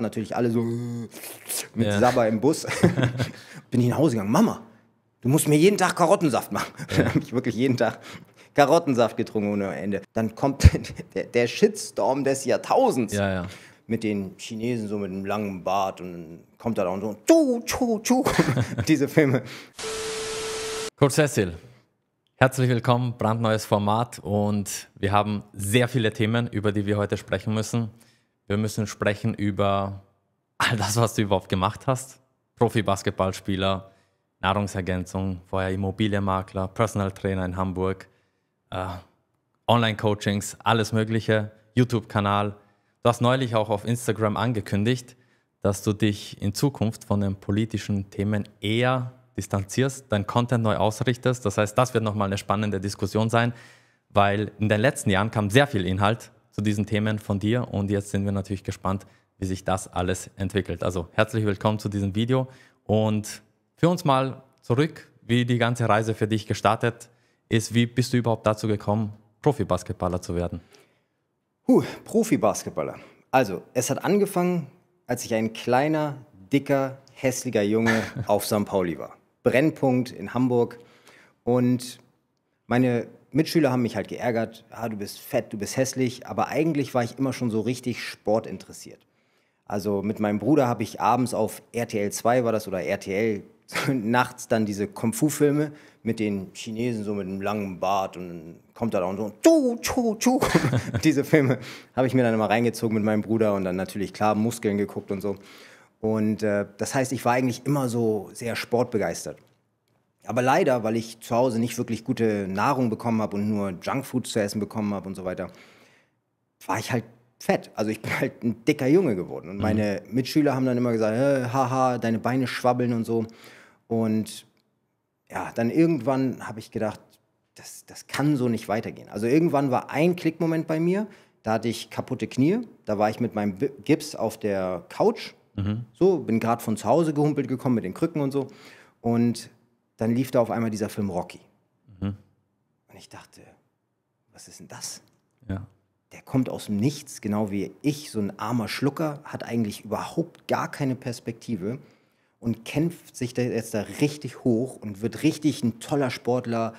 Natürlich alle so äh, mit ja. Sabber im Bus. Bin ich nach Hause gegangen. Mama, du musst mir jeden Tag Karottensaft machen. Ja. habe ich wirklich jeden Tag Karottensaft getrunken ohne Ende. Dann kommt der, der Shitstorm des Jahrtausends. Ja, ja. Mit den Chinesen so mit einem langen Bart und kommt da und so tschu, tschu, tschu. diese Filme. Kurt Cecil, herzlich willkommen, brandneues Format und wir haben sehr viele Themen, über die wir heute sprechen müssen. Wir müssen sprechen über all das, was du überhaupt gemacht hast. Profi-Basketballspieler, Nahrungsergänzung, vorher Immobilienmakler, Personal Trainer in Hamburg, äh, Online-Coachings, alles Mögliche, YouTube-Kanal. Du hast neulich auch auf Instagram angekündigt, dass du dich in Zukunft von den politischen Themen eher distanzierst, dein Content neu ausrichtest. Das heißt, das wird nochmal eine spannende Diskussion sein, weil in den letzten Jahren kam sehr viel Inhalt zu diesen Themen von dir und jetzt sind wir natürlich gespannt, wie sich das alles entwickelt. Also herzlich willkommen zu diesem Video und für uns mal zurück, wie die ganze Reise für dich gestartet ist. Wie bist du überhaupt dazu gekommen, Profibasketballer zu werden? Huh, Profibasketballer. Also, es hat angefangen, als ich ein kleiner, dicker, hässlicher Junge auf St. Pauli war. Brennpunkt in Hamburg. Und meine Mitschüler haben mich halt geärgert, ah, du bist fett, du bist hässlich, aber eigentlich war ich immer schon so richtig sportinteressiert. Also mit meinem Bruder habe ich abends auf RTL 2 war das oder RTL nachts dann diese Kung Fu Filme mit den Chinesen so mit einem langen Bart und kommt da und so tu tu tu diese Filme habe ich mir dann immer reingezogen mit meinem Bruder und dann natürlich klar Muskeln geguckt und so. Und äh, das heißt, ich war eigentlich immer so sehr sportbegeistert. Aber leider, weil ich zu Hause nicht wirklich gute Nahrung bekommen habe und nur Junkfood zu essen bekommen habe und so weiter, war ich halt fett. Also ich bin halt ein dicker Junge geworden. Und mhm. meine Mitschüler haben dann immer gesagt, haha, deine Beine schwabbeln und so. Und ja, dann irgendwann habe ich gedacht, das, das kann so nicht weitergehen. Also irgendwann war ein Klickmoment bei mir, da hatte ich kaputte Knie, da war ich mit meinem Gips auf der Couch, mhm. so, bin gerade von zu Hause gehumpelt gekommen mit den Krücken und so. Und dann lief da auf einmal dieser Film Rocky. Mhm. Und ich dachte, was ist denn das? Ja. Der kommt aus dem Nichts, genau wie ich, so ein armer Schlucker, hat eigentlich überhaupt gar keine Perspektive und kämpft sich da jetzt da richtig hoch und wird richtig ein toller Sportler,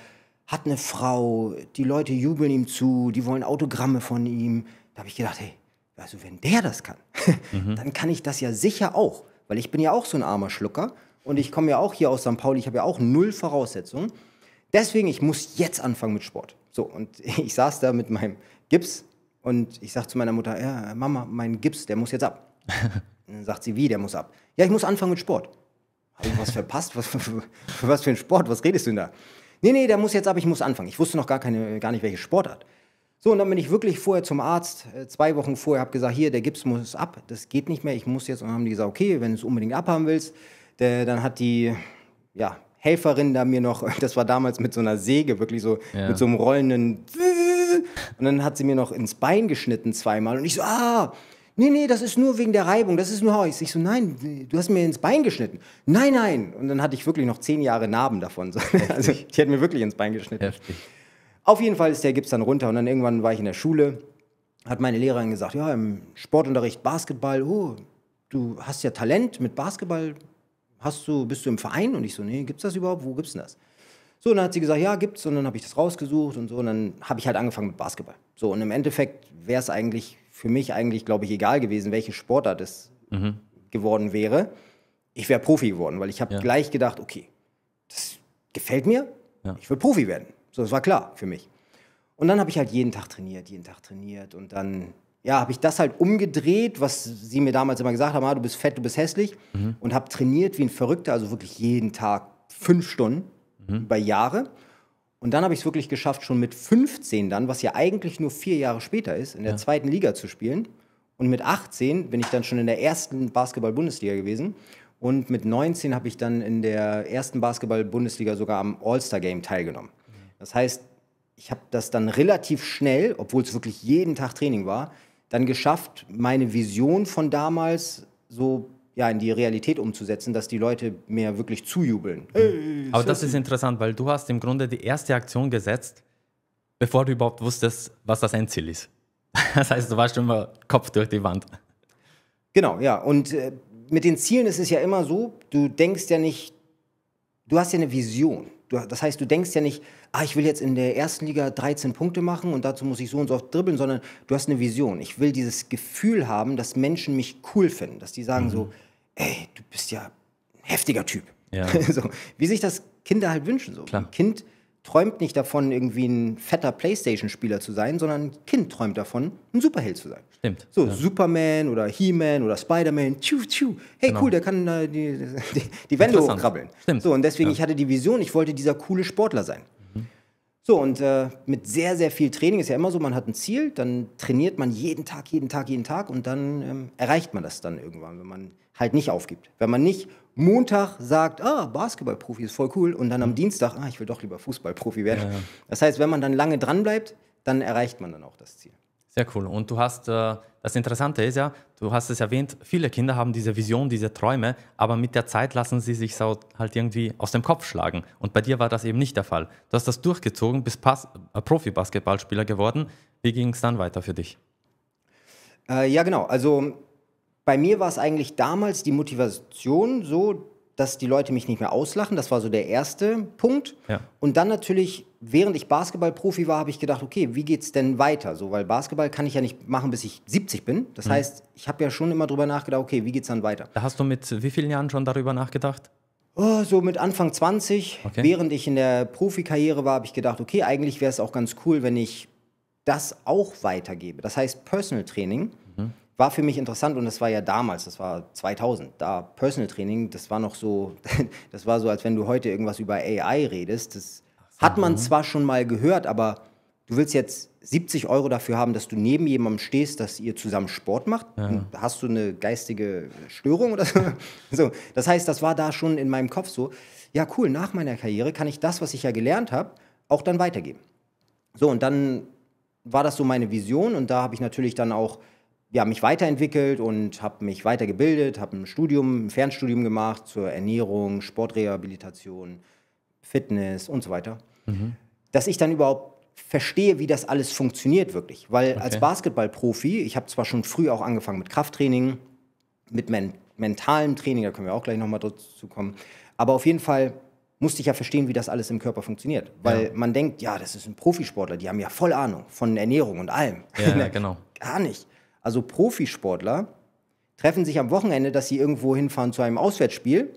hat eine Frau, die Leute jubeln ihm zu, die wollen Autogramme von ihm. Da habe ich gedacht, hey, also wenn der das kann, mhm. dann kann ich das ja sicher auch, weil ich bin ja auch so ein armer Schlucker und ich komme ja auch hier aus St. Pauli, ich habe ja auch null Voraussetzungen. Deswegen, ich muss jetzt anfangen mit Sport. So, und ich saß da mit meinem Gips und ich sage zu meiner Mutter, ja, Mama, mein Gips, der muss jetzt ab. dann sagt sie, wie, der muss ab? Ja, ich muss anfangen mit Sport. Habe ich was verpasst? Was, für, was für ein Sport? Was redest du denn da? Nee, nee, der muss jetzt ab, ich muss anfangen. Ich wusste noch gar, keine, gar nicht, welche Sportart. So, und dann bin ich wirklich vorher zum Arzt, äh, zwei Wochen vorher, habe gesagt, hier, der Gips muss ab, das geht nicht mehr, ich muss jetzt. Und dann haben die gesagt, okay, wenn du es unbedingt abhaben willst, der, äh, dann hat die, ja, Helferin da mir noch, das war damals mit so einer Säge, wirklich so, ja. mit so einem rollenden. Und dann hat sie mir noch ins Bein geschnitten zweimal. Und ich so, ah, nee, nee, das ist nur wegen der Reibung, das ist nur Haus. Ich so, nein, du hast mir ins Bein geschnitten. Nein, nein. Und dann hatte ich wirklich noch zehn Jahre Narben davon. Also, Heftig. Also, die hat mir wirklich ins Bein geschnitten. Heftig. Auf jeden Fall ist der Gips dann runter. Und dann irgendwann war ich in der Schule, hat meine Lehrerin gesagt, ja, im Sportunterricht Basketball, oh, du hast ja Talent mit Basketball, Hast du, bist du im Verein? Und ich so, nee, gibt's das überhaupt? Wo gibt's denn das? So, und dann hat sie gesagt, ja, gibt's. Und dann habe ich das rausgesucht und so. Und dann habe ich halt angefangen mit Basketball. So, und im Endeffekt wäre es eigentlich für mich eigentlich, glaube ich, egal gewesen, welche Sportart es mhm. geworden wäre. Ich wäre Profi geworden, weil ich habe ja. gleich gedacht, okay, das gefällt mir. Ja. Ich will Profi werden. So, das war klar für mich. Und dann habe ich halt jeden Tag trainiert, jeden Tag trainiert und dann ja, habe ich das halt umgedreht, was sie mir damals immer gesagt haben, ah, du bist fett, du bist hässlich mhm. und habe trainiert wie ein Verrückter, also wirklich jeden Tag fünf Stunden mhm. über Jahre. Und dann habe ich es wirklich geschafft, schon mit 15 dann, was ja eigentlich nur vier Jahre später ist, in der ja. zweiten Liga zu spielen. Und mit 18 bin ich dann schon in der ersten Basketball-Bundesliga gewesen. Und mit 19 habe ich dann in der ersten Basketball-Bundesliga sogar am All-Star-Game teilgenommen. Mhm. Das heißt, ich habe das dann relativ schnell, obwohl es wirklich jeden Tag Training war, dann geschafft, meine Vision von damals so ja, in die Realität umzusetzen, dass die Leute mir wirklich zujubeln. Mhm. Hey, Aber das ist interessant, weil du hast im Grunde die erste Aktion gesetzt, bevor du überhaupt wusstest, was das Endziel ist. Das heißt, du warst schon immer Kopf durch die Wand. Genau, ja. Und äh, mit den Zielen ist es ja immer so, du denkst ja nicht, du hast ja eine Vision. Du, das heißt, du denkst ja nicht, ah, ich will jetzt in der ersten Liga 13 Punkte machen und dazu muss ich so und so oft dribbeln, sondern du hast eine Vision. Ich will dieses Gefühl haben, dass Menschen mich cool finden, dass die sagen mhm. so, ey, du bist ja ein heftiger Typ. Ja. so, wie sich das Kinder halt wünschen. So. Klar. Ein Kind träumt nicht davon, irgendwie ein fetter Playstation-Spieler zu sein, sondern ein Kind träumt davon, ein Superheld zu sein. Stimmt. So, ja. Superman oder He-Man oder Spider-Man, tschu, tschu. Hey, genau. cool, der kann äh, die, die, die Wände hochkrabbeln. Stimmt. So, und deswegen, ja. ich hatte die Vision, ich wollte dieser coole Sportler sein. Mhm. So, und äh, mit sehr, sehr viel Training ist ja immer so, man hat ein Ziel, dann trainiert man jeden Tag, jeden Tag, jeden Tag und dann ähm, erreicht man das dann irgendwann, wenn man halt nicht aufgibt. Wenn man nicht Montag sagt, ah, Basketballprofi ist voll cool und dann am mhm. Dienstag, ah, ich will doch lieber Fußballprofi werden. Ja, ja. Das heißt, wenn man dann lange dran bleibt, dann erreicht man dann auch das Ziel. Sehr cool. Und du hast, äh, das Interessante ist ja, du hast es erwähnt, viele Kinder haben diese Vision, diese Träume, aber mit der Zeit lassen sie sich halt irgendwie aus dem Kopf schlagen. Und bei dir war das eben nicht der Fall. Du hast das durchgezogen, bist Pas äh, Profi-Basketballspieler geworden. Wie ging es dann weiter für dich? Äh, ja, genau. Also bei mir war es eigentlich damals die Motivation so, dass die Leute mich nicht mehr auslachen. Das war so der erste Punkt. Ja. Und dann natürlich, während ich Basketballprofi war, habe ich gedacht, okay, wie geht es denn weiter? So, weil Basketball kann ich ja nicht machen, bis ich 70 bin. Das mhm. heißt, ich habe ja schon immer darüber nachgedacht, okay, wie geht es dann weiter? Da hast du mit wie vielen Jahren schon darüber nachgedacht? Oh, so mit Anfang 20, okay. während ich in der Profikarriere war, habe ich gedacht, okay, eigentlich wäre es auch ganz cool, wenn ich das auch weitergebe. Das heißt Personal Training war für mich interessant und das war ja damals, das war 2000, da Personal Training, das war noch so, das war so, als wenn du heute irgendwas über AI redest. Das hat man mhm. zwar schon mal gehört, aber du willst jetzt 70 Euro dafür haben, dass du neben jemandem stehst, dass ihr zusammen Sport macht. Ja. Hm, hast du eine geistige Störung oder so? so? Das heißt, das war da schon in meinem Kopf so, ja cool, nach meiner Karriere kann ich das, was ich ja gelernt habe, auch dann weitergeben. So, und dann war das so meine Vision und da habe ich natürlich dann auch ja, mich weiterentwickelt und habe mich weitergebildet, habe ein Studium, ein Fernstudium gemacht zur Ernährung, Sportrehabilitation, Fitness und so weiter. Mhm. Dass ich dann überhaupt verstehe, wie das alles funktioniert wirklich. Weil okay. als Basketballprofi, ich habe zwar schon früh auch angefangen mit Krafttraining, mit men mentalem Training, da können wir auch gleich nochmal dazu kommen, aber auf jeden Fall musste ich ja verstehen, wie das alles im Körper funktioniert. Weil ja. man denkt, ja, das ist ein Profisportler, die haben ja voll Ahnung von Ernährung und allem. Ja, ja genau. Gar nicht also Profisportler, treffen sich am Wochenende, dass sie irgendwo hinfahren zu einem Auswärtsspiel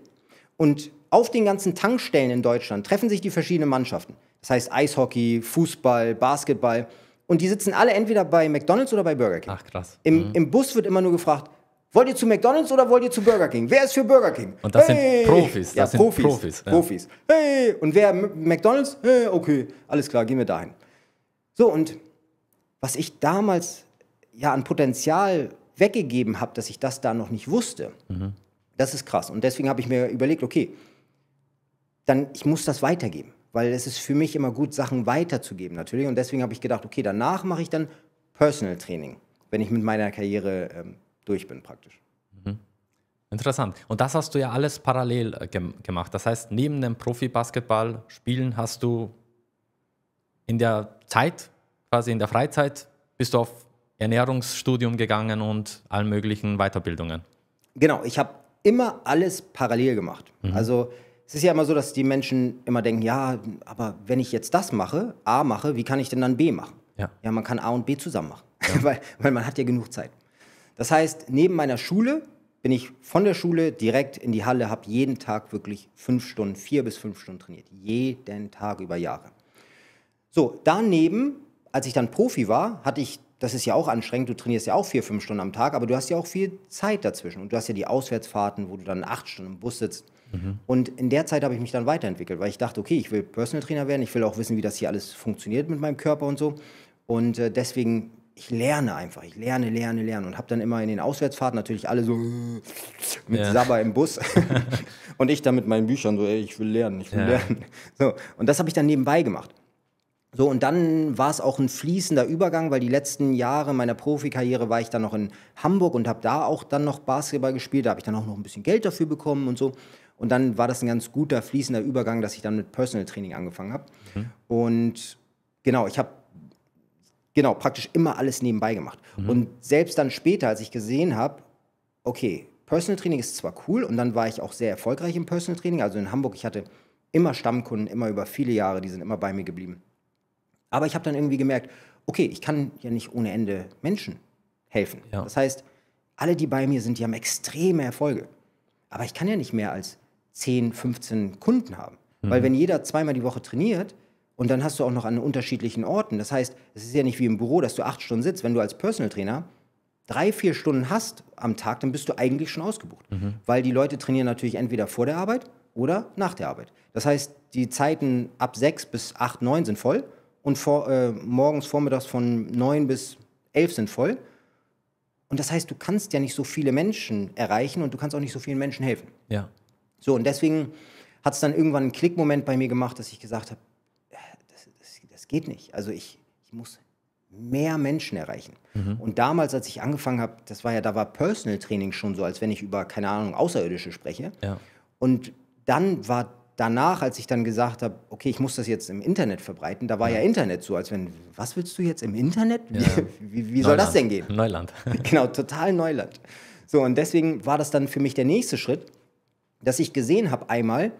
und auf den ganzen Tankstellen in Deutschland treffen sich die verschiedenen Mannschaften. Das heißt Eishockey, Fußball, Basketball. Und die sitzen alle entweder bei McDonalds oder bei Burger King. Ach krass. Im, mhm. im Bus wird immer nur gefragt, wollt ihr zu McDonalds oder wollt ihr zu Burger King? Wer ist für Burger King? Und das hey! sind Profis. Das ja, sind Profis. Profis. Ja. Profis. Hey! Und wer McDonalds? Hey, okay, alles klar, gehen wir dahin. So, und was ich damals ja, an Potenzial weggegeben habe, dass ich das da noch nicht wusste. Mhm. Das ist krass. Und deswegen habe ich mir überlegt, okay, dann ich muss das weitergeben, weil es ist für mich immer gut, Sachen weiterzugeben natürlich. Und deswegen habe ich gedacht, okay, danach mache ich dann Personal Training, wenn ich mit meiner Karriere ähm, durch bin praktisch. Mhm. Interessant. Und das hast du ja alles parallel äh, gem gemacht. Das heißt, neben dem Profi-Basketball spielen hast du in der Zeit, quasi in der Freizeit, bist du auf Ernährungsstudium gegangen und allen möglichen Weiterbildungen. Genau, ich habe immer alles parallel gemacht. Mhm. Also es ist ja immer so, dass die Menschen immer denken, ja, aber wenn ich jetzt das mache, A mache, wie kann ich denn dann B machen? Ja, ja man kann A und B zusammen machen, ja. weil, weil man hat ja genug Zeit. Das heißt, neben meiner Schule bin ich von der Schule direkt in die Halle, habe jeden Tag wirklich fünf Stunden, vier bis fünf Stunden trainiert. Jeden Tag über Jahre. So, daneben, als ich dann Profi war, hatte ich das ist ja auch anstrengend. Du trainierst ja auch vier, fünf Stunden am Tag, aber du hast ja auch viel Zeit dazwischen. Und du hast ja die Auswärtsfahrten, wo du dann acht Stunden im Bus sitzt. Mhm. Und in der Zeit habe ich mich dann weiterentwickelt, weil ich dachte, okay, ich will Personal Trainer werden, ich will auch wissen, wie das hier alles funktioniert mit meinem Körper und so. Und äh, deswegen, ich lerne einfach, ich lerne, lerne, lerne und habe dann immer in den Auswärtsfahrten natürlich alle so mit ja. Sabber im Bus und ich dann mit meinen Büchern so, ey, ich will lernen, ich will ja. lernen. So, und das habe ich dann nebenbei gemacht. So, und dann war es auch ein fließender Übergang, weil die letzten Jahre meiner Profikarriere war ich dann noch in Hamburg und habe da auch dann noch Basketball gespielt. Da habe ich dann auch noch ein bisschen Geld dafür bekommen und so. Und dann war das ein ganz guter fließender Übergang, dass ich dann mit Personal Training angefangen habe. Mhm. Und genau, ich habe genau praktisch immer alles nebenbei gemacht. Mhm. Und selbst dann später, als ich gesehen habe, okay, Personal Training ist zwar cool und dann war ich auch sehr erfolgreich im Personal Training. Also in Hamburg, ich hatte immer Stammkunden, immer über viele Jahre, die sind immer bei mir geblieben. Aber ich habe dann irgendwie gemerkt, okay, ich kann ja nicht ohne Ende Menschen helfen. Ja. Das heißt, alle, die bei mir sind, die haben extreme Erfolge. Aber ich kann ja nicht mehr als 10, 15 Kunden haben. Mhm. Weil wenn jeder zweimal die Woche trainiert und dann hast du auch noch an unterschiedlichen Orten. Das heißt, es ist ja nicht wie im Büro, dass du acht Stunden sitzt. Wenn du als Personal Trainer drei, vier Stunden hast am Tag, dann bist du eigentlich schon ausgebucht. Mhm. Weil die Leute trainieren natürlich entweder vor der Arbeit oder nach der Arbeit. Das heißt, die Zeiten ab sechs bis acht, neun sind voll und vor, äh, morgens, vormittags von 9 bis 11 sind voll. Und das heißt, du kannst ja nicht so viele Menschen erreichen und du kannst auch nicht so vielen Menschen helfen. Ja. So, und deswegen hat es dann irgendwann einen Klickmoment bei mir gemacht, dass ich gesagt habe, äh, das, das, das, geht nicht. Also ich, ich muss mehr Menschen erreichen. Mhm. Und damals, als ich angefangen habe, das war ja, da war Personal Training schon so, als wenn ich über, keine Ahnung, Außerirdische spreche. Ja. Und dann war danach, als ich dann gesagt habe, okay, ich muss das jetzt im Internet verbreiten, da war ja, ja Internet so, als wenn, was willst du jetzt im Internet? Wie, ja. wie, wie soll das denn gehen? Neuland. genau, total Neuland. So, und deswegen war das dann für mich der nächste Schritt, dass ich gesehen habe einmal,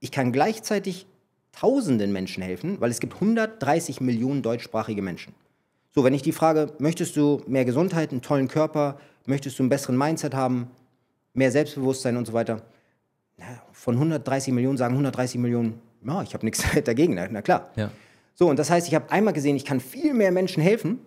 ich kann gleichzeitig tausenden Menschen helfen, weil es gibt 130 Millionen deutschsprachige Menschen. So, wenn ich die frage, möchtest du mehr Gesundheit, einen tollen Körper, möchtest du einen besseren Mindset haben, mehr Selbstbewusstsein und so weiter, von 130 Millionen sagen 130 Millionen, ja, ich habe nichts dagegen, na, na klar. Ja. So, und das heißt, ich habe einmal gesehen, ich kann viel mehr Menschen helfen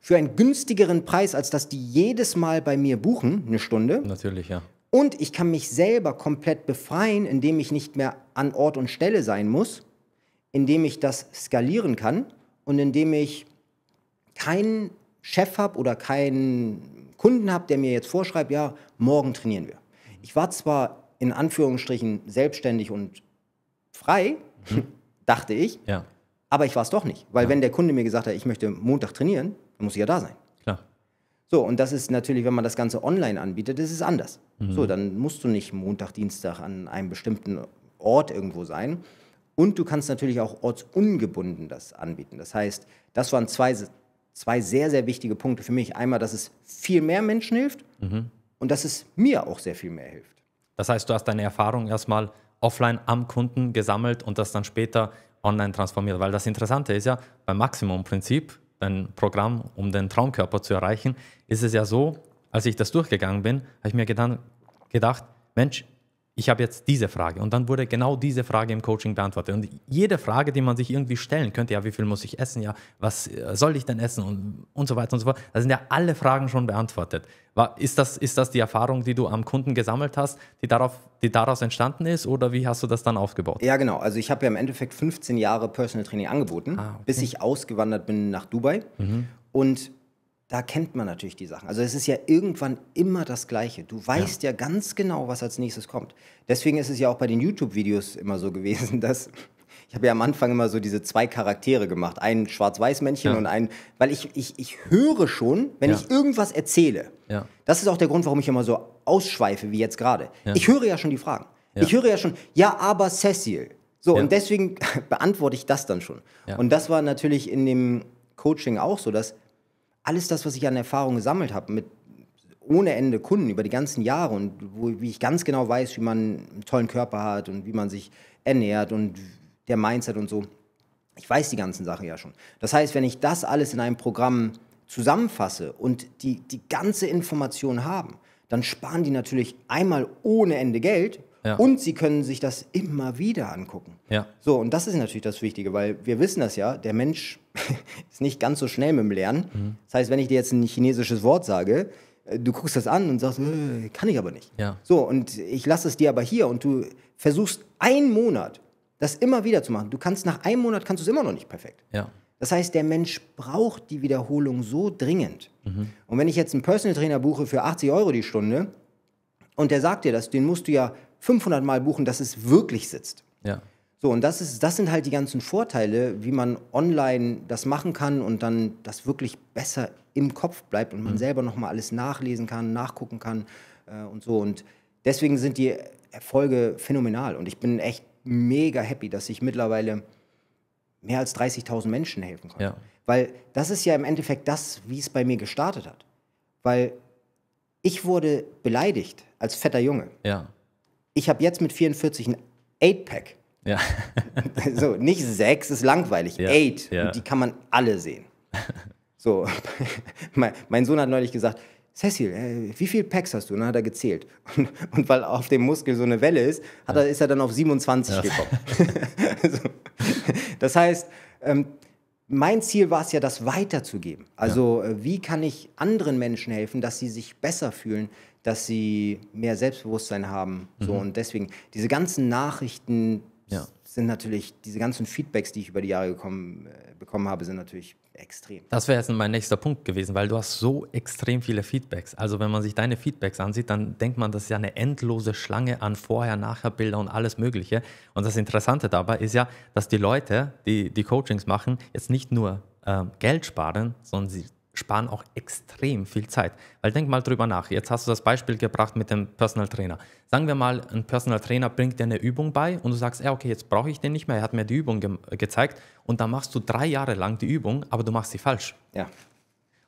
für einen günstigeren Preis, als dass die jedes Mal bei mir buchen, eine Stunde. Natürlich, ja. Und ich kann mich selber komplett befreien, indem ich nicht mehr an Ort und Stelle sein muss, indem ich das skalieren kann und indem ich keinen Chef habe oder keinen Kunden habe, der mir jetzt vorschreibt, ja, morgen trainieren wir. Ich war zwar in Anführungsstrichen selbstständig und frei, mhm. dachte ich. Ja. Aber ich war es doch nicht, weil ja. wenn der Kunde mir gesagt hat, ich möchte Montag trainieren, dann muss ich ja da sein. Klar. So, und das ist natürlich, wenn man das Ganze online anbietet, das ist anders. Mhm. So, dann musst du nicht Montag, Dienstag an einem bestimmten Ort irgendwo sein. Und du kannst natürlich auch ortsungebunden das anbieten. Das heißt, das waren zwei, zwei sehr, sehr wichtige Punkte für mich. Einmal, dass es viel mehr Menschen hilft mhm. und dass es mir auch sehr viel mehr hilft. Das heißt, du hast deine Erfahrung erstmal offline am Kunden gesammelt und das dann später online transformiert. Weil das Interessante ist ja, beim Maximum-Prinzip, beim Programm, um den Traumkörper zu erreichen, ist es ja so, als ich das durchgegangen bin, habe ich mir gedacht, Mensch, ich habe jetzt diese Frage. Und dann wurde genau diese Frage im Coaching beantwortet. Und jede Frage, die man sich irgendwie stellen könnte, ja, wie viel muss ich essen, ja, was äh, soll ich denn essen und, und so weiter und so fort, da sind ja alle Fragen schon beantwortet. War, ist, das, ist das die Erfahrung, die du am Kunden gesammelt hast, die, darauf, die daraus entstanden ist oder wie hast du das dann aufgebaut? Ja, genau. Also ich habe ja im Endeffekt 15 Jahre Personal Training angeboten, ah, okay. bis ich ausgewandert bin nach Dubai. Mhm. Und da kennt man natürlich die Sachen. Also es ist ja irgendwann immer das Gleiche. Du weißt ja, ja ganz genau, was als nächstes kommt. Deswegen ist es ja auch bei den YouTube-Videos immer so gewesen, dass ich habe ja am Anfang immer so diese zwei Charaktere gemacht. Ein Schwarz-Weiß-Männchen ja. und ein, weil ich, ich, ich höre schon, wenn ja. ich irgendwas erzähle. Das ist auch der Grund, warum ich immer so ausschweife wie jetzt gerade. Ich höre ja schon die Fragen. Ich höre ja schon, ja, aber Cecil. So, und deswegen beantworte ich das dann schon. Und das war natürlich in dem Coaching auch so, dass alles das, was ich an Erfahrung gesammelt habe, mit ohne Ende Kunden über die ganzen Jahre und wo, wie ich ganz genau weiß, wie man einen tollen Körper hat und wie man sich ernährt und der Mindset und so. Ich weiß die ganzen Sachen ja schon. Das heißt, wenn ich das alles in einem Programm zusammenfasse und die, die ganze Information haben, dann sparen die natürlich einmal ohne Ende Geld, ja. Und sie können sich das immer wieder angucken. Ja. So, und das ist natürlich das Wichtige, weil wir wissen das ja, der Mensch ist nicht ganz so schnell mit dem Lernen. Mhm. Das heißt, wenn ich dir jetzt ein chinesisches Wort sage, äh, du guckst das an und sagst, äh, kann ich aber nicht. Ja. So, und ich lasse es dir aber hier und du versuchst einen Monat, das immer wieder zu machen. Du kannst nach einem Monat kannst du es immer noch nicht perfekt. Ja. Das heißt, der Mensch braucht die Wiederholung so dringend. Mhm. Und wenn ich jetzt einen Personal Trainer buche für 80 Euro die Stunde und der sagt dir das, den musst du ja 500 Mal buchen, dass es wirklich sitzt. Ja. So, und das, ist, das sind halt die ganzen Vorteile, wie man online das machen kann und dann das wirklich besser im Kopf bleibt und man mhm. selber nochmal alles nachlesen kann, nachgucken kann äh, und so. Und deswegen sind die Erfolge phänomenal und ich bin echt mega happy, dass ich mittlerweile mehr als 30.000 Menschen helfen kann. Ja. Weil das ist ja im Endeffekt das, wie es bei mir gestartet hat. Weil ich wurde beleidigt als fetter Junge. Ja ich habe jetzt mit 44 ein 8-Pack. Ja. so, nicht 6 ist langweilig, 8. Ja. Ja. Und die kann man alle sehen. So, mein Sohn hat neulich gesagt, Cecil, äh, wie viele Packs hast du? Und dann hat er gezählt. Und, und, weil auf dem Muskel so eine Welle ist, hat er, ist er dann auf 27 gekommen. so. Das heißt, ähm, mein Ziel war es ja, das weiterzugeben. Also, ja. Äh, wie kann ich anderen Menschen helfen, dass sie sich besser fühlen, dass sie mehr Selbstbewusstsein haben. Mhm. und deswegen, diese ganzen Nachrichten ja. sind natürlich, diese ganzen Feedbacks, die ich über die Jahre gekommen, äh, bekommen habe, sind natürlich extrem. Das wäre jetzt mein nächster Punkt gewesen, weil du hast so extrem viele Feedbacks. Also wenn man sich deine Feedbacks ansieht, dann denkt man, das ist ja eine endlose Schlange an Vorher-, Nachher-Bilder und alles Mögliche. Und das Interessante dabei ist ja, dass die Leute, die die Coachings machen, jetzt nicht nur ähm, Geld sparen, sondern sie sparen auch extrem viel Zeit. Weil denk mal drüber nach. Jetzt hast du das Beispiel gebracht mit dem Personal Trainer. Sagen wir mal, ein Personal Trainer bringt dir eine Übung bei und du sagst, ja, okay, jetzt brauche ich den nicht mehr, er hat mir die Übung ge äh, gezeigt und dann machst du drei Jahre lang die Übung, aber du machst sie falsch. Ja.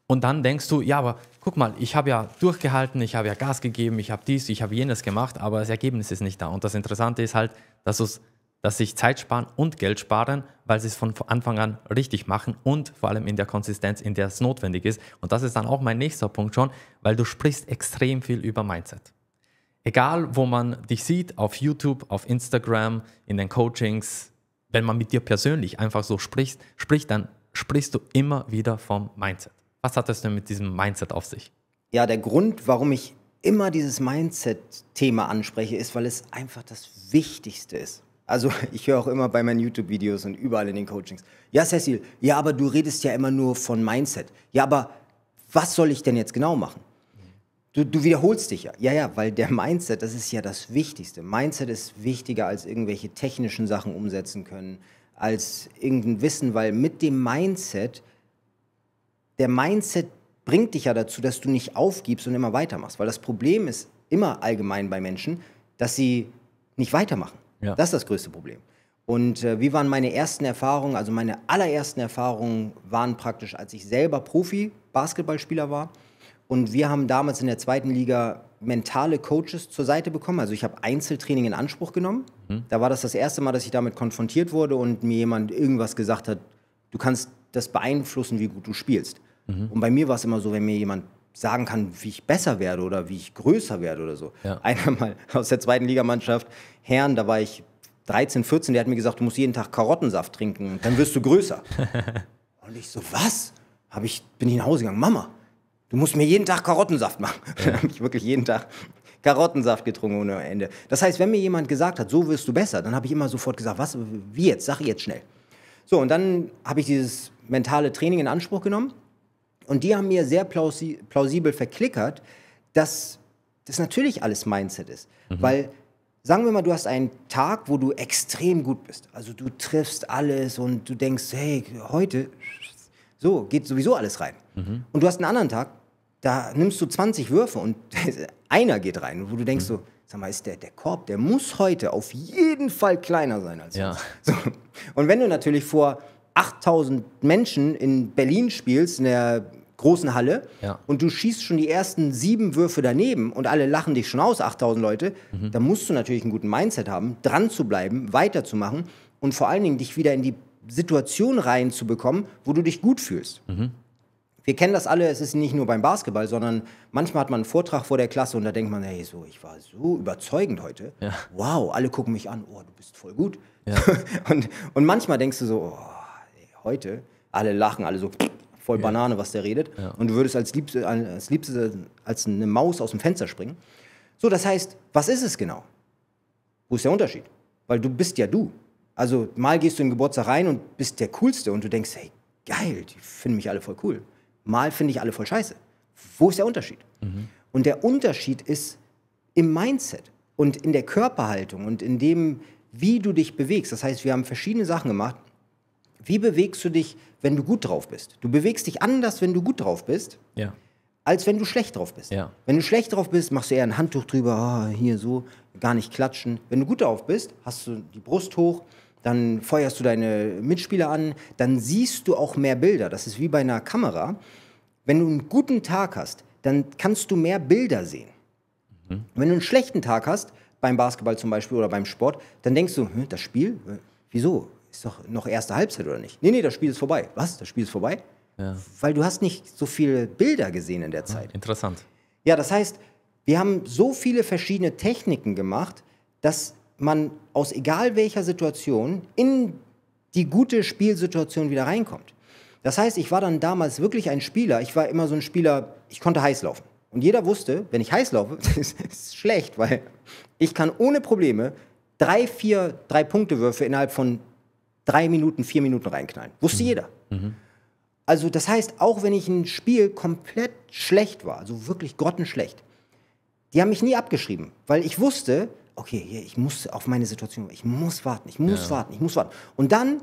Und dann denkst du, ja, aber guck mal, ich habe ja durchgehalten, ich habe ja Gas gegeben, ich habe dies, ich habe jenes gemacht, aber das Ergebnis ist nicht da. Und das Interessante ist halt, dass du es dass sich Zeit sparen und Geld sparen, weil sie es von Anfang an richtig machen und vor allem in der Konsistenz, in der es notwendig ist. Und das ist dann auch mein nächster Punkt schon, weil du sprichst extrem viel über Mindset. Egal, wo man dich sieht, auf YouTube, auf Instagram, in den Coachings, wenn man mit dir persönlich einfach so spricht, spricht dann sprichst du immer wieder vom Mindset. Was hat das denn mit diesem Mindset auf sich? Ja, der Grund, warum ich immer dieses Mindset-Thema anspreche, ist, weil es einfach das Wichtigste ist. Also ich höre auch immer bei meinen YouTube-Videos und überall in den Coachings. Ja, Cecil, ja, aber du redest ja immer nur von Mindset. Ja, aber was soll ich denn jetzt genau machen? Du, du wiederholst dich ja. Ja, ja, weil der Mindset, das ist ja das Wichtigste. Mindset ist wichtiger als irgendwelche technischen Sachen umsetzen können, als irgendein Wissen, weil mit dem Mindset, der Mindset bringt dich ja dazu, dass du nicht aufgibst und immer weitermachst. Weil das Problem ist immer allgemein bei Menschen, dass sie nicht weitermachen. Ja. Das ist das größte Problem. Und äh, wie waren meine ersten Erfahrungen? Also meine allerersten Erfahrungen waren praktisch, als ich selber Profi-Basketballspieler war. Und wir haben damals in der zweiten Liga mentale Coaches zur Seite bekommen. Also ich habe Einzeltraining in Anspruch genommen. Mhm. Da war das das erste Mal, dass ich damit konfrontiert wurde und mir jemand irgendwas gesagt hat, du kannst das beeinflussen, wie gut du spielst. Mhm. Und bei mir war es immer so, wenn mir jemand sagen kann, wie ich besser werde oder wie ich größer werde oder so. Ja. Einer mal aus der zweiten Ligamannschaft, Herrn, da war ich 13, 14, der hat mir gesagt, du musst jeden Tag Karottensaft trinken, dann wirst du größer. und ich so, was? Hab ich, bin ich nach Hause gegangen, Mama, du musst mir jeden Tag Karottensaft machen. Ja. dann habe ich wirklich jeden Tag Karottensaft getrunken ohne Ende. Das heißt, wenn mir jemand gesagt hat, so wirst du besser, dann habe ich immer sofort gesagt, was, wie jetzt, sag jetzt schnell. So, und dann habe ich dieses mentale Training in Anspruch genommen und die haben mir sehr plausi plausibel verklickert, dass das natürlich alles Mindset ist. Mhm. Weil, sagen wir mal, du hast einen Tag, wo du extrem gut bist. Also du triffst alles und du denkst, hey, heute, so, geht sowieso alles rein. Mhm. Und du hast einen anderen Tag, da nimmst du 20 Würfe und einer geht rein, wo du denkst mhm. so, sag mal, ist der, der Korb, der muss heute auf jeden Fall kleiner sein als ja. So. Und wenn du natürlich vor 8000 Menschen in Berlin spielst, in der großen Halle ja. und du schießt schon die ersten sieben Würfe daneben und alle lachen dich schon aus, 8000 Leute, mhm. dann musst du natürlich einen guten Mindset haben, dran zu bleiben, weiterzumachen und vor allen Dingen dich wieder in die Situation reinzubekommen, wo du dich gut fühlst. Mhm. Wir kennen das alle, es ist nicht nur beim Basketball, sondern manchmal hat man einen Vortrag vor der Klasse und da denkt man, hey, so, ich war so überzeugend heute. Ja. Wow, alle gucken mich an, oh, du bist voll gut. Ja. und, und manchmal denkst du so, oh, heute, alle lachen, alle so, voll Banane, was der redet. Und du würdest als liebste, als liebste als eine Maus aus dem Fenster springen. So, das heißt, was ist es genau? Wo ist der Unterschied? Weil du bist ja du. Also mal gehst du in den Geburtstag rein und bist der Coolste und du denkst, hey, geil, die finden mich alle voll cool. Mal finde ich alle voll scheiße. Wo ist der Unterschied? Mhm. Und der Unterschied ist im Mindset und in der Körperhaltung und in dem, wie du dich bewegst. Das heißt, wir haben verschiedene Sachen gemacht, wie bewegst du dich, wenn du gut drauf bist? Du bewegst dich anders, wenn du gut drauf bist, ja. als wenn du schlecht drauf bist. Ja. Wenn du schlecht drauf bist, machst du eher ein Handtuch drüber, oh, hier so, gar nicht klatschen. Wenn du gut drauf bist, hast du die Brust hoch, dann feuerst du deine Mitspieler an, dann siehst du auch mehr Bilder. Das ist wie bei einer Kamera. Wenn du einen guten Tag hast, dann kannst du mehr Bilder sehen. Mhm. Wenn du einen schlechten Tag hast, beim Basketball zum Beispiel oder beim Sport, dann denkst du, das Spiel, wieso? ist doch noch erste Halbzeit oder nicht? Nee, nee, das Spiel ist vorbei. Was? Das Spiel ist vorbei? Ja. Weil du hast nicht so viele Bilder gesehen in der ah, Zeit. interessant. Ja, das heißt, wir haben so viele verschiedene Techniken gemacht, dass man aus egal welcher Situation in die gute Spielsituation wieder reinkommt. Das heißt, ich war dann damals wirklich ein Spieler. Ich war immer so ein Spieler, ich konnte heiß laufen. Und jeder wusste, wenn ich heiß laufe, ist es schlecht, weil ich kann ohne Probleme drei, vier, drei Punktewürfe innerhalb von drei Minuten, vier Minuten reinknallen. Wusste mhm. jeder. Mhm. Also das heißt, auch wenn ich ein Spiel komplett schlecht war, also wirklich grottenschlecht, die haben mich nie abgeschrieben, weil ich wusste, okay, ich muss auf meine Situation, ich muss warten, ich muss ja. warten, ich muss warten. Und dann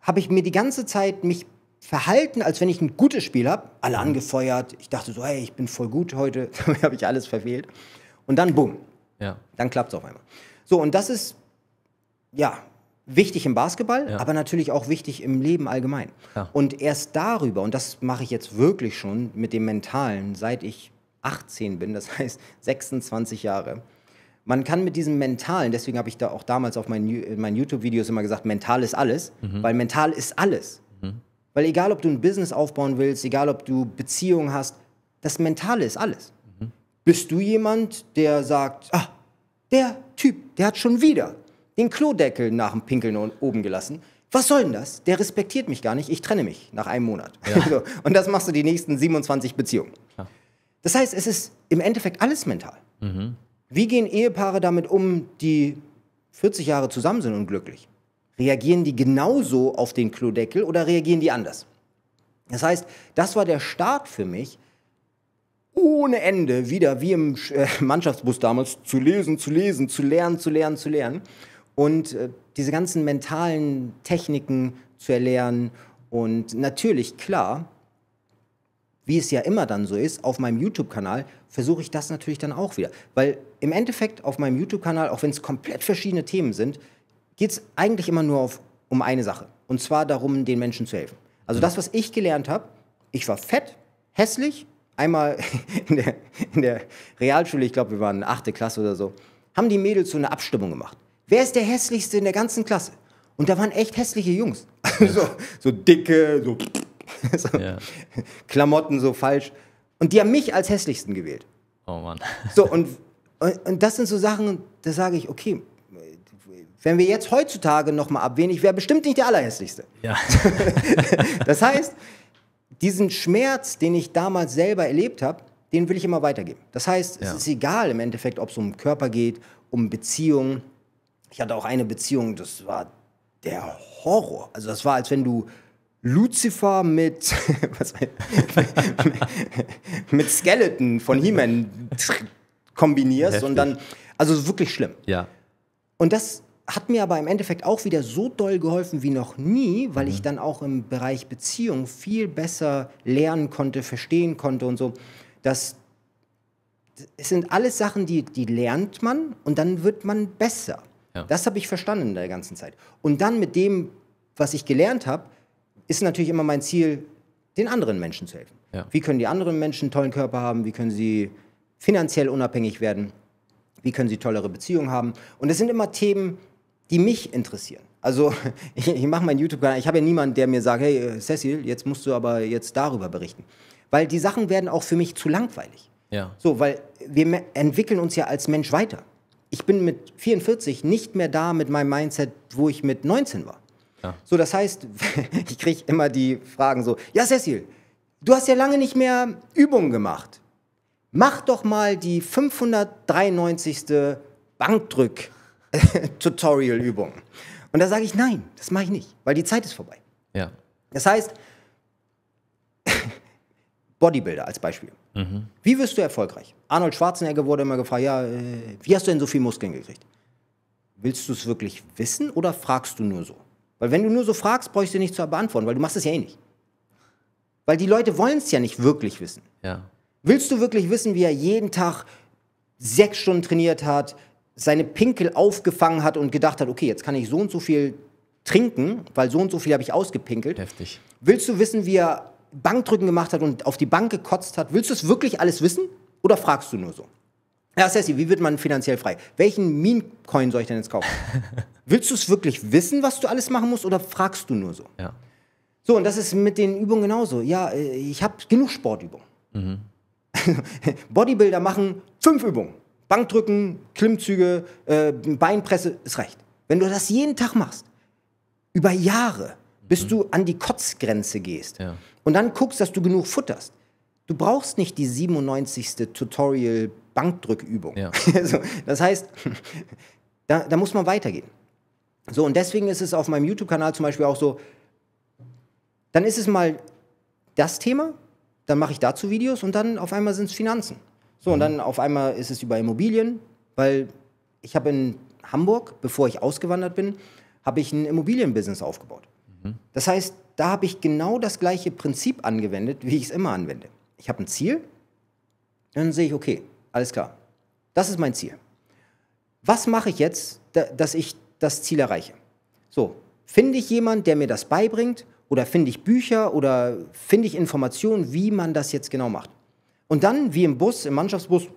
habe ich mir die ganze Zeit mich verhalten, als wenn ich ein gutes Spiel habe, alle mhm. angefeuert, ich dachte so, hey, ich bin voll gut heute, damit habe ich alles verfehlt. Und dann, bumm, ja. dann klappt es auf einmal. So, und das ist, ja, wichtig im Basketball, ja. aber natürlich auch wichtig im Leben allgemein. Ja. Und erst darüber, und das mache ich jetzt wirklich schon mit dem Mentalen, seit ich 18 bin, das heißt 26 Jahre. Man kann mit diesem Mentalen, deswegen habe ich da auch damals auf meinen, meinen YouTube-Videos immer gesagt, mental ist alles, mhm. weil mental ist alles. Mhm. Weil egal, ob du ein Business aufbauen willst, egal, ob du Beziehungen hast, das Mentale ist alles. Mhm. Bist du jemand, der sagt, ah, der Typ, der hat schon wieder den Klodeckel nach dem Pinkeln oben gelassen. Was soll denn das? Der respektiert mich gar nicht, ich trenne mich nach einem Monat. Ja. so. Und das machst du die nächsten 27 Beziehungen. Ja. Das heißt, es ist im Endeffekt alles mental. Mhm. Wie gehen Ehepaare damit um, die 40 Jahre zusammen sind und glücklich? Reagieren die genauso auf den Klodeckel oder reagieren die anders? Das heißt, das war der Start für mich, ohne Ende wieder wie im äh, Mannschaftsbus damals zu lesen, zu lesen, zu lernen, zu lernen, zu lernen und äh, diese ganzen mentalen Techniken zu erlernen. Und natürlich, klar, wie es ja immer dann so ist, auf meinem YouTube-Kanal versuche ich das natürlich dann auch wieder. Weil im Endeffekt auf meinem YouTube-Kanal, auch wenn es komplett verschiedene Themen sind, geht es eigentlich immer nur auf, um eine Sache. Und zwar darum, den Menschen zu helfen. Also das, was ich gelernt habe, ich war fett, hässlich, einmal in der, in der Realschule, ich glaube, wir waren in 8. Klasse oder so, haben die Mädels so eine Abstimmung gemacht. Wer ist der hässlichste in der ganzen Klasse? Und da waren echt hässliche Jungs. so, also, so dicke, so, so ja. Klamotten so falsch. Und die haben mich als hässlichsten gewählt. Oh Mann. So, und, und, und das sind so Sachen, da sage ich, okay, wenn wir jetzt heutzutage nochmal abwählen, ich wäre bestimmt nicht der Allerhässlichste. Ja. das heißt, diesen Schmerz, den ich damals selber erlebt habe, den will ich immer weitergeben. Das heißt, ja. es ist egal im Endeffekt, ob es um Körper geht, um Beziehungen, ich hatte auch eine Beziehung, das war der Horror. Also das war, als wenn du Lucifer mit, was, mit Skeleton von He-Man kombinierst Heftig. und dann, also wirklich schlimm. Ja. Und das hat mir aber im Endeffekt auch wieder so doll geholfen wie noch nie, weil mhm. ich dann auch im Bereich Beziehung viel besser lernen konnte, verstehen konnte und so. Das, das sind alles Sachen, die, die lernt man und dann wird man besser. Ja. Das habe ich verstanden in der ganzen Zeit. Und dann mit dem, was ich gelernt habe, ist natürlich immer mein Ziel, den anderen Menschen zu helfen. Ja. Wie können die anderen Menschen einen tollen Körper haben? Wie können sie finanziell unabhängig werden? Wie können sie tollere Beziehungen haben? Und das sind immer Themen, die mich interessieren. Also ich, ich mache meinen YouTube-Kanal, ich habe ja niemanden, der mir sagt, hey äh, Cecil, jetzt musst du aber jetzt darüber berichten. Weil die Sachen werden auch für mich zu langweilig. Ja. So, weil wir entwickeln uns ja als Mensch weiter ich bin mit 44 nicht mehr da mit meinem Mindset, wo ich mit 19 war. Ja. So, das heißt, ich kriege immer die Fragen so, ja Cecil, du hast ja lange nicht mehr Übungen gemacht. Mach doch mal die 593. Bankdrück-Tutorial-Übung. Und da sage ich, nein, das mache ich nicht, weil die Zeit ist vorbei. Ja. Das heißt, Bodybuilder als Beispiel. Mhm. Wie wirst du erfolgreich? Arnold Schwarzenegger wurde immer gefragt, ja, äh, wie hast du denn so viel Muskeln gekriegt? Willst du es wirklich wissen oder fragst du nur so? Weil wenn du nur so fragst, brauchst du nicht zu beantworten, weil du machst es ja eh nicht. Weil die Leute wollen es ja nicht wirklich wissen. Ja. Willst du wirklich wissen, wie er jeden Tag sechs Stunden trainiert hat, seine Pinkel aufgefangen hat und gedacht hat, okay, jetzt kann ich so und so viel trinken, weil so und so viel habe ich ausgepinkelt. Heftig. Willst du wissen, wie er Bankdrücken gemacht hat und auf die Bank gekotzt hat, willst du es wirklich alles wissen oder fragst du nur so? Ja, Sassy, wie wird man finanziell frei? Welchen Meme-Coin soll ich denn jetzt kaufen? willst du es wirklich wissen, was du alles machen musst oder fragst du nur so? Ja. So, und das ist mit den Übungen genauso. Ja, äh, ich habe genug Sportübungen. Mhm. Bodybuilder machen fünf Übungen. Bankdrücken, Klimmzüge, äh, Beinpresse, ist recht. Wenn du das jeden Tag machst, über Jahre, bis mhm. du an die Kotzgrenze gehst, ja. Und dann guckst, dass du genug futterst. Du brauchst nicht die 97. Tutorial Bankdrückübung. Ja. Also, das heißt, da, da muss man weitergehen. So, und deswegen ist es auf meinem YouTube-Kanal zum Beispiel auch so, dann ist es mal das Thema, dann mache ich dazu Videos und dann auf einmal sind es Finanzen. So, mhm. und dann auf einmal ist es über Immobilien, weil ich habe in Hamburg, bevor ich ausgewandert bin, habe ich ein Immobilienbusiness aufgebaut. Mhm. Das heißt, da habe ich genau das gleiche Prinzip angewendet, wie ich es immer anwende. Ich habe ein Ziel, dann sehe ich, okay, alles klar, das ist mein Ziel. Was mache ich jetzt, da, dass ich das Ziel erreiche? So, finde ich jemanden, der mir das beibringt oder finde ich Bücher oder finde ich Informationen, wie man das jetzt genau macht. Und dann, wie im Bus, im Mannschaftsbus,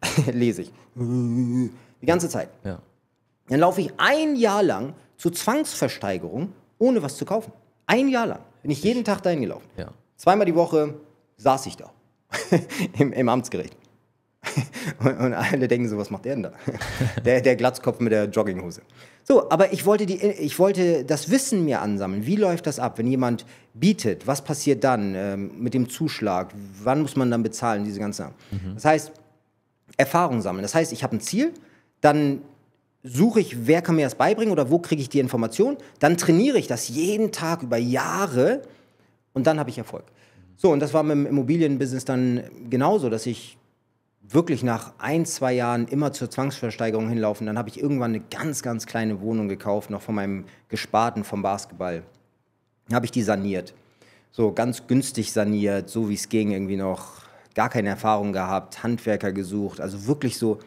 lese ich die ganze Zeit. Ja. Dann laufe ich ein Jahr lang zur Zwangsversteigerung, ohne was zu kaufen. Ein Jahr lang bin ich jeden Tag dahin gelaufen. Ja. Zweimal die Woche saß ich da Im, Im, Amtsgericht. und, und, alle denken so, was macht der denn da? der, der Glatzkopf mit der Jogginghose. So, aber ich wollte, die, ich wollte das Wissen mir ansammeln. Wie läuft das ab, wenn jemand bietet? Was passiert dann ähm, mit dem Zuschlag? Wann muss man dann bezahlen? Diese ganzen. Mhm. Das heißt, Erfahrung sammeln. Das heißt, ich habe ein Ziel, dann suche ich, wer kann mir das beibringen oder wo kriege ich die Information. Dann trainiere ich das jeden Tag über Jahre und dann habe ich Erfolg. So, und das war mit dem Immobilienbusiness dann genauso, dass ich wirklich nach ein, zwei Jahren immer zur Zwangsversteigerung hinlaufen. Dann habe ich irgendwann eine ganz, ganz kleine Wohnung gekauft, noch von meinem Gesparten vom Basketball. Dann habe ich die saniert. So ganz günstig saniert, so wie es ging, irgendwie noch gar keine Erfahrung gehabt, Handwerker gesucht, also wirklich so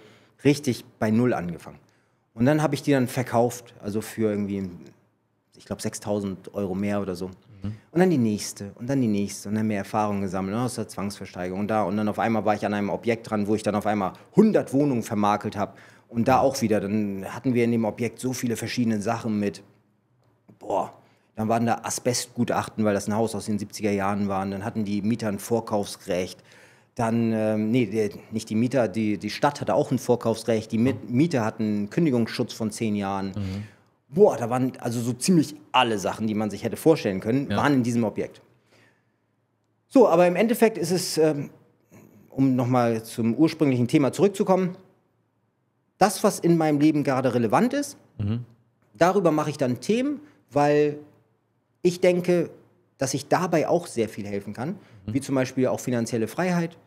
richtig bei Null angefangen. Und dann habe ich die dann verkauft, also für irgendwie, ich glaube, 6000 Euro mehr oder so. Mhm. Und dann die nächste und dann die nächste und dann mehr Erfahrung gesammelt oh, aus der Zwangsversteigerung und da. Und dann auf einmal war ich an einem Objekt dran, wo ich dann auf einmal 100 Wohnungen vermakelt habe. Und da auch wieder, dann hatten wir in dem Objekt so viele verschiedene Sachen mit. Boah, dann waren da Asbestgutachten, weil das ein Haus aus den 70er Jahren war. dann hatten die Mieter ein Vorkaufsrecht. Dann, ähm, nee, der, nicht die Mieter, die, die Stadt hatte auch ein Vorkaufsrecht, die Mieter hatten einen Kündigungsschutz von zehn Jahren. Mhm. Boah, da waren also so ziemlich alle Sachen, die man sich hätte vorstellen können, ja. waren in diesem Objekt. So, aber im Endeffekt ist es, ähm, um nochmal zum ursprünglichen Thema zurückzukommen, das, was in meinem Leben gerade relevant ist, mhm. darüber mache ich dann Themen, weil ich denke, dass ich dabei auch sehr viel helfen kann, mhm. wie zum Beispiel auch finanzielle Freiheit,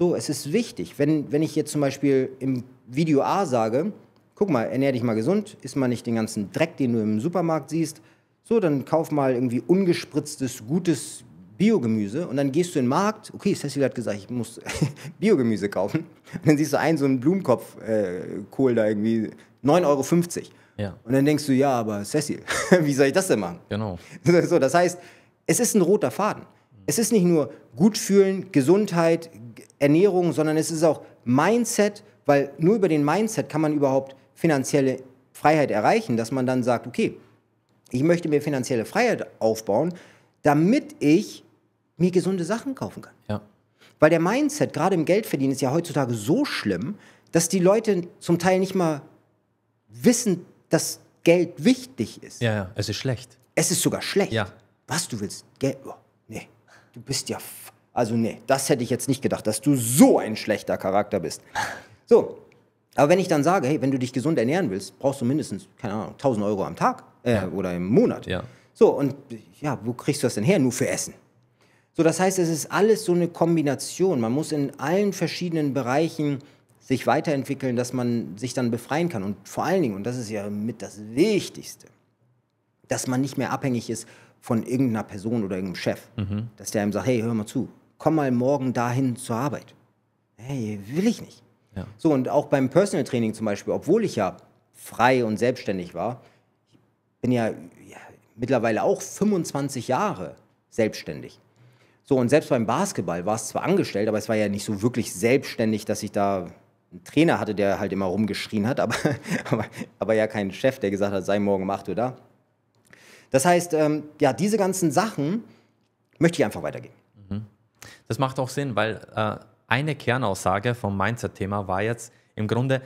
so, es ist wichtig. Wenn, wenn ich jetzt zum Beispiel im Video A sage, guck mal, ernähr dich mal gesund, isst mal nicht den ganzen Dreck, den du im Supermarkt siehst. So, dann kauf mal irgendwie ungespritztes, gutes Biogemüse und dann gehst du in den Markt. Okay, Cecil hat gesagt, ich muss Biogemüse kaufen. Und dann siehst du einen, so einen Blumenkopfkohl äh, da irgendwie, 9,50 Euro. Ja. Und dann denkst du, ja, aber Cecil, wie soll ich das denn machen? Genau. So, das heißt, es ist ein roter Faden. Es ist nicht nur gut fühlen, Gesundheit, Ernährung, sondern es ist auch Mindset, weil nur über den Mindset kann man überhaupt finanzielle Freiheit erreichen, dass man dann sagt, okay, ich möchte mir finanzielle Freiheit aufbauen, damit ich mir gesunde Sachen kaufen kann. Ja. Weil der Mindset, gerade im Geldverdienen, ist ja heutzutage so schlimm, dass die Leute zum Teil nicht mal wissen, dass Geld wichtig ist. Ja, ja, es ist schlecht. Es ist sogar schlecht. Ja. Was, du willst Geld? Oh, nee, du bist ja also nee, das hätte ich jetzt nicht gedacht, dass du so ein schlechter Charakter bist. So, aber wenn ich dann sage, hey, wenn du dich gesund ernähren willst, brauchst du mindestens, keine Ahnung, 1000 Euro am Tag äh, ja. oder im Monat. Ja. So, und ja, wo kriegst du das denn her? Nur für Essen. So, das heißt, es ist alles so eine Kombination. Man muss in allen verschiedenen Bereichen sich weiterentwickeln, dass man sich dann befreien kann. Und vor allen Dingen, und das ist ja mit das Wichtigste, dass man nicht mehr abhängig ist von irgendeiner Person oder irgendeinem Chef. Mhm. Dass der einem sagt, hey, hör mal zu, komm mal morgen dahin zur Arbeit. Hey, will ich nicht. Ja. So, und auch beim Personal Training zum Beispiel, obwohl ich ja frei und selbstständig war, bin ja, ja mittlerweile auch 25 Jahre selbstständig. So, und selbst beim Basketball war es zwar angestellt, aber es war ja nicht so wirklich selbstständig, dass ich da einen Trainer hatte, der halt immer rumgeschrien hat, aber, aber, aber ja kein Chef, der gesagt hat, sei morgen um 8 Uhr da. Das heißt, ähm, ja, diese ganzen Sachen möchte ich einfach weitergeben. Das macht auch Sinn, weil äh, eine Kernaussage vom Mindset-Thema war jetzt im Grunde,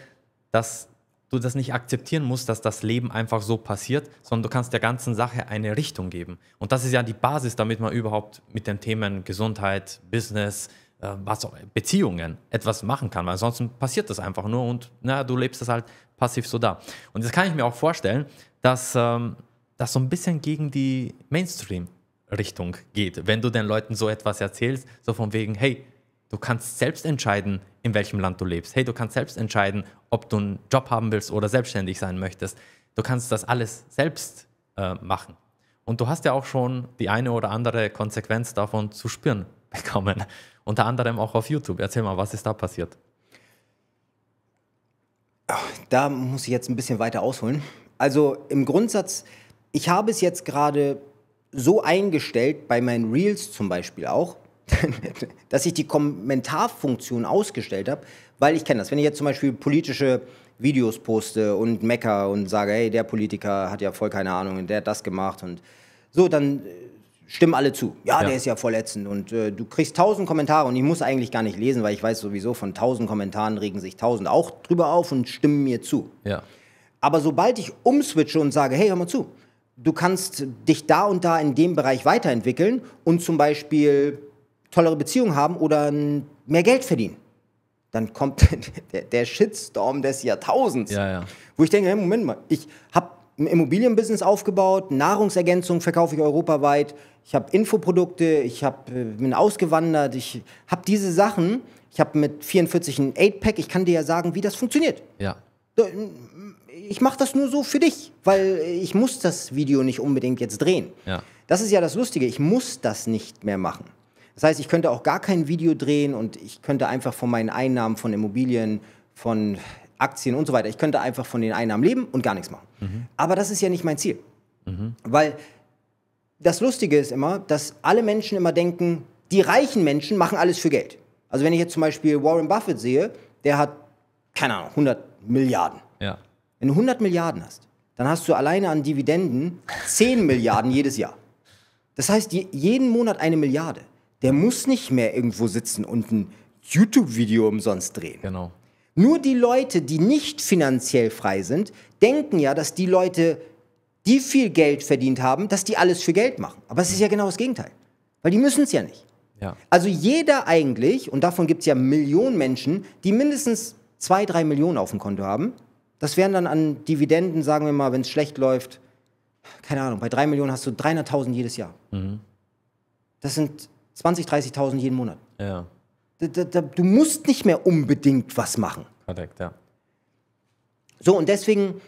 dass du das nicht akzeptieren musst, dass das Leben einfach so passiert, sondern du kannst der ganzen Sache eine Richtung geben. Und das ist ja die Basis, damit man überhaupt mit den Themen Gesundheit, Business, äh, was, Beziehungen etwas machen kann, weil ansonsten passiert das einfach nur und na, du lebst das halt passiv so da. Und das kann ich mir auch vorstellen, dass ähm, das so ein bisschen gegen die Mainstream Richtung geht. Wenn du den Leuten so etwas erzählst, so von wegen, hey, du kannst selbst entscheiden, in welchem Land du lebst. Hey, du kannst selbst entscheiden, ob du einen Job haben willst oder selbstständig sein möchtest. Du kannst das alles selbst äh, machen. Und du hast ja auch schon die eine oder andere Konsequenz davon zu spüren bekommen. Unter anderem auch auf YouTube. Erzähl mal, was ist da passiert? Da muss ich jetzt ein bisschen weiter ausholen. Also im Grundsatz, ich habe es jetzt gerade so eingestellt, bei meinen Reels zum Beispiel auch, dass ich die Kommentarfunktion ausgestellt habe, weil ich kenne das. Wenn ich jetzt zum Beispiel politische Videos poste und mecker und sage, hey, der Politiker hat ja voll keine Ahnung und der hat das gemacht und so, dann äh, stimmen alle zu. Ja, ja. der ist ja verletzend und äh, du kriegst tausend Kommentare und ich muss eigentlich gar nicht lesen, weil ich weiß sowieso, von tausend Kommentaren regen sich tausend auch drüber auf und stimmen mir zu. Ja. Aber sobald ich umswitche und sage, hey, hör mal zu, du kannst dich da und da in dem Bereich weiterentwickeln und zum Beispiel tollere Beziehungen haben oder mehr Geld verdienen. Dann kommt der, Shitstorm des Jahrtausends. Ja, ja. Wo ich denke, hey, Moment mal, ich habe ein Immobilienbusiness aufgebaut, Nahrungsergänzung verkaufe ich europaweit, ich habe Infoprodukte, ich hab, äh, bin ausgewandert, ich habe diese Sachen, ich habe mit 44 ein 8-Pack, ich kann dir ja sagen, wie das funktioniert. Ja ich mache das nur so für dich, weil ich muss das Video nicht unbedingt jetzt drehen. Ja. Das ist ja das Lustige, ich muss das nicht mehr machen. Das heißt, ich könnte auch gar kein Video drehen und ich könnte einfach von meinen Einnahmen von Immobilien, von Aktien und so weiter, ich könnte einfach von den Einnahmen leben und gar nichts machen. Mhm. Aber das ist ja nicht mein Ziel. Mhm. Weil das Lustige ist immer, dass alle Menschen immer denken, die reichen Menschen machen alles für Geld. Also wenn ich jetzt zum Beispiel Warren Buffett sehe, der hat, keine Ahnung, 100 Milliarden. Ja. Wenn du 100 Milliarden hast, dann hast du alleine an Dividenden 10 Milliarden jedes Jahr. Das heißt, jeden Monat eine Milliarde. Der muss nicht mehr irgendwo sitzen und ein YouTube-Video umsonst drehen. Genau. Nur die Leute, die nicht finanziell frei sind, denken ja, dass die Leute, die viel Geld verdient haben, dass die alles für Geld machen. Aber es ist ja genau das Gegenteil. Weil die müssen es ja nicht. Ja. Also jeder eigentlich, und davon gibt es ja Millionen Menschen, die mindestens zwei, drei Millionen auf dem Konto haben, das wären dann an Dividenden, sagen wir mal, wenn es schlecht läuft, keine Ahnung, bei 3 Millionen hast du 300.000 jedes Jahr. Mhm. Das sind 20.000, 30.000 jeden Monat. Ja. Da, da, da, du musst nicht mehr unbedingt was machen. Korrekt, ja. So, und deswegen,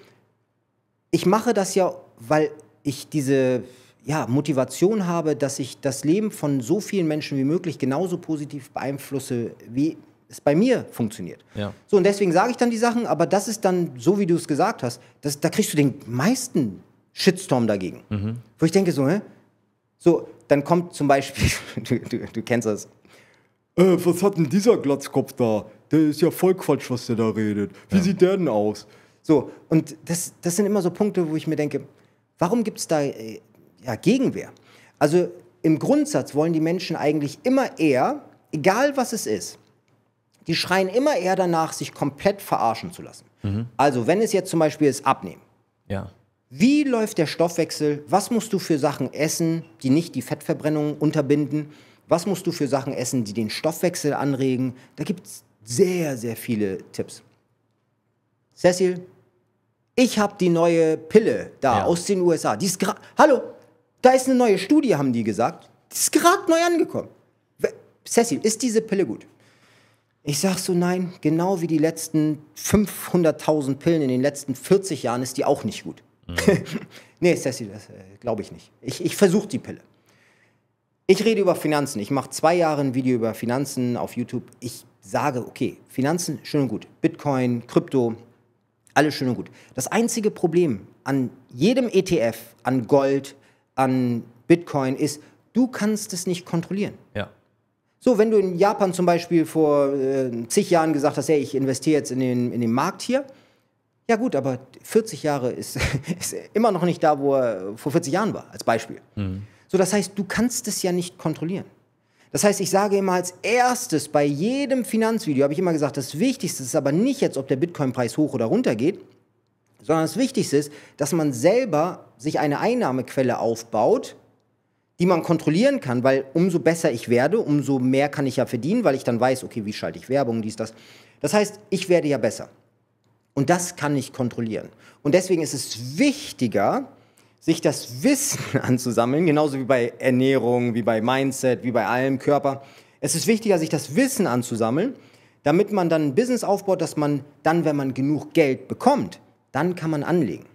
ich mache das ja, weil ich diese ja, Motivation habe, dass ich das Leben von so vielen Menschen wie möglich genauso positiv beeinflusse, wie es bei mir funktioniert. Ja. So, und deswegen sage ich dann die Sachen, aber das ist dann, so wie du es gesagt hast, das, da kriegst du den meisten Shitstorm dagegen. Mhm. Wo ich denke so, hä? So, dann kommt zum Beispiel, du, du, du kennst das, äh, was hat denn dieser Glatzkopf da? Der ist ja voll Quatsch, was der da redet. Wie ja. sieht der denn aus? So, und das, das sind immer so Punkte, wo ich mir denke, warum gibt es da äh, ja, Gegenwehr? Also im Grundsatz wollen die Menschen eigentlich immer eher, egal was es ist, die schreien immer eher danach, sich komplett verarschen zu lassen. Mhm. Also, wenn es jetzt zum Beispiel ist, abnehmen. Ja. Wie läuft der Stoffwechsel? Was musst du für Sachen essen, die nicht die Fettverbrennung unterbinden? Was musst du für Sachen essen, die den Stoffwechsel anregen? Da gibt es sehr, sehr viele Tipps. Cecil, ich habe die neue Pille da ja. aus den USA. Die ist Hallo, da ist eine neue Studie, haben die gesagt. Die ist gerade neu angekommen. Cecil, ist diese Pille gut? Ich sag so, nein, genau wie die letzten 500.000 Pillen in den letzten 40 Jahren ist die auch nicht gut. Mhm. nee, Sassy, das äh, glaube ich nicht. Ich, ich versuche die Pille. Ich rede über Finanzen. Ich mache zwei Jahre ein Video über Finanzen auf YouTube. Ich sage, okay, Finanzen, schön und gut. Bitcoin, Krypto, alles schön und gut. Das einzige Problem an jedem ETF, an Gold, an Bitcoin ist, du kannst es nicht kontrollieren. Ja. So, wenn du in Japan zum Beispiel vor äh, zig Jahren gesagt hast, hey, ich investiere jetzt in den, in den Markt hier, ja gut, aber 40 Jahre ist, ist immer noch nicht da, wo er vor 40 Jahren war, als Beispiel. Mhm. So, das heißt, du kannst es ja nicht kontrollieren. Das heißt, ich sage immer als erstes bei jedem Finanzvideo, habe ich immer gesagt, das Wichtigste ist aber nicht jetzt, ob der Bitcoin-Preis hoch oder runter geht, sondern das Wichtigste ist, dass man selber sich eine Einnahmequelle aufbaut, die man kontrollieren kann, weil umso besser ich werde, umso mehr kann ich ja verdienen, weil ich dann weiß, okay, wie schalte ich Werbung, dies, das. Das heißt, ich werde ja besser. Und das kann ich kontrollieren. Und deswegen ist es wichtiger, sich das Wissen anzusammeln, genauso wie bei Ernährung, wie bei Mindset, wie bei allem Körper. Es ist wichtiger, sich das Wissen anzusammeln, damit man dann ein Business aufbaut, dass man dann, wenn man genug Geld bekommt, dann kann man anlegen.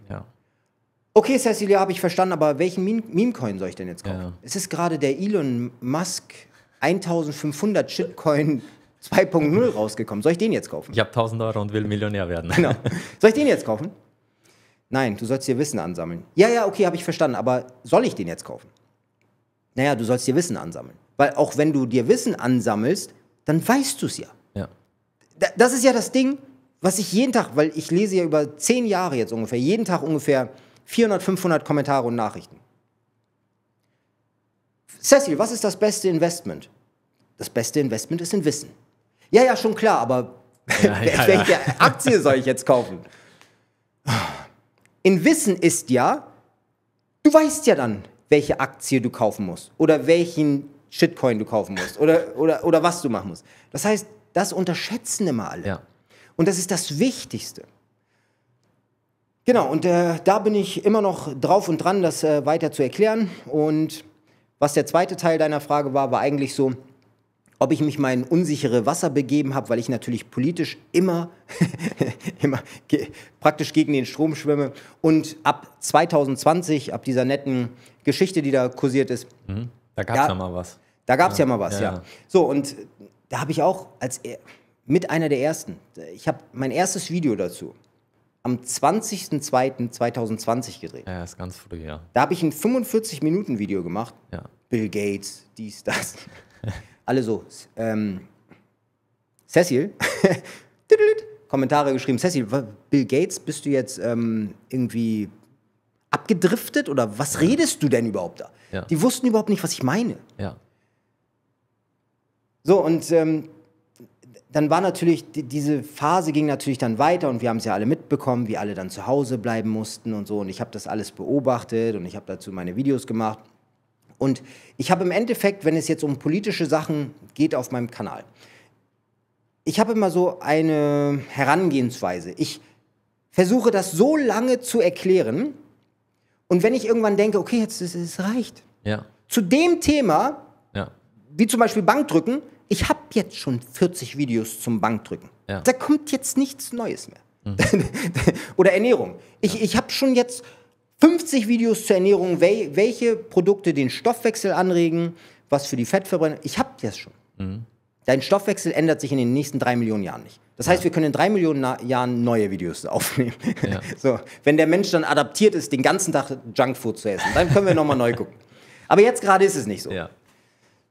Okay, Cecilia, habe ich verstanden, aber welchen Meme-Coin soll ich denn jetzt kaufen? Ja. Es ist gerade der Elon Musk 1500 Shitcoin 2.0 rausgekommen. Soll ich den jetzt kaufen? Ich habe 1000 Euro und will Millionär werden. Genau. Soll ich den jetzt kaufen? Nein, du sollst dir Wissen ansammeln. Ja, ja, okay, habe ich verstanden, aber soll ich den jetzt kaufen? Naja, du sollst dir Wissen ansammeln. Weil auch wenn du dir Wissen ansammelst, dann weißt du es ja. ja. Das ist ja das Ding, was ich jeden Tag, weil ich lese ja über zehn Jahre jetzt ungefähr, jeden Tag ungefähr 400, 500 Kommentare und Nachrichten. Cecil, was ist das beste Investment? Das beste Investment ist in Wissen. Ja, ja, schon klar, aber ja, ja, welche ja. Aktie soll ich jetzt kaufen? In Wissen ist ja, du weißt ja dann, welche Aktie du kaufen musst oder welchen Shitcoin du kaufen musst oder, oder, oder was du machen musst. Das heißt, das unterschätzen immer alle. Und das ist das Wichtigste. Genau, und äh, da bin ich immer noch drauf und dran, das äh, weiter zu erklären. Und was der zweite Teil deiner Frage war, war eigentlich so, ob ich mich mal in unsichere Wasser begeben habe, weil ich natürlich politisch immer, immer ge praktisch gegen den Strom schwimme. Und ab 2020, ab dieser netten Geschichte, die da kursiert ist. Mhm. Da gab es ja mal was. Da gab es ja, ja, mal was, ja. ja. So, und da habe ich auch als äh, mit einer der ersten, ich habe mein erstes Video dazu am 20.02.2020 gedreht. Ja, ist ganz früh, ja. Da habe ich ein 45-Minuten-Video gemacht. Ja. Bill Gates, dies, das. Alle so. Ähm, Cecil, Kommentare geschrieben. Cecil, Bill Gates, bist du jetzt ähm, irgendwie abgedriftet oder was redest du denn überhaupt da? Ja. Die wussten überhaupt nicht, was ich meine. Ja. So, und ähm, dann war natürlich, die, diese Phase ging natürlich dann weiter und wir haben es ja alle mit mitbekommen, wie alle dann zu Hause bleiben mussten und so. Und ich habe das alles beobachtet und ich habe dazu meine Videos gemacht. Und ich habe im Endeffekt, wenn es jetzt um politische Sachen geht auf meinem Kanal, ich habe immer so eine Herangehensweise. Ich versuche das so lange zu erklären und wenn ich irgendwann denke, okay, jetzt ist es reicht. Ja. Zu dem Thema, ja. wie zum Beispiel Bankdrücken, ich habe jetzt schon 40 Videos zum Bankdrücken. Ja. Da kommt jetzt nichts Neues mehr. Oder Ernährung. Ich, ja. ich habe schon jetzt 50 Videos zur Ernährung, wel welche Produkte den Stoffwechsel anregen, was für die Fettverbrennung. Ich habe das schon. Mhm. Dein Stoffwechsel ändert sich in den nächsten drei Millionen Jahren nicht. Das heißt, ja. wir können in drei Millionen Na Jahren neue Videos aufnehmen. Ja. So, wenn der Mensch dann adaptiert ist, den ganzen Tag Junkfood zu essen, dann können wir nochmal neu gucken. Aber jetzt gerade ist es nicht so. Ja.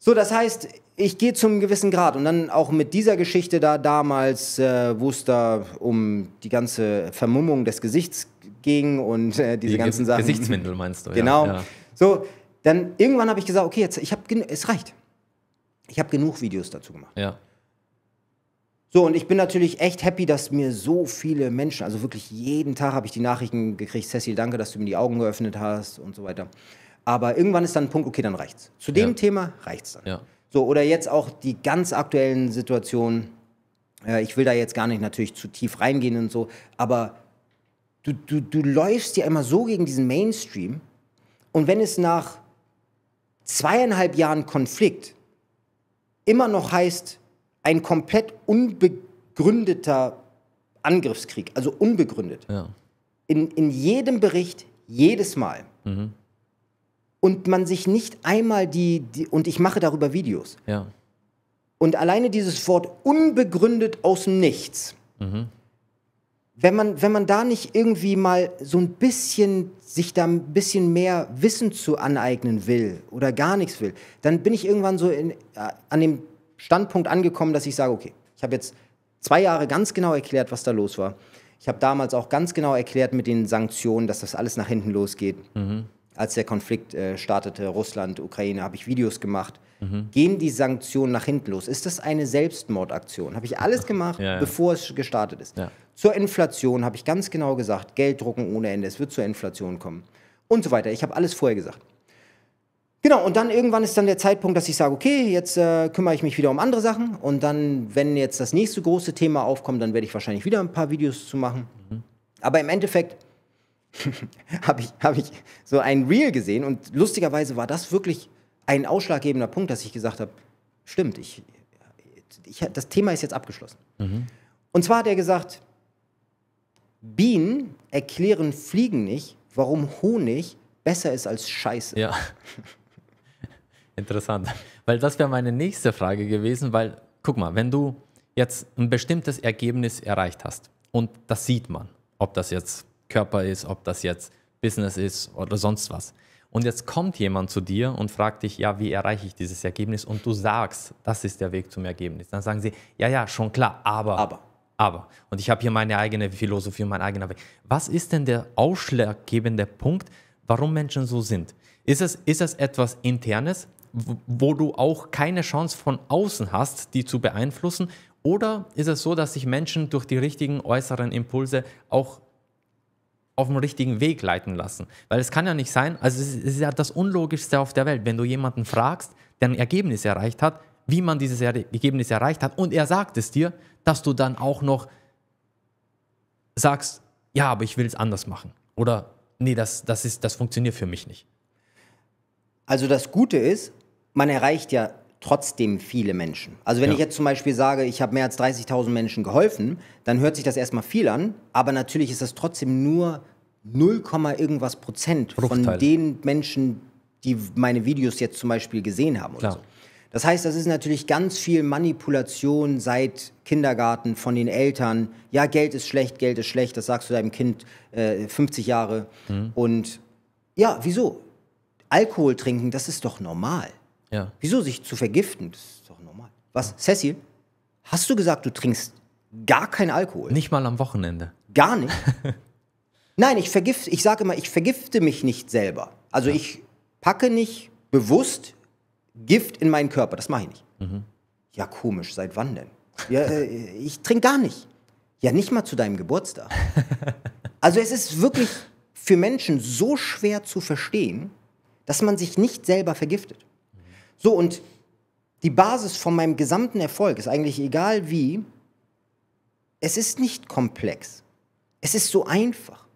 So, das heißt, ich gehe zum gewissen Grad und dann auch mit dieser Geschichte da damals, äh, wo es da um die ganze Vermummung des Gesichts ging und äh, diese die ganzen Ge Sachen. Gesichtswindel meinst du? Genau. Ja, ja. So, dann irgendwann habe ich gesagt, okay, jetzt, ich hab, es reicht. Ich habe genug Videos dazu gemacht. Ja. So, und ich bin natürlich echt happy, dass mir so viele Menschen, also wirklich jeden Tag habe ich die Nachrichten gekriegt, Cecil, danke, dass du mir die Augen geöffnet hast und so weiter. Aber irgendwann ist dann ein Punkt, okay, dann reicht's. Zu dem ja. Thema reicht's dann. Ja. So, oder jetzt auch die ganz aktuellen Situationen. Äh, ich will da jetzt gar nicht natürlich zu tief reingehen und so, aber du, du, du läufst ja immer so gegen diesen Mainstream. Und wenn es nach zweieinhalb Jahren Konflikt immer noch heißt, ein komplett unbegründeter Angriffskrieg, also unbegründet, ja. in, in jedem Bericht, jedes Mal, mhm und man sich nicht einmal die, die und ich mache darüber Videos. Ja. Und alleine dieses Wort unbegründet aus dem Nichts. Mhm. Wenn man, wenn man da nicht irgendwie mal so ein bisschen sich da ein bisschen mehr Wissen zu aneignen will oder gar nichts will, dann bin ich irgendwann so in, äh, an dem Standpunkt angekommen, dass ich sage, okay, ich habe jetzt zwei Jahre ganz genau erklärt, was da los war. Ich habe damals auch ganz genau erklärt mit den Sanktionen, dass das alles nach hinten losgeht. Mhm als der Konflikt äh, startete, Russland, Ukraine, habe ich Videos gemacht. Mhm. Gehen die Sanktionen nach hinten los? Ist das eine Selbstmordaktion? Habe ich alles gemacht, ja, ja. bevor es gestartet ist? Ja. Zur Inflation habe ich ganz genau gesagt, Geld drucken ohne Ende, es wird zur Inflation kommen und so weiter. Ich habe alles vorher gesagt. Genau, und dann irgendwann ist dann der Zeitpunkt, dass ich sage, okay, jetzt äh, kümmere ich mich wieder um andere Sachen und dann, wenn jetzt das nächste große Thema aufkommt, dann werde ich wahrscheinlich wieder ein paar Videos zu machen. Mhm. Aber im Endeffekt habe ich, hab ich so ein Reel gesehen und lustigerweise war das wirklich ein ausschlaggebender Punkt, dass ich gesagt habe, stimmt, ich, ich, das Thema ist jetzt abgeschlossen. Mhm. Und zwar hat er gesagt, Bienen erklären Fliegen nicht, warum Honig besser ist als Scheiße. Ja. Interessant. Weil das wäre meine nächste Frage gewesen, weil, guck mal, wenn du jetzt ein bestimmtes Ergebnis erreicht hast und das sieht man, ob das jetzt Körper ist, ob das jetzt Business ist oder sonst was. Und jetzt kommt jemand zu dir und fragt dich, ja, wie erreiche ich dieses Ergebnis? Und du sagst, das ist der Weg zum Ergebnis. Dann sagen sie, ja, ja, schon klar, aber. Aber. Aber. Und ich habe hier meine eigene Philosophie und mein eigener Weg. Was ist denn der ausschlaggebende Punkt, warum Menschen so sind? Ist es, ist es etwas Internes, wo du auch keine Chance von außen hast, die zu beeinflussen? Oder ist es so, dass sich Menschen durch die richtigen äußeren Impulse auch auf dem richtigen Weg leiten lassen. Weil es kann ja nicht sein, also es ist ja das Unlogischste auf der Welt, wenn du jemanden fragst, der ein Ergebnis erreicht hat, wie man dieses Ergebnis erreicht hat und er sagt es dir, dass du dann auch noch sagst, ja, aber ich will es anders machen. Oder nee, das, das, ist, das funktioniert für mich nicht. Also das Gute ist, man erreicht ja trotzdem viele Menschen. Also wenn ja. ich jetzt zum Beispiel sage, ich habe mehr als 30.000 Menschen geholfen, dann hört sich das erstmal viel an, aber natürlich ist das trotzdem nur 0, irgendwas Prozent von den Menschen, die meine Videos jetzt zum Beispiel gesehen haben. Oder so. Das heißt, das ist natürlich ganz viel Manipulation seit Kindergarten von den Eltern. Ja, Geld ist schlecht, Geld ist schlecht, das sagst du deinem Kind äh, 50 Jahre. Mhm. Und ja, wieso? Alkohol trinken, das ist doch normal. Ja. Wieso sich zu vergiften? Das ist doch normal. Was, Cecil? Hast du gesagt, du trinkst gar keinen Alkohol? Nicht mal am Wochenende. Gar nicht? Nein, ich vergifte, ich sage immer, ich vergifte mich nicht selber. Also ja. ich packe nicht bewusst Gift in meinen Körper. Das mache ich nicht. Mhm. Ja, komisch, seit wann denn? Ja, äh, ich trinke gar nicht. Ja, nicht mal zu deinem Geburtstag. Also es ist wirklich für Menschen so schwer zu verstehen, dass man sich nicht selber vergiftet. So, und die Basis von meinem gesamten Erfolg ist eigentlich egal wie, es ist nicht komplex. Es ist so einfach.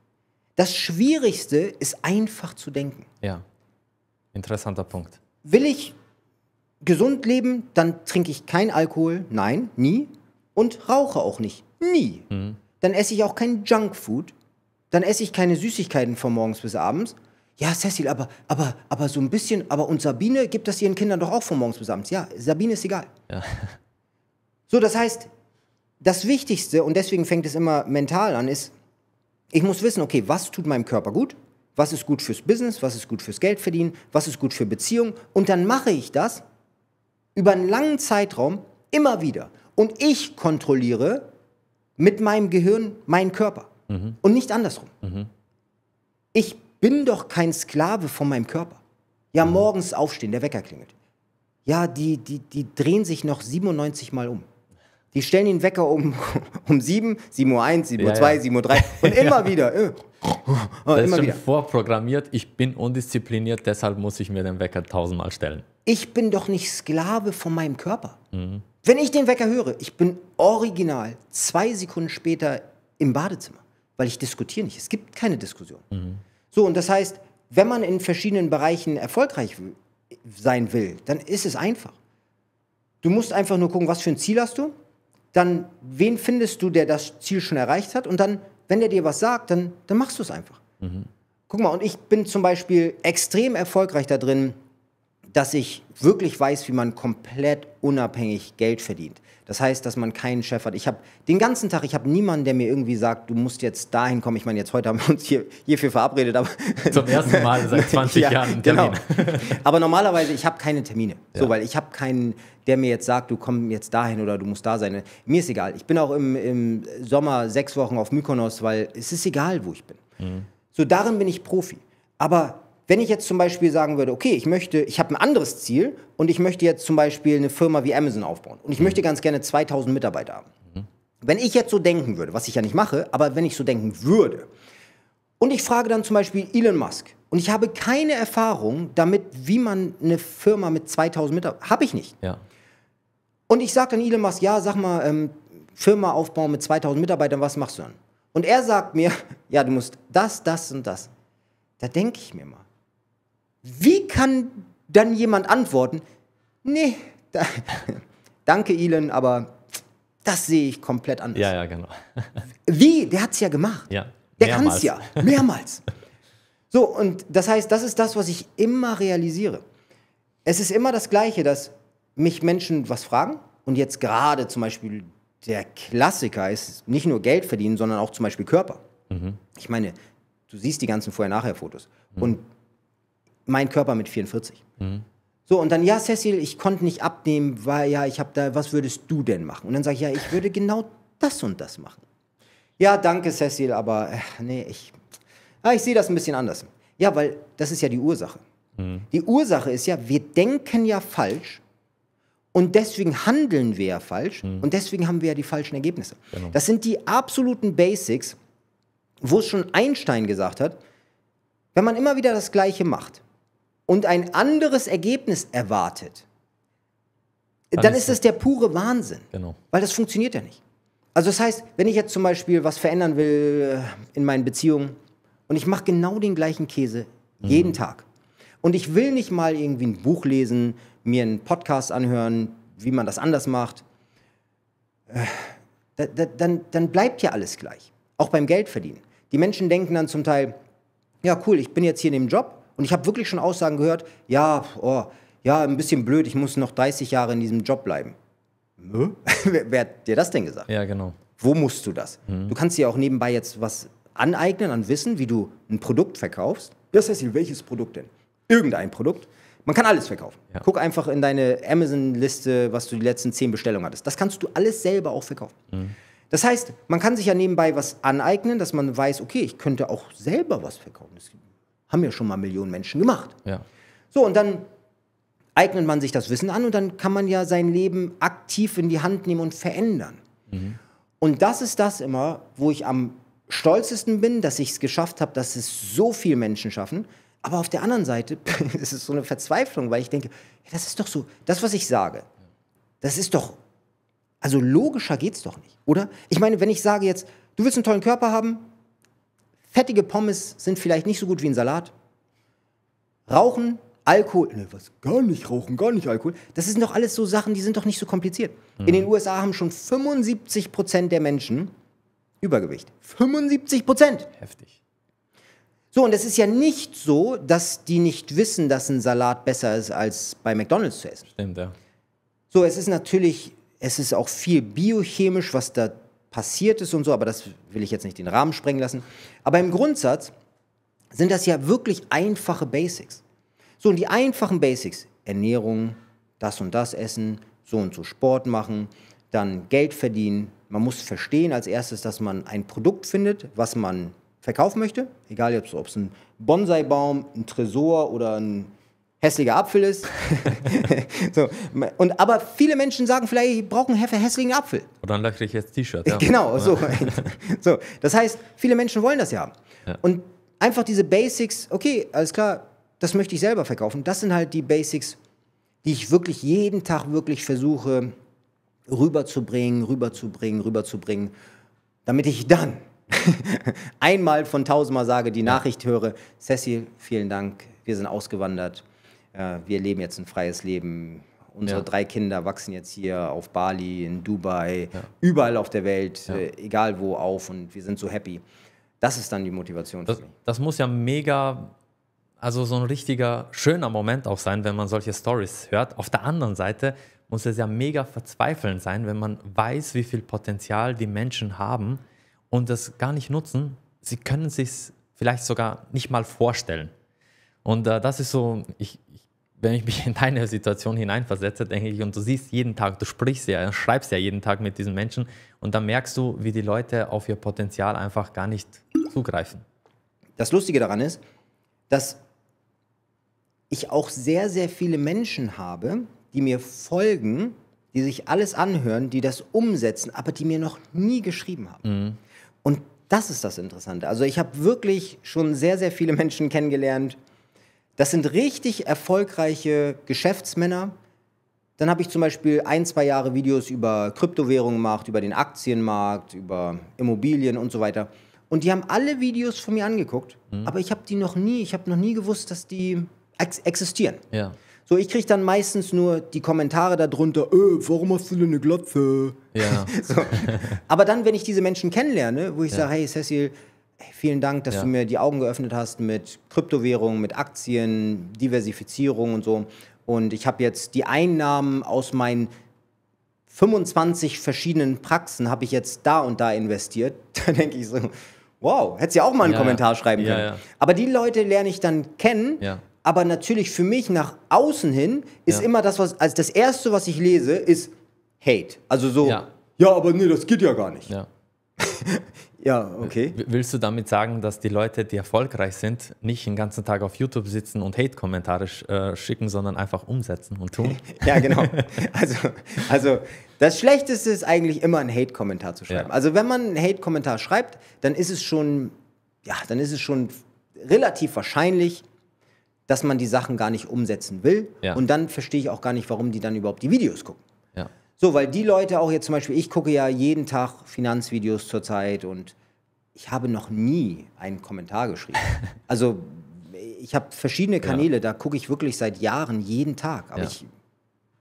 Das Schwierigste ist einfach zu denken. Ja, interessanter Punkt. Will ich gesund leben, dann trinke ich keinen Alkohol, nein, nie. Und rauche auch nicht, nie. Mhm. Dann esse ich auch kein Junkfood. Dann esse ich keine Süßigkeiten von morgens bis abends. Ja, Cecil, aber, aber, aber so ein bisschen, aber und Sabine gibt das ihren Kindern doch auch von morgens bis abends. Ja, Sabine ist egal. Ja. So, das heißt, das Wichtigste, und deswegen fängt es immer mental an, ist, ich muss wissen, okay, was tut meinem Körper gut? Was ist gut fürs Business? Was ist gut fürs Geld verdienen? Was ist gut für Beziehungen? Und dann mache ich das über einen langen Zeitraum immer wieder. Und ich kontrolliere mit meinem Gehirn meinen Körper mhm. und nicht andersrum. Mhm. Ich bin doch kein Sklave von meinem Körper. Ja, mhm. morgens aufstehen, der Wecker klingelt. Ja, die, die, die drehen sich noch 97 Mal um. Die stellen den Wecker um, um 7, 7 Uhr 1, 7 Uhr ja, 2, ja. 7 Uhr 3 und immer ja. wieder. Äh, das ist schon wieder. vorprogrammiert, ich bin undiszipliniert, deshalb muss ich mir den Wecker tausendmal stellen. Ich bin doch nicht Sklave von meinem Körper. Mhm. Wenn ich den Wecker höre, ich bin original zwei Sekunden später im Badezimmer, weil ich diskutiere nicht. Es gibt keine Diskussion. Mhm. So, und das heißt, wenn man in verschiedenen Bereichen erfolgreich sein will, dann ist es einfach. Du musst einfach nur gucken, was für ein Ziel hast du, dann wen findest du, der das Ziel schon erreicht hat und dann, wenn der dir was sagt, dann, dann machst du es einfach. Mhm. Guck mal, und ich bin zum Beispiel extrem erfolgreich darin, dass ich wirklich weiß, wie man komplett unabhängig Geld verdient. Das heißt, dass man keinen Chef hat. Ich habe den ganzen Tag, ich habe niemanden, der mir irgendwie sagt, du musst jetzt dahin kommen. Ich meine, jetzt heute haben wir uns hier, hierfür verabredet. Aber Zum ersten Mal seit 20 ja, Jahren. Genau. Termin. Genau. Aber normalerweise, ich habe keine Termine. Ja. So, weil ich habe keinen, der mir jetzt sagt, du komm jetzt dahin oder du musst da sein. Mir ist egal. Ich bin auch im, im Sommer sechs Wochen auf Mykonos, weil es ist egal, wo ich bin. Mhm. So, darin bin ich Profi. Aber wenn ich jetzt zum Beispiel sagen würde, okay, ich möchte, ich habe ein anderes Ziel und ich möchte jetzt zum Beispiel eine Firma wie Amazon aufbauen und ich möchte ganz gerne 2000 Mitarbeiter haben. Mhm. Wenn ich jetzt so denken würde, was ich ja nicht mache, aber wenn ich so denken würde, und ich frage dann zum Beispiel Elon Musk und ich habe keine Erfahrung damit, wie man eine Firma mit 2000 Mitarbeitern, habe ich nicht. Ja. Und ich sage dann Elon Musk, ja, sag mal, ähm, Firma aufbauen mit 2000 Mitarbeitern, was machst du dann? Und er sagt mir, ja, du musst das, das und das. Da denke ich mir mal, wie kann dann jemand antworten, nee, da, danke Elon, aber das sehe ich komplett anders. Ja, ja, genau. Wie? Der hat es ja gemacht. Ja, der kann es ja, mehrmals. So, und das heißt, das ist das, was ich immer realisiere. Es ist immer das Gleiche, dass mich Menschen was fragen und jetzt gerade zum Beispiel der Klassiker ist nicht nur Geld verdienen, sondern auch zum Beispiel Körper. Mhm. Ich meine, du siehst die ganzen Vorher-Nachher-Fotos. Mhm. Und mein Körper mit 44. Mhm. So, und dann, ja, Cecil, ich konnte nicht abnehmen, weil ja, ich habe da, was würdest du denn machen? Und dann sage ich, ja, ich würde genau das und das machen. Ja, danke, Cecil, aber äh, nee, ich, ja, ah, ich sehe das ein bisschen anders. Ja, weil das ist ja die Ursache. Mhm. Die Ursache ist ja, wir denken ja falsch und deswegen handeln wir ja falsch mhm. und deswegen haben wir ja die falschen Ergebnisse. Genau. Das sind die absoluten Basics, wo es schon Einstein gesagt hat, wenn man immer wieder das Gleiche macht, und ein anderes Ergebnis erwartet, dann, dann ist das der pure Wahnsinn. Genau. Weil das funktioniert ja nicht. Also das heißt, wenn ich jetzt zum Beispiel was verändern will äh, in meinen Beziehungen und ich mache genau den gleichen Käse mhm. jeden Tag und ich will nicht mal irgendwie ein Buch lesen, mir einen Podcast anhören, wie man das anders macht, äh, da, dann, dann bleibt ja alles gleich. Auch beim Geldverdienen. Die Menschen denken dann zum Teil, ja cool, ich bin jetzt hier in dem Job, und ich habe wirklich schon Aussagen gehört, ja, oh, ja, ein bisschen blöd, ich muss noch 30 Jahre in diesem Job bleiben. Nö? wer, wer, hat dir das denn gesagt? Ja, genau. Wo musst du das? Mhm. Du kannst dir auch nebenbei jetzt was aneignen an Wissen, wie du ein Produkt verkaufst. Das heißt, welches Produkt denn? Irgendein Produkt. Man kann alles verkaufen. Ja. Guck einfach in deine Amazon-Liste, was du die letzten zehn Bestellungen hattest. Das kannst du alles selber auch verkaufen. Mhm. Das heißt, man kann sich ja nebenbei was aneignen, dass man weiß, okay, ich könnte auch selber was verkaufen. Haben ja schon mal Millionen Menschen gemacht. Ja. So, und dann eignet man sich das Wissen an und dann kann man ja sein Leben aktiv in die Hand nehmen und verändern. Mhm. Und das ist das immer, wo ich am stolzesten bin, dass ich es geschafft habe, dass es so viele Menschen schaffen. Aber auf der anderen Seite ist es so eine Verzweiflung, weil ich denke, ja, das ist doch so, das, was ich sage, das ist doch, also logischer geht es doch nicht, oder? Ich meine, wenn ich sage jetzt, du willst einen tollen Körper haben, Fettige Pommes sind vielleicht nicht so gut wie ein Salat. Rauchen, Alkohol, ne, was? Gar nicht rauchen, gar nicht Alkohol. Das sind doch alles so Sachen, die sind doch nicht so kompliziert. Mhm. In den mhm. USA haben schon 75 der Menschen Übergewicht. 75 Heftig. So, und es ist ja nicht so, dass die nicht wissen, dass ein Salat besser ist, als bei McDonalds zu essen. Stimmt, ja. So, es ist natürlich, es ist auch viel biochemisch, was da passiert ist und so, aber das will ich jetzt nicht den Rahmen sprengen lassen. Aber im Grundsatz sind das ja wirklich einfache Basics. So, und die einfachen Basics, Ernährung, das und das essen, so und so Sport machen, dann Geld verdienen. Man muss verstehen als erstes, dass man ein Produkt findet, was man verkaufen möchte, egal ob es ein Bonsai-Baum, ein Tresor oder ein hässlicher Apfel ist. so. und, aber viele Menschen sagen vielleicht, ich brauche einen hässlichen Apfel. Oder ich jetzt T-Shirt. Ja. Genau, so. so. Das heißt, viele Menschen wollen das ja haben. Ja. Und einfach diese Basics, okay, alles klar, das möchte ich selber verkaufen. Das sind halt die Basics, die ich wirklich jeden Tag wirklich versuche rüberzubringen, rüberzubringen, rüberzubringen, damit ich dann einmal von tausendmal sage, die Nachricht höre, Cecil, vielen Dank, wir sind ausgewandert. Äh, wir leben jetzt ein freies Leben. Unsere ja. drei Kinder wachsen jetzt hier auf Bali, in Dubai, ja. überall auf der Welt, äh, egal wo auf und wir sind so happy. Das ist dann die Motivation das, für mich. Das muss ja mega, also so ein richtiger schöner Moment auch sein, wenn man solche Stories hört. Auf der anderen Seite muss es ja mega verzweifelnd sein, wenn man weiß, wie viel Potenzial die Menschen haben und das gar nicht nutzen. Sie können es sich vielleicht sogar nicht mal vorstellen. Und äh, das ist so, ich, ich wenn ich mich in deine Situation hineinversetze, denke ich, und du siehst jeden Tag, du sprichst ja, schreibst ja jeden Tag mit diesen Menschen und dann merkst du, wie die Leute auf ihr Potenzial einfach gar nicht zugreifen. Das Lustige daran ist, dass ich auch sehr, sehr viele Menschen habe, die mir folgen, die sich alles anhören, die das umsetzen, aber die mir noch nie geschrieben haben. Mhm. Und das ist das Interessante. Also ich habe wirklich schon sehr, sehr viele Menschen kennengelernt, das sind richtig erfolgreiche Geschäftsmänner. Dann habe ich zum Beispiel ein, zwei Jahre Videos über Kryptowährungen gemacht, über den Aktienmarkt, über Immobilien und so weiter. Und die haben alle Videos von mir angeguckt, mhm. aber ich habe die noch nie, ich habe noch nie gewusst, dass die ex existieren. Ja. So, ich kriege dann meistens nur die Kommentare darunter, äh, warum hast du denn eine Glotze? Ja. so. Aber dann, wenn ich diese Menschen kennenlerne, wo ich ja. sage, hey Cecil, vielen Dank, dass ja. du mir die Augen geöffnet hast mit Kryptowährungen, mit Aktien, Diversifizierung und so. Und ich habe jetzt die Einnahmen aus meinen 25 verschiedenen Praxen habe ich jetzt da und da investiert. Da denke ich so, wow, hättest ja auch mal einen ja, Kommentar ja. schreiben können. Aber die Leute lerne ich dann kennen. Aber natürlich für mich nach außen hin ist immer das, was, also das Erste, was ich lese, ist Hate. Also so, ja, aber nee, das geht ja gar nicht. Ja. Ja, äh, okay. Willst du damit sagen, dass die Leute, die erfolgreich sind, nicht den ganzen Tag auf YouTube sitzen und Hate-Kommentare sch äh, schicken, sondern einfach umsetzen und tun? ja, genau. Also, also das Schlechteste ist eigentlich immer, einen Hate-Kommentar zu schreiben. Ja. Also wenn man einen Hate-Kommentar schreibt, dann ist es schon, ja, dann ist es schon relativ wahrscheinlich, dass man die Sachen gar nicht umsetzen will. Ja. Und dann verstehe ich auch gar nicht, warum die dann überhaupt die Videos gucken. So, weil die Leute auch jetzt zum Beispiel, ich gucke ja jeden Tag Finanzvideos zurzeit und ich habe noch nie einen Kommentar geschrieben. Also ich habe verschiedene Kanäle, ja. da gucke ich wirklich seit Jahren jeden Tag. Aber ja. ich,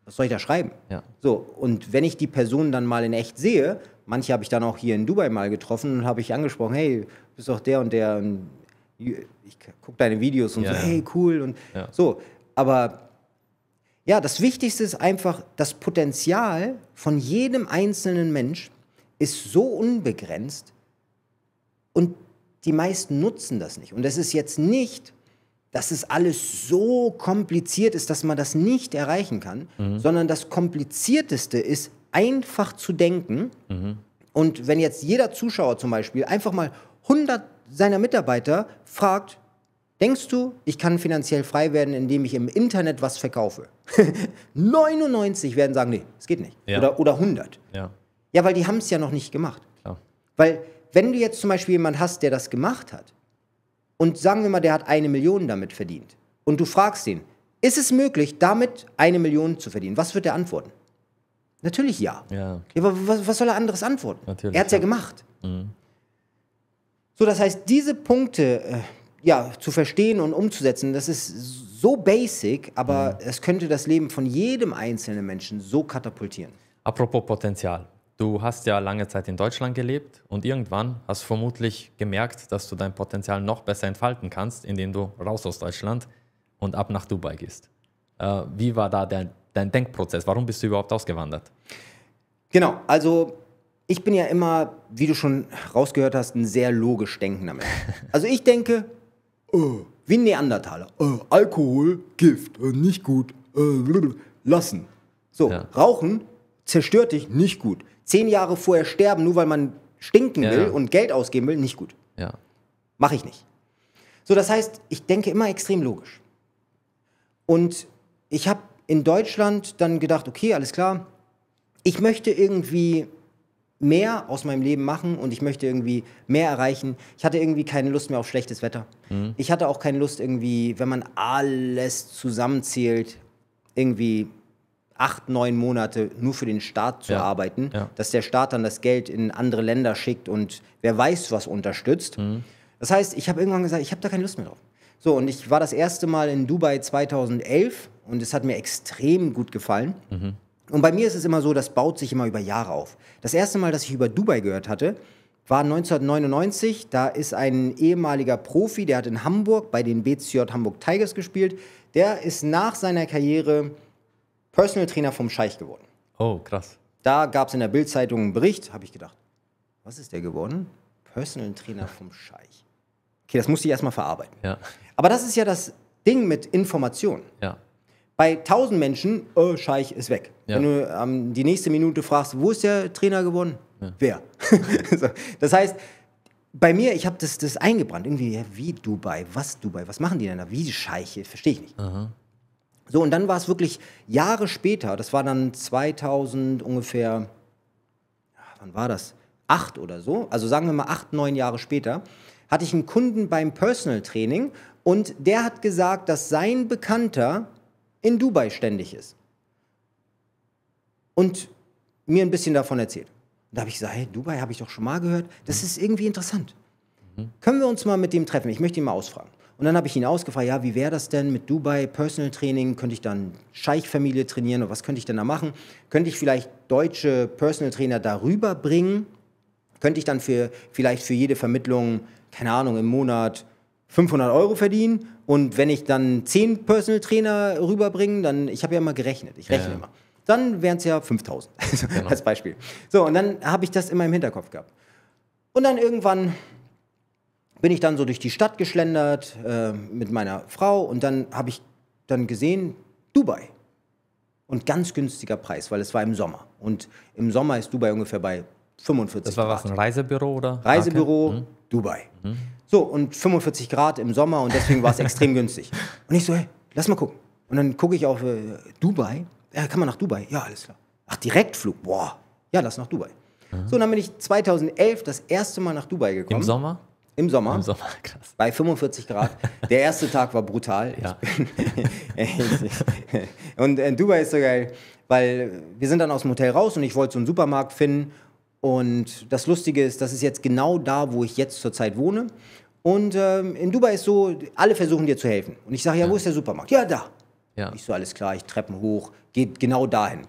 was soll ich da schreiben? Ja. So, und wenn ich die Person dann mal in echt sehe, manche habe ich dann auch hier in Dubai mal getroffen und habe ich angesprochen, hey, bist doch der und der. Und ich gucke deine Videos und so, hey, cool und so. Aber ja, das Wichtigste ist einfach, das Potenzial von jedem einzelnen Mensch ist so unbegrenzt und die meisten nutzen das nicht. Und es ist jetzt nicht, dass es alles so kompliziert ist, dass man das nicht erreichen kann, mhm. sondern das Komplizierteste ist, einfach zu denken. Mhm. Und wenn jetzt jeder Zuschauer zum Beispiel einfach mal 100 seiner Mitarbeiter fragt, Denkst du, ich kann finanziell frei werden, indem ich im Internet was verkaufe? 99 werden sagen, nee, es geht nicht. Ja. Oder, oder 100. Ja, ja weil die haben es ja noch nicht gemacht. Klar. Weil wenn du jetzt zum Beispiel jemanden hast, der das gemacht hat und sagen wir mal, der hat eine Million damit verdient und du fragst ihn, ist es möglich, damit eine Million zu verdienen? Was wird er antworten? Natürlich ja. Ja, okay. ja aber was, was, soll er anderes antworten? Natürlich, er hat es ja. ja, gemacht. Mhm. So, das heißt, diese Punkte... Äh, ja, zu verstehen und umzusetzen, das ist so basic, aber mhm. es könnte das Leben von jedem einzelnen Menschen so katapultieren. Apropos Potenzial. Du hast ja lange Zeit in Deutschland gelebt und irgendwann hast vermutlich gemerkt, dass du dein Potenzial noch besser entfalten kannst, indem du raus aus Deutschland und ab nach Dubai gehst. Äh, wie war da dein, dein Denkprozess? Warum bist du überhaupt ausgewandert? Genau, also ich bin ja immer, wie du schon rausgehört hast, ein sehr logisch denkender Mensch. Also ich denke, oh, wie ein Neandertaler. Oh, Alkohol, Gift, oh, nicht gut, lassen. So, ja. Rauchen zerstört dich, nicht gut. Zehn Jahre vorher sterben, nur weil man stinken ja, will und Geld ausgeben will, nicht gut. Ja. Mache ich nicht. So, das heißt, ich denke immer extrem logisch. Und ich habe in Deutschland dann gedacht, okay, alles klar, ich möchte irgendwie mehr aus meinem Leben machen und ich möchte irgendwie mehr erreichen. Ich hatte irgendwie keine Lust mehr auf schlechtes Wetter. Mhm. Ich hatte auch keine Lust irgendwie, wenn man alles zusammenzählt, irgendwie acht, neun Monate nur für den Staat zu ja. arbeiten, ja. dass der Staat dann das Geld in andere Länder schickt und wer weiß was unterstützt. Mhm. Das heißt, ich habe irgendwann gesagt, ich habe da keine Lust mehr drauf. So, und ich war das erste Mal in Dubai 2011 und es hat mir extrem gut gefallen. Mhm. Und bei mir ist es immer so, das baut sich immer über Jahre auf. Das erste Mal, dass ich über Dubai gehört hatte, war 1999. Da ist ein ehemaliger Profi, der hat in Hamburg bei den BCJ Hamburg Tigers gespielt. Der ist nach seiner Karriere Personal Trainer vom Scheich geworden. Oh, krass. Da gab es in der Bildzeitung einen Bericht, habe ich gedacht, was ist der geworden? Personal Trainer vom Scheich. Okay, das musste ich erstmal verarbeiten. Ja. Aber das ist ja das Ding mit Informationen. Ja. Bei 1000 Menschen, oh, Scheich ist weg. Ja. Wenn du ähm, die nächste Minute fragst, wo ist der Trainer geworden? Ja. Wer? so. Das heißt, bei mir, ich habe das, das eingebrannt. Irgendwie, ja, wie Dubai? Was Dubai? Was machen die denn da? Wie Scheiche? Verstehe ich nicht. Aha. So, und dann war es wirklich Jahre später, das war dann 2000 ungefähr, wann war das? Acht oder so, also sagen wir mal acht, neun Jahre später, hatte ich einen Kunden beim Personal Training und der hat gesagt, dass sein Bekannter in Dubai ständig ist. Und mir ein bisschen davon erzählt. da habe ich gesagt, hey, Dubai habe ich doch schon mal gehört. Das mhm. ist irgendwie interessant. Mhm. Können wir uns mal mit dem treffen? Ich möchte ihn mal ausfragen. Und dann habe ich ihn ausgefragt, ja, wie wäre das denn mit Dubai, Personal Training? Könnte ich dann Scheichfamilie trainieren oder was könnte ich denn da machen? Könnte ich vielleicht deutsche Personal Trainer darüber bringen? Könnte ich dann für, vielleicht für jede Vermittlung, keine Ahnung, im Monat 500 Euro verdienen und wenn ich dann 10 Personal Trainer rüberbringe, dann, ich habe ja immer gerechnet, ich rechne ja. immer, dann wären es ja 5000 genau. als Beispiel. So, und dann habe ich das immer im Hinterkopf gehabt. Und dann irgendwann bin ich dann so durch die Stadt geschlendert äh, mit meiner Frau und dann habe ich dann gesehen, Dubai. Und ganz günstiger Preis, weil es war im Sommer. Und im Sommer ist Dubai ungefähr bei 45 Das war was, ein Reisebüro oder? Reisebüro, ah, okay. Mhm. Dubai. Mhm. So, und 45 Grad im Sommer und deswegen war es extrem günstig. Und ich so, hey, lass mal gucken. Und dann gucke ich auf äh, Dubai. Ja, kann man nach Dubai? Ja, alles klar. Ach, Direktflug? Boah. Ja, lass nach Dubai. Mhm. So, und dann bin ich 2011 das erste Mal nach Dubai gekommen. Im Sommer? Im Sommer. Im Sommer, krass. Bei 45 Grad. Der erste Tag war brutal. Ja. und in äh, Dubai ist so geil, weil wir sind dann aus dem Hotel raus und ich wollte so einen Supermarkt finden. Und das Lustige ist, das ist jetzt genau da, wo ich jetzt zurzeit wohne. Und ähm, in Dubai ist so, alle versuchen dir zu helfen. Und ich sage, ja, wo ist der Supermarkt? Ja, da. Ja. Ich so, alles klar, ich Treppen hoch, geht genau dahin.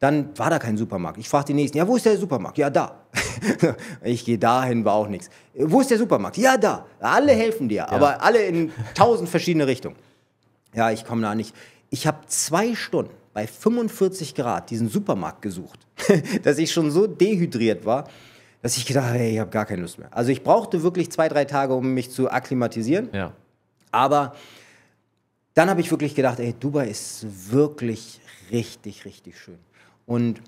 Dann war da kein Supermarkt. Ich frage den nächsten, ja, wo ist der Supermarkt? Ja, da. ich gehe dahin, war auch nichts. Wo ist der Supermarkt? Ja, da. Alle helfen dir, ja. aber alle in tausend verschiedene Richtungen. Ja, ich komme da nicht. Ich habe zwei Stunden bei 45 Grad diesen Supermarkt gesucht, dass ich schon so dehydriert war dass ich gedacht habe, hey, ich habe gar keine Lust mehr. Also ich brauchte wirklich zwei, drei Tage, um mich zu akklimatisieren. Ja. Aber dann habe ich wirklich gedacht, ey, Dubai ist wirklich richtig, richtig schön. Und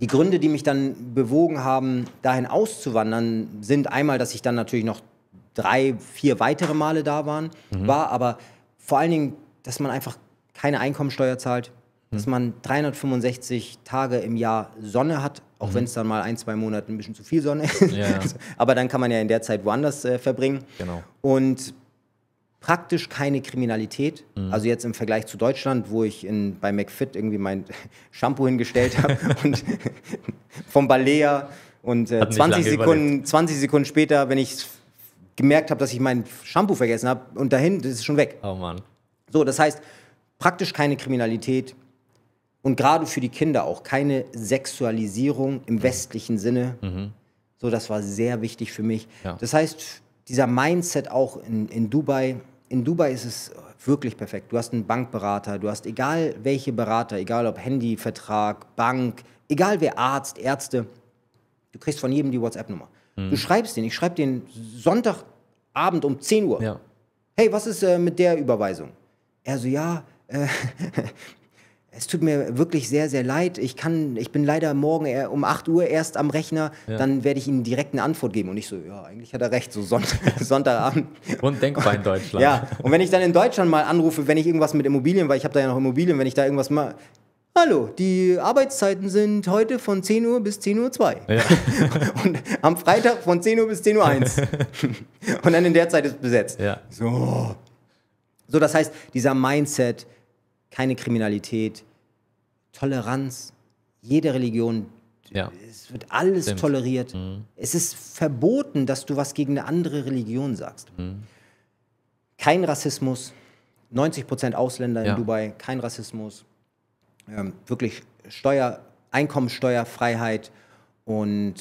die Gründe, die mich dann bewogen haben, dahin auszuwandern, sind einmal, dass ich dann natürlich noch drei, vier weitere Male da waren, mhm. war, aber vor allen Dingen, dass man einfach keine Einkommensteuer zahlt, mhm. dass man 365 Tage im Jahr Sonne hat, auch mhm. wenn es dann mal ein, zwei Monate ein bisschen zu viel Sonne ist. Ja. Aber dann kann man ja in der Zeit woanders äh, verbringen. Genau. Und praktisch keine Kriminalität. Mhm. Also jetzt im Vergleich zu Deutschland, wo ich in, bei McFit irgendwie mein Shampoo hingestellt habe und vom Balea und äh, 20, Sekunden, 20 Sekunden später, wenn ich gemerkt habe, dass ich mein Shampoo vergessen habe und dahin, das ist schon weg. Oh Mann. So, das heißt, praktisch keine Kriminalität, und gerade für die Kinder auch keine Sexualisierung im mhm. westlichen Sinne. Mhm. So, das war sehr wichtig für mich. Ja. Das heißt, dieser Mindset auch in, in Dubai, in Dubai ist es wirklich perfekt. Du hast einen Bankberater, du hast egal welche Berater, egal ob Handyvertrag, Bank, egal wer Arzt, Ärzte, du kriegst von jedem die WhatsApp-Nummer. Mhm. Du schreibst den, ich schreibe den Sonntagabend um 10 Uhr. Ja. Hey, was ist äh, mit der Überweisung? Er so, ja, äh, es tut mir wirklich sehr, sehr leid. Ich kann, ich bin leider morgen um 8 Uhr erst am Rechner, ja. dann werde ich Ihnen direkt eine Antwort geben. Und ich so, ja, eigentlich hat er recht, so Sonnt Sonntagabend. Undenkbar in Deutschland. Ja, und wenn ich dann in Deutschland mal anrufe, wenn ich irgendwas mit Immobilien, weil ich habe da ja noch Immobilien, wenn ich da irgendwas mal, Hallo, die Arbeitszeiten sind heute von 10 Uhr bis 10 Uhr 2. Ja. Und am Freitag von 10 Uhr bis 10 Uhr 1. Und dann in der Zeit ist besetzt. Ja. So. so, das heißt, dieser Mindset, keine Kriminalität, Toleranz, jede Religion. Ja. Es wird alles Stimmt. toleriert. Mhm. Es ist verboten, dass du was gegen eine andere Religion sagst. Mhm. Kein Rassismus, 90 Ausländer ja. in Dubai, kein Rassismus, ähm, wirklich Steuer, Einkommensteuerfreiheit und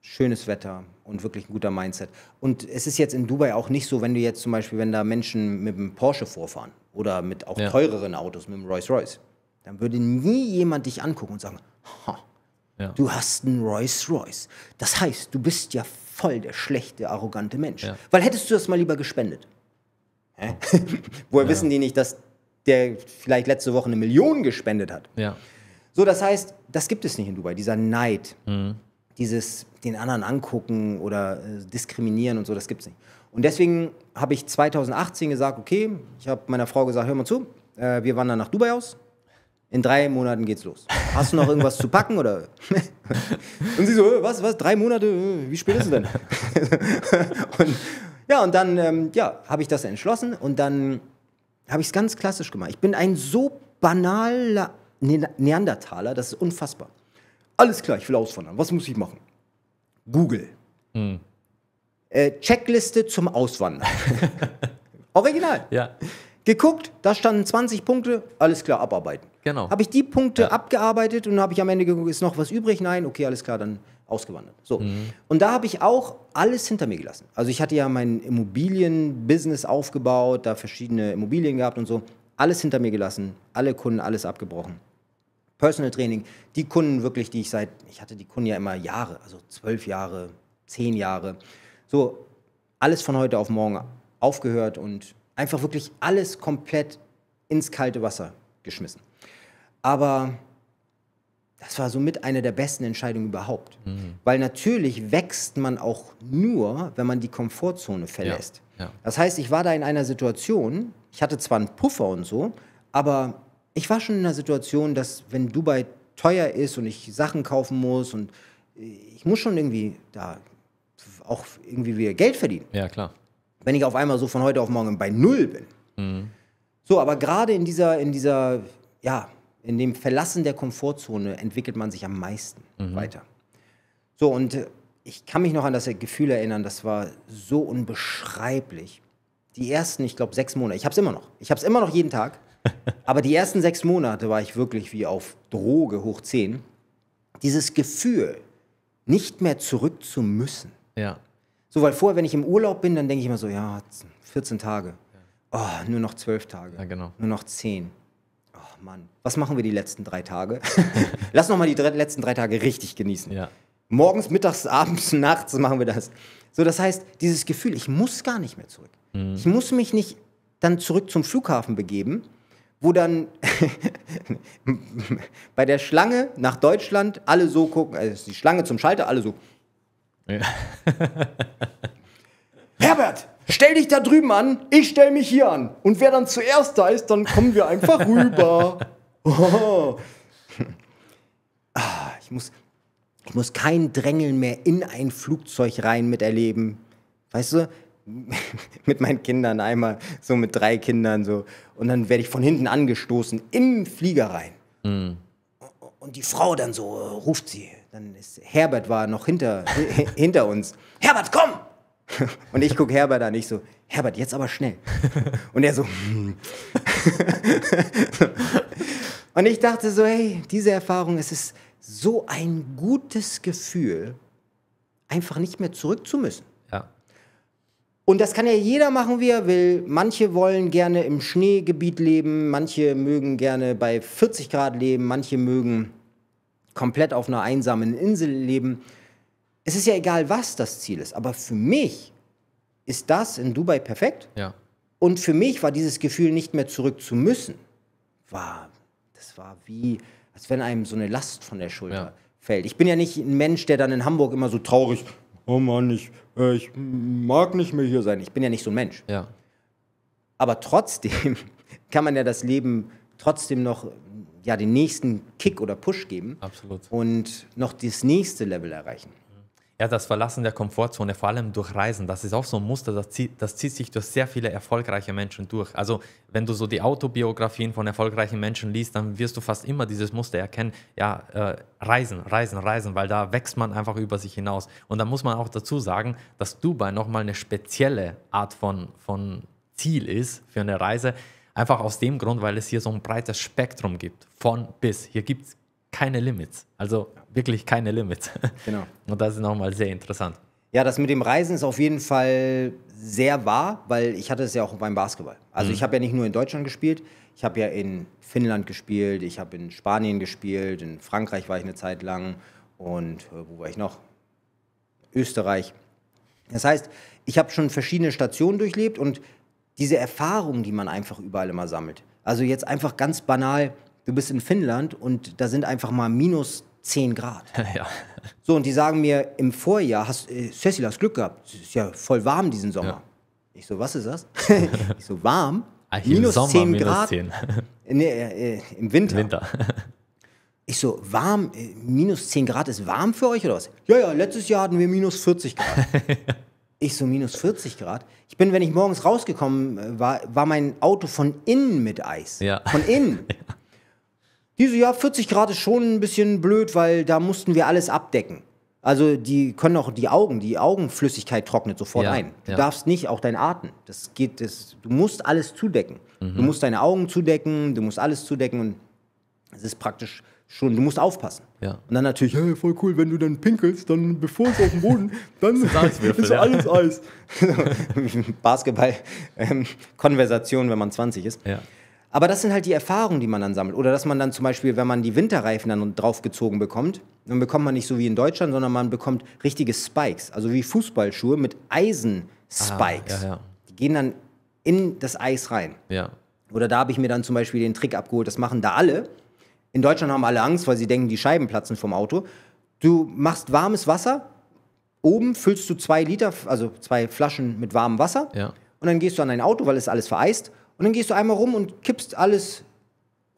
schönes Wetter und wirklich ein guter Mindset. Und es ist jetzt in Dubai auch nicht so, wenn du jetzt zum Beispiel, wenn da Menschen mit einem Porsche vorfahren, oder mit auch ja. teureren Autos, mit dem Rolls-Royce, dann würde nie jemand dich angucken und sagen, ha, ja. du hast einen Rolls-Royce. Das heißt, du bist ja voll der schlechte, arrogante Mensch. Ja. Weil hättest du das mal lieber gespendet. Hä? Woher wissen die nicht, dass der vielleicht letzte Woche eine Million gespendet hat? Ja. So, das heißt, das gibt es nicht in Dubai, dieser Neid. Mhm dieses den anderen angucken oder äh, diskriminieren und so, das gibt es nicht. Und deswegen habe ich 2018 gesagt, okay, ich habe meiner Frau gesagt, hör mal zu, äh, wir wandern nach Dubai aus. In drei Monaten geht's los. Hast du noch irgendwas zu packen oder? und sie so, äh, was, was, drei Monate? Äh, wie spät ist es denn? und, ja, und dann ähm, ja, habe ich das entschlossen und dann habe ich es ganz klassisch gemacht. Ich bin ein so banaler ne Neandertaler, das ist unfassbar. Alles klar, ich will auswandern. Was muss ich machen? Google. Hm äh, Checkliste zum Auswandern. Original. Ja. Geguckt, da standen 20 Punkte, alles klar, abarbeiten. Genau. Habe ich die Punkte ja. abgearbeitet und habe ich am Ende geguckt, ist noch was übrig? Nein, okay, alles klar, dann ausgewandert. So. Mhm. Und da habe ich auch alles hinter mir gelassen. Also ich hatte ja mein Immobilienbusiness aufgebaut, da verschiedene Immobilien gehabt und so. Alles hinter mir gelassen, alle Kunden, alles abgebrochen. Personal Training, die Kunden wirklich, die ich seit, ich hatte die Kunden ja immer Jahre, also zwölf Jahre, zehn Jahre. So, alles von heute auf morgen aufgehört und einfach wirklich alles komplett ins kalte Wasser geschmissen. Aber das war somit eine der besten Entscheidungen überhaupt. Mhm. Weil natürlich wächst man auch nur, wenn man die Komfortzone verlässt. Ja, ja. Das heißt, ich war da in einer Situation, ich hatte zwar einen Puffer und so, aber ich war schon in einer Situation, dass wenn Dubai teuer ist und ich Sachen kaufen muss und ich muss schon irgendwie da auch irgendwie wieder Geld verdienen. Ja, klar. Wenn ich auf einmal so von heute auf morgen bei Null bin. Mhm. So, aber gerade in dieser, in dieser, ja, in dem Verlassen der Komfortzone entwickelt man sich am meisten mhm. weiter. So, und äh, ich kann mich noch an das Gefühl erinnern, das war so unbeschreiblich. Die ersten, ich glaube, sechs Monate, ich habe es immer noch. Ich habe es immer noch jeden Tag. Aber die ersten sechs Monate war ich wirklich wie auf Droge hoch zehn. Dieses Gefühl, nicht mehr zurück zu müssen, ja. So, weil vorher, wenn ich im Urlaub bin, dann denke ich immer so, ja, 14 Tage. Oh, nur noch 12 Tage. Ja, genau. Nur noch 10. Oh Mann, was machen wir die letzten drei Tage? Lass noch mal die letzten drei Tage richtig genießen. Ja. Morgens, mittags, abends, nachts machen wir das. So, das heißt, dieses Gefühl, ich muss gar nicht mehr zurück. Mhm. Ich muss mich nicht dann zurück zum Flughafen begeben, wo dann bei der Schlange nach Deutschland alle so gucken, also die Schlange zum Schalter, alle so, ja. Herbert, stell dich da drüben an, ich stell mich hier an. Und wer dann zuerst da ist, dann kommen wir einfach rüber. Oh. Ich muss, ich muss kein Drängeln mehr in ein Flugzeug rein miterleben. Weißt du, mit meinen Kindern einmal, so mit drei Kindern so. Und dann werde ich von hinten angestoßen, in den Flieger rein. Mhm. Und die Frau dann so äh, ruft sie, dann ist Herbert war noch hinter, hinter uns. Herbert, komm! Und ich gucke Herbert an, ich so, Herbert, jetzt aber schnell. Und er so, hm. Und ich dachte so, hey, diese Erfahrung, es ist so ein gutes Gefühl, einfach nicht mehr zurück zu müssen. Ja. Und das kann ja jeder machen, wie er will. Manche wollen gerne im Schneegebiet leben, manche mögen gerne bei 40 Grad leben, manche mögen komplett auf einer einsamen Insel leben. Es ist ja egal, was das Ziel ist, aber für mich ist das in Dubai perfekt. Ja. Und für mich war dieses Gefühl, nicht mehr zurück zu müssen, war, das war wie, als wenn einem so eine Last von der Schulter ja. fällt. Ich bin ja nicht ein Mensch, der dann in Hamburg immer so traurig, oh Mann, ich, äh, ich mag nicht mehr hier sein. Ich bin ja nicht so ein Mensch. Ja. Aber trotzdem kann man ja das Leben trotzdem noch ja, den nächsten Kick oder Push geben. Absolut. Und noch das nächste Level erreichen. Ja, das Verlassen der Komfortzone, vor allem durch Reisen, das ist auch so ein Muster, das zieht, das zieht sich durch sehr viele erfolgreiche Menschen durch. Also, wenn du so die Autobiografien von erfolgreichen Menschen liest, dann wirst du fast immer dieses Muster erkennen. Ja, äh, reisen, reisen, reisen, weil da wächst man einfach über sich hinaus. Und da muss man auch dazu sagen, dass Dubai nochmal eine spezielle Art von, von Ziel ist für eine Reise Einfach aus dem Grund, weil es hier so ein breites Spektrum gibt, von bis. Hier gibt es keine Limits. Also wirklich keine Limits. Genau. Und das ist nochmal sehr interessant. Ja, das mit dem Reisen ist auf jeden Fall sehr wahr, weil ich hatte es ja auch beim Basketball. Also mhm. ich habe ja nicht nur in Deutschland gespielt, ich habe ja in Finnland gespielt, ich habe in Spanien gespielt, in Frankreich war ich eine Zeit lang und äh, wo war ich noch? Österreich. Das heißt, ich habe schon verschiedene Stationen durchlebt und diese Erfahrungen, die man einfach überall immer sammelt. Also jetzt einfach ganz banal, du bist in Finnland und da sind einfach mal minus 10 Grad. ja. So, und die sagen mir, im Vorjahr hast äh, hast Glück gehabt, es ist ja voll warm diesen Sommer. Ja. Ich so, was ist das? ich so, warm? Ach, minus Sommer, 10 minus Grad. 10. nee, äh, äh, Im Winter. Im Winter. Ich so, warm, äh, minus 10 Grad ist warm für euch oder was? Ja, ja, letztes Jahr hatten wir minus 40 Grad. Ich so minus 40 Grad. Ich bin, wenn ich morgens rausgekommen äh, war, war mein Auto von innen mit Eis. Ja. Von innen. Die so, ja, 40 Grad ist schon ein bisschen blöd, weil da mussten wir alles abdecken. Also die können auch die Augen, die Augenflüssigkeit trocknet sofort ja, ein. Du ja. darfst nicht, auch dein Atem. Das geht, das, du musst alles zudecken. Mhm. Du musst deine Augen zudecken, du musst alles zudecken und es ist praktisch schon, du musst aufpassen. Ja. Und dann natürlich, hey, voll cool, wenn du dann pinkelst, dann bevor es auf dem Boden, dann ist ja. alles Eis. Basketball, ähm, Konversation, wenn man 20 ist. Ja. Aber das sind halt die Erfahrungen, die man dann sammelt. Oder dass man dann zum Beispiel, wenn man die Winterreifen dann draufgezogen bekommt, dann bekommt man nicht so wie in Deutschland, sondern man bekommt richtige Spikes. Also wie Fußballschuhe mit Eisenspikes. Ah, die gehen dann in das Eis rein. Oder da habe ich mir dann zum Beispiel den Trick abgeholt, das machen da alle in Deutschland haben alle Angst, weil sie denken, die Scheiben platzen vom Auto. Du machst warmes Wasser, oben füllst du zwei Liter, also zwei Flaschen mit warmem Wasser. Ja. Und dann gehst du an dein Auto, weil es alles vereist. Und dann gehst du einmal rum und kippst alles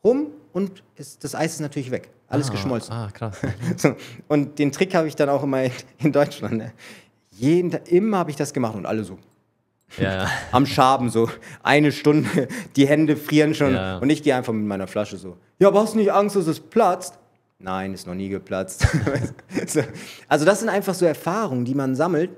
rum und ist, das Eis ist natürlich weg. Alles ah, geschmolzen. Ah, krass. so, und den Trick habe ich dann auch immer in, in Deutschland. Ne? Jeden, immer habe ich das gemacht und alle so. ja. am Schaben, so eine Stunde, die Hände frieren schon ja. und ich gehe einfach mit meiner Flasche so, ja, aber hast du nicht Angst, dass es platzt? Nein, ist noch nie geplatzt. also das sind einfach so Erfahrungen, die man sammelt,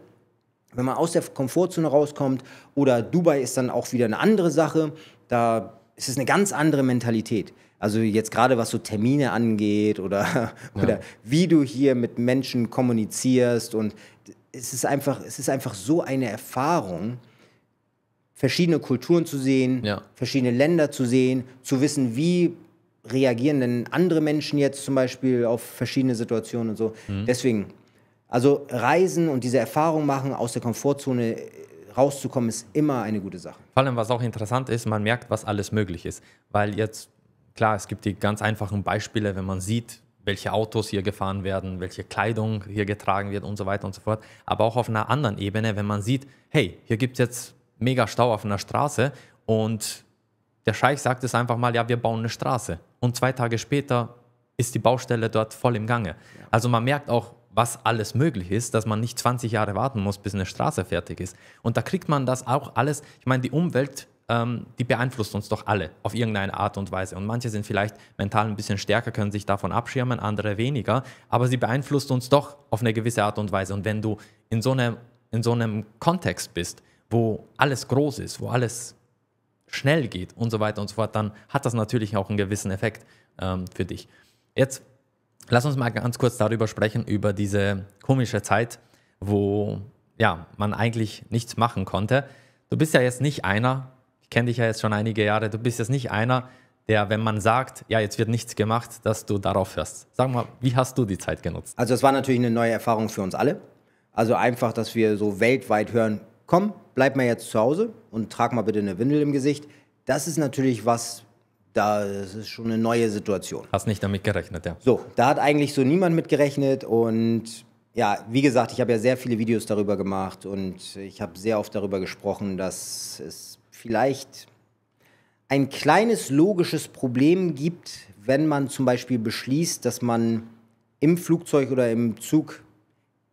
wenn man aus der Komfortzone rauskommt oder Dubai ist dann auch wieder eine andere Sache, da ist es eine ganz andere Mentalität. Also jetzt gerade was so Termine angeht oder, oder wie du hier mit Menschen kommunizierst und es ist einfach, es ist einfach so eine Erfahrung, verschiedene Kulturen zu sehen, ja. verschiedene Länder zu sehen, zu wissen, wie reagieren denn andere Menschen jetzt zum Beispiel auf verschiedene Situationen und so. Mhm. Deswegen, also Reisen und diese Erfahrung machen, aus der Komfortzone äh, rauszukommen, ist immer eine gute Sache. Vor allem, was auch interessant ist, man merkt, was alles möglich ist. Weil jetzt, klar, es gibt die ganz einfachen Beispiele, wenn man sieht, welche Autos hier gefahren werden, welche Kleidung hier getragen wird und so weiter und so fort. Aber auch auf einer anderen Ebene, wenn man sieht, hey, hier gibt es jetzt mega Stau auf einer Straße und der Scheich sagt es einfach mal, ja, wir bauen eine Straße. Und zwei Tage später ist die Baustelle dort voll im Gange. Also man merkt auch, was alles möglich ist, dass man nicht 20 Jahre warten muss, bis eine Straße fertig ist. Und da kriegt man das auch alles, ich meine, die Umwelt, ähm, die beeinflusst uns doch alle auf irgendeine Art und Weise. Und manche sind vielleicht mental ein bisschen stärker, können sich davon abschirmen, andere weniger, aber sie beeinflusst uns doch auf eine gewisse Art und Weise. Und wenn du in so einem, in so einem Kontext bist, wo alles groß ist, wo alles schnell geht und so weiter und so fort, dann hat das natürlich auch einen gewissen Effekt ähm, für dich. Jetzt lass uns mal ganz kurz darüber sprechen, über diese komische Zeit, wo ja, man eigentlich nichts machen konnte. Du bist ja jetzt nicht einer, ich kenne dich ja jetzt schon einige Jahre, du bist jetzt nicht einer, der, wenn man sagt, ja, jetzt wird nichts gemacht, dass du darauf hörst. Sag mal, wie hast du die Zeit genutzt? Also es war natürlich eine neue Erfahrung für uns alle. Also einfach, dass wir so weltweit hören, komm, bleib mal jetzt zu Hause und trag mal bitte eine Windel im Gesicht. Das ist natürlich was, das ist schon eine neue Situation. Hast nicht damit gerechnet, ja. So, da hat eigentlich so niemand mit gerechnet und ja, wie gesagt, ich habe ja sehr viele Videos darüber gemacht und ich habe sehr oft darüber gesprochen, dass es vielleicht ein kleines logisches Problem gibt, wenn man zum Beispiel beschließt, dass man im Flugzeug oder im Zug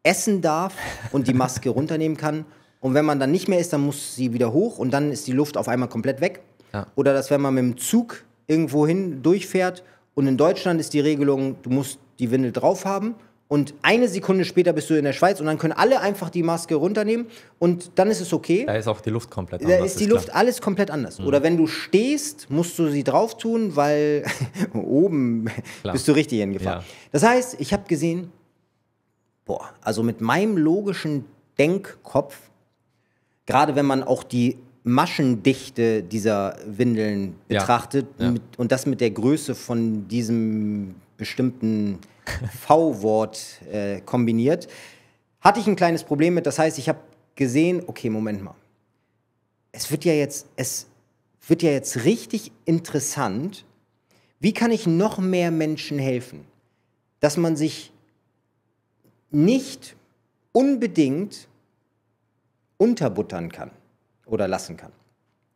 essen darf und die Maske runternehmen kann und wenn man dann nicht mehr ist, dann muss sie wieder hoch und dann ist die Luft auf einmal komplett weg. Ja. Oder dass wenn man mit dem Zug irgendwo hin durchfährt und in Deutschland ist die Regelung, du musst die Windel drauf haben und eine Sekunde später bist du in der Schweiz und dann können alle einfach die Maske runternehmen und dann ist es okay. Da ist auch die Luft komplett anders. Da ist die ist Luft klar. alles komplett anders. Mhm. Oder wenn du stehst, musst du sie drauf tun, weil oben klar. bist du richtig hingefahren. Ja. Das heißt, ich habe gesehen, boah, also mit meinem logischen Denkkopf gerade wenn man auch die Maschendichte dieser Windeln betrachtet ja, ja. Mit, und das mit der Größe von diesem bestimmten V-Wort äh, kombiniert, hatte ich ein kleines Problem mit. Das heißt, ich habe gesehen, okay, Moment mal. Es wird ja jetzt, es wird ja jetzt richtig interessant, wie kann ich noch mehr Menschen helfen, dass man sich nicht unbedingt unterbuttern kann oder lassen kann.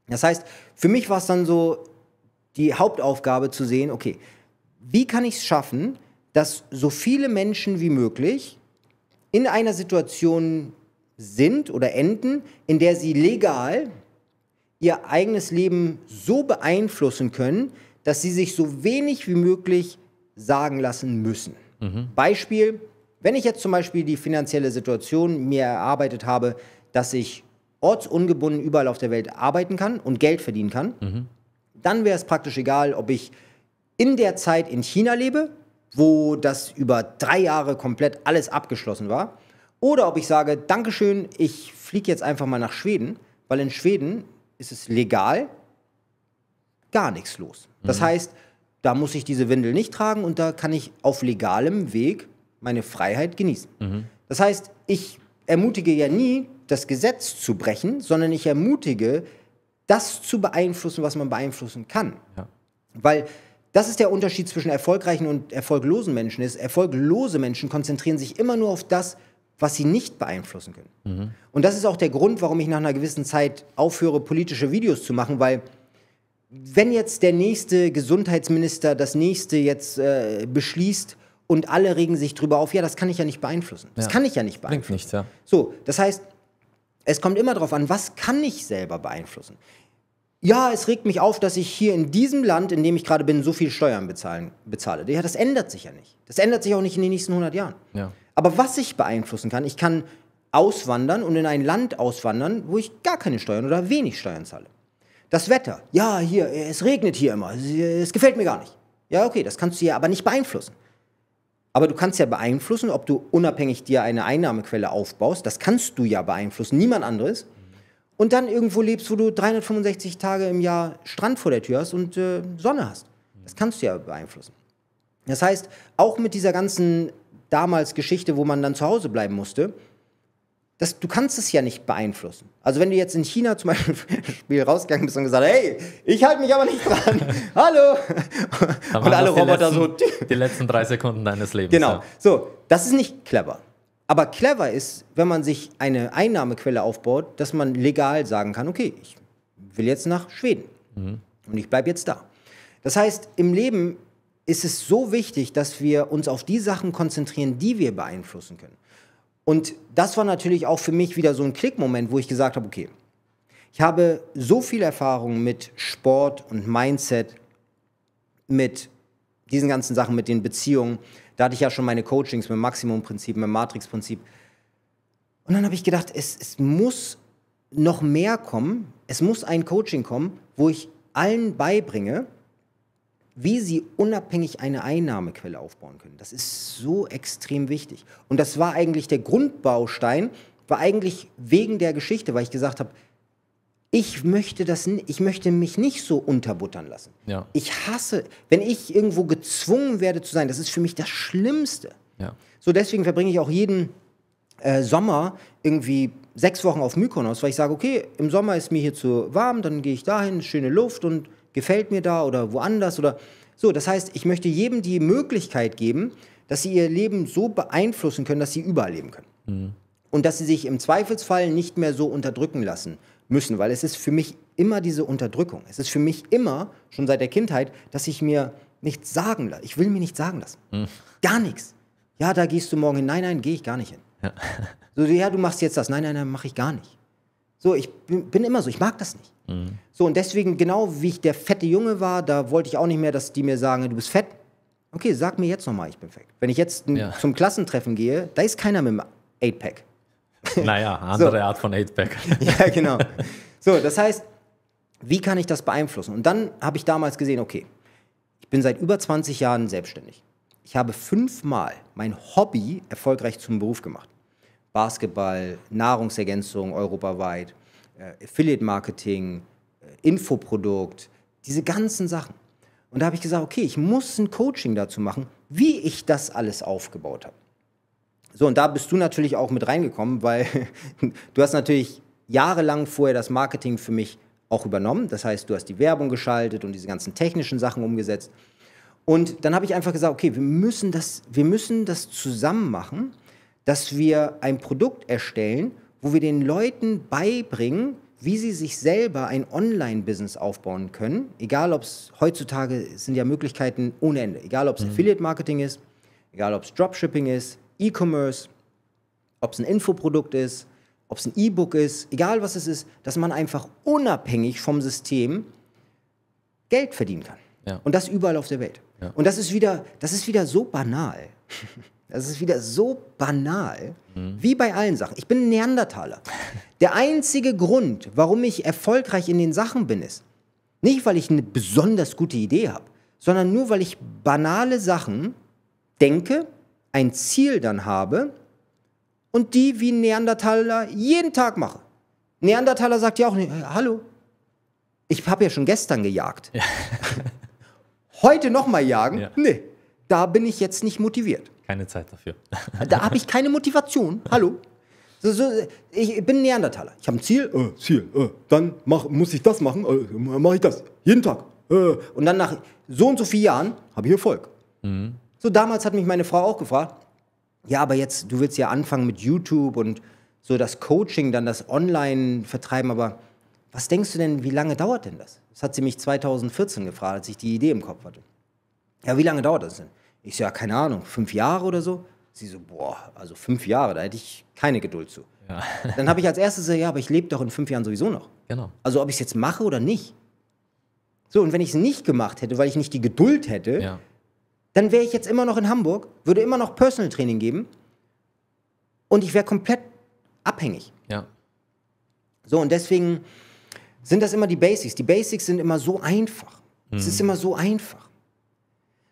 Das heißt, für mich war es dann so die Hauptaufgabe zu sehen, okay, wie kann ich es schaffen, dass so viele Menschen wie möglich in einer Situation sind oder enden, in der sie legal ihr eigenes Leben so beeinflussen können, dass sie sich so wenig wie möglich sagen lassen müssen. Mhm. Beispiel, wenn ich jetzt zum Beispiel die finanzielle Situation mir erarbeitet habe, dass ich ortsungebunden überall auf der Welt arbeiten kann und Geld verdienen kann, mhm. dann wäre es praktisch egal, ob ich in der Zeit in China lebe, wo das über drei Jahre komplett alles abgeschlossen war, oder ob ich sage, Dankeschön, ich fliege jetzt einfach mal nach Schweden, weil in Schweden ist es legal gar nichts los. Das mhm. heißt, da muss ich diese Windel nicht tragen und da kann ich auf legalem Weg meine Freiheit genießen. Mhm. Das heißt, ich ermutige ja nie, das Gesetz zu brechen, sondern ich ermutige, das zu beeinflussen, was man beeinflussen kann. Ja. Weil das ist der Unterschied zwischen erfolgreichen und erfolglosen Menschen ist, erfolglose Menschen konzentrieren sich immer nur auf das, was sie nicht beeinflussen können. Mhm. Und das ist auch der Grund, warum ich nach einer gewissen Zeit aufhöre, politische Videos zu machen, weil wenn jetzt der nächste Gesundheitsminister das nächste jetzt äh, beschließt, und alle regen sich drüber auf, ja, das kann ich ja nicht beeinflussen. Das ja. kann ich ja nicht beeinflussen. Bringt nichts, ja. So, das heißt, es kommt immer darauf an, was kann ich selber beeinflussen? Ja, es regt mich auf, dass ich hier in diesem Land, in dem ich gerade bin, so viel Steuern bezahlen, bezahle. Ja, das ändert sich ja nicht. Das ändert sich auch nicht in den nächsten 100 Jahren. Ja. Aber was ich beeinflussen kann, ich kann auswandern und in ein Land auswandern, wo ich gar keine Steuern oder wenig Steuern zahle. Das Wetter, ja, hier, es regnet hier immer, es gefällt mir gar nicht. Ja, okay, das kannst du ja aber nicht beeinflussen. Aber du kannst ja beeinflussen, ob du unabhängig dir eine Einnahmequelle aufbaust. Das kannst du ja beeinflussen, niemand anderes. Und dann irgendwo lebst, wo du 365 Tage im Jahr Strand vor der Tür hast und äh, Sonne hast. Das kannst du ja beeinflussen. Das heißt, auch mit dieser ganzen damals Geschichte, wo man dann zu Hause bleiben musste, das, du kannst es ja nicht beeinflussen. Also wenn du jetzt in China zum Beispiel rausgegangen bist und gesagt, hast, hey, ich halte mich aber nicht dran, hallo. und alle Roboter letzten, so. Die letzten drei Sekunden deines Lebens. Genau. Ja. So, das ist nicht clever. Aber clever ist, wenn man sich eine Einnahmequelle aufbaut, dass man legal sagen kann, okay, ich will jetzt nach Schweden mhm. und ich bleibe jetzt da. Das heißt, im Leben ist es so wichtig, dass wir uns auf die Sachen konzentrieren, die wir beeinflussen können. Und das war natürlich auch für mich wieder so ein Klickmoment, wo ich gesagt habe, okay, ich habe so viel Erfahrung mit Sport und Mindset, mit diesen ganzen Sachen, mit den Beziehungen. Da hatte ich ja schon meine Coachings mit Maximumprinzip, mit Matrixprinzip. Und dann habe ich gedacht, es, es muss noch mehr kommen. Es muss ein Coaching kommen, wo ich allen beibringe, wie sie unabhängig eine Einnahmequelle aufbauen können. Das ist so extrem wichtig. Und das war eigentlich der Grundbaustein, war eigentlich wegen der Geschichte, weil ich gesagt habe, ich möchte, das, ich möchte mich nicht so unterbuttern lassen. Ja. Ich hasse, wenn ich irgendwo gezwungen werde zu sein, das ist für mich das Schlimmste. Ja. So deswegen verbringe ich auch jeden äh, Sommer irgendwie sechs Wochen auf Mykonos, weil ich sage, okay, im Sommer ist mir hier zu warm, dann gehe ich dahin, schöne Luft und gefällt mir da oder woanders oder so. Das heißt, ich möchte jedem die Möglichkeit geben, dass sie ihr Leben so beeinflussen können, dass sie überall leben können. Mhm. Und dass sie sich im Zweifelsfall nicht mehr so unterdrücken lassen müssen, weil es ist für mich immer diese Unterdrückung. Es ist für mich immer, schon seit der Kindheit, dass ich mir nichts sagen lasse. Ich will mir nichts sagen lassen. Mhm. Gar nichts. Ja, da gehst du morgen hin. Nein, nein, gehe ich gar nicht hin. Ja. So, ja, du machst jetzt das. Nein, nein, nein, mache ich gar nicht. So, ich bin immer so, ich mag das nicht. Mhm. So, und deswegen, genau wie ich der fette Junge war, da wollte ich auch nicht mehr, dass die mir sagen, du bist fett. Okay, sag mir jetzt nochmal, ich bin fett. Wenn ich jetzt ja. zum Klassentreffen gehe, da ist keiner mit dem 8-Pack. Naja, andere so. Art von 8-Pack. ja, genau. So, das heißt, wie kann ich das beeinflussen? Und dann habe ich damals gesehen, okay, ich bin seit über 20 Jahren selbstständig. Ich habe fünfmal mein Hobby erfolgreich zum Beruf gemacht. Basketball, Nahrungsergänzung europaweit, äh, Affiliate-Marketing, äh, Infoprodukt, diese ganzen Sachen. Und da habe ich gesagt, okay, ich muss ein Coaching dazu machen, wie ich das alles aufgebaut habe. So, und da bist du natürlich auch mit reingekommen, weil du hast natürlich jahrelang vorher das Marketing für mich auch übernommen. Das heißt, du hast die Werbung geschaltet und diese ganzen technischen Sachen umgesetzt. Und dann habe ich einfach gesagt, okay, wir müssen das, wir müssen das zusammen machen, dass wir ein Produkt erstellen, wo wir den Leuten beibringen, wie sie sich selber ein Online-Business aufbauen können. Egal ob es heutzutage sind ja Möglichkeiten ohne Ende. Egal ob es mhm. Affiliate-Marketing ist, egal ob es Dropshipping ist, E-Commerce, ob es ein Infoprodukt ist, ob es ein E-Book ist, egal was es ist, dass man einfach unabhängig vom System Geld verdienen kann. Ja. Und das überall auf der Welt. Ja. Und das ist wieder, das ist wieder so banal. Das ist wieder so banal, wie bei allen Sachen. Ich bin ein Neandertaler. Der einzige Grund, warum ich erfolgreich in den Sachen bin, ist nicht, weil ich eine besonders gute Idee habe, sondern nur, weil ich banale Sachen denke, ein Ziel dann habe und die wie ein Neandertaler jeden Tag mache. Neandertaler sagt ja auch nicht, äh, hallo, ich habe ja schon gestern gejagt. Ja. Heute nochmal jagen? Ja. Nee, da bin ich jetzt nicht motiviert. Keine Zeit dafür. Da habe ich keine Motivation. Hallo? So, so, ich bin Neandertaler. Ich habe ein Ziel. Äh, Ziel. Äh, dann mach, muss ich das machen. Äh, Mache ich das. Jeden Tag. Äh. Und dann nach so und so vielen Jahren habe ich Erfolg. Mhm. So damals hat mich meine Frau auch gefragt, ja, aber jetzt, du willst ja anfangen mit YouTube und so das Coaching, dann das Online-Vertreiben, aber was denkst du denn, wie lange dauert denn das? Das hat sie mich 2014 gefragt, als ich die Idee im Kopf hatte. Ja, wie lange dauert das denn? Ich so, ja, keine Ahnung, fünf Jahre oder so. Sie so, boah, also fünf Jahre, da hätte ich keine Geduld zu. Ja. Dann habe ich als erstes gesagt, ja, aber ich lebe doch in fünf Jahren sowieso noch. Genau. Also ob ich es jetzt mache oder nicht. So, und wenn ich es nicht gemacht hätte, weil ich nicht die Geduld hätte, ja. dann wäre ich jetzt immer noch in Hamburg, würde immer noch Personal Training geben und ich wäre komplett abhängig. Ja. So, und deswegen sind das immer die Basics. Die Basics sind immer so einfach. Mhm. Es ist immer so einfach.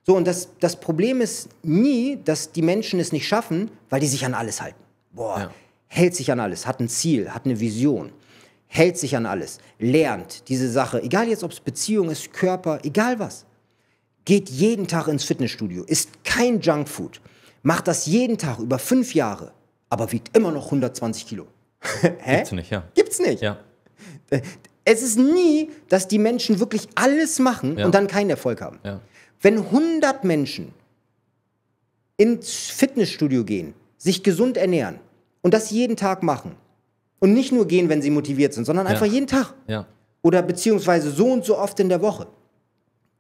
So, und das, das Problem ist nie, dass die Menschen es nicht schaffen, weil die sich an alles halten. Boah, ja. hält sich an alles, hat ein Ziel, hat eine Vision, hält sich an alles, lernt diese Sache, egal jetzt, ob es Beziehung ist, Körper, egal was. Geht jeden Tag ins Fitnessstudio, isst kein Junkfood, macht das jeden Tag über fünf Jahre, aber wiegt immer noch 120 Kilo. Hä? Gibt's nicht, ja. Gibt's nicht. Ja. Äh, es ist nie, dass die Menschen wirklich alles machen ja. und dann keinen Erfolg haben. Ja. Wenn 100 Menschen ins Fitnessstudio gehen, sich gesund ernähren und das jeden Tag machen und nicht nur gehen, wenn sie motiviert sind, sondern einfach ja. jeden Tag ja. oder beziehungsweise so und so oft in der Woche,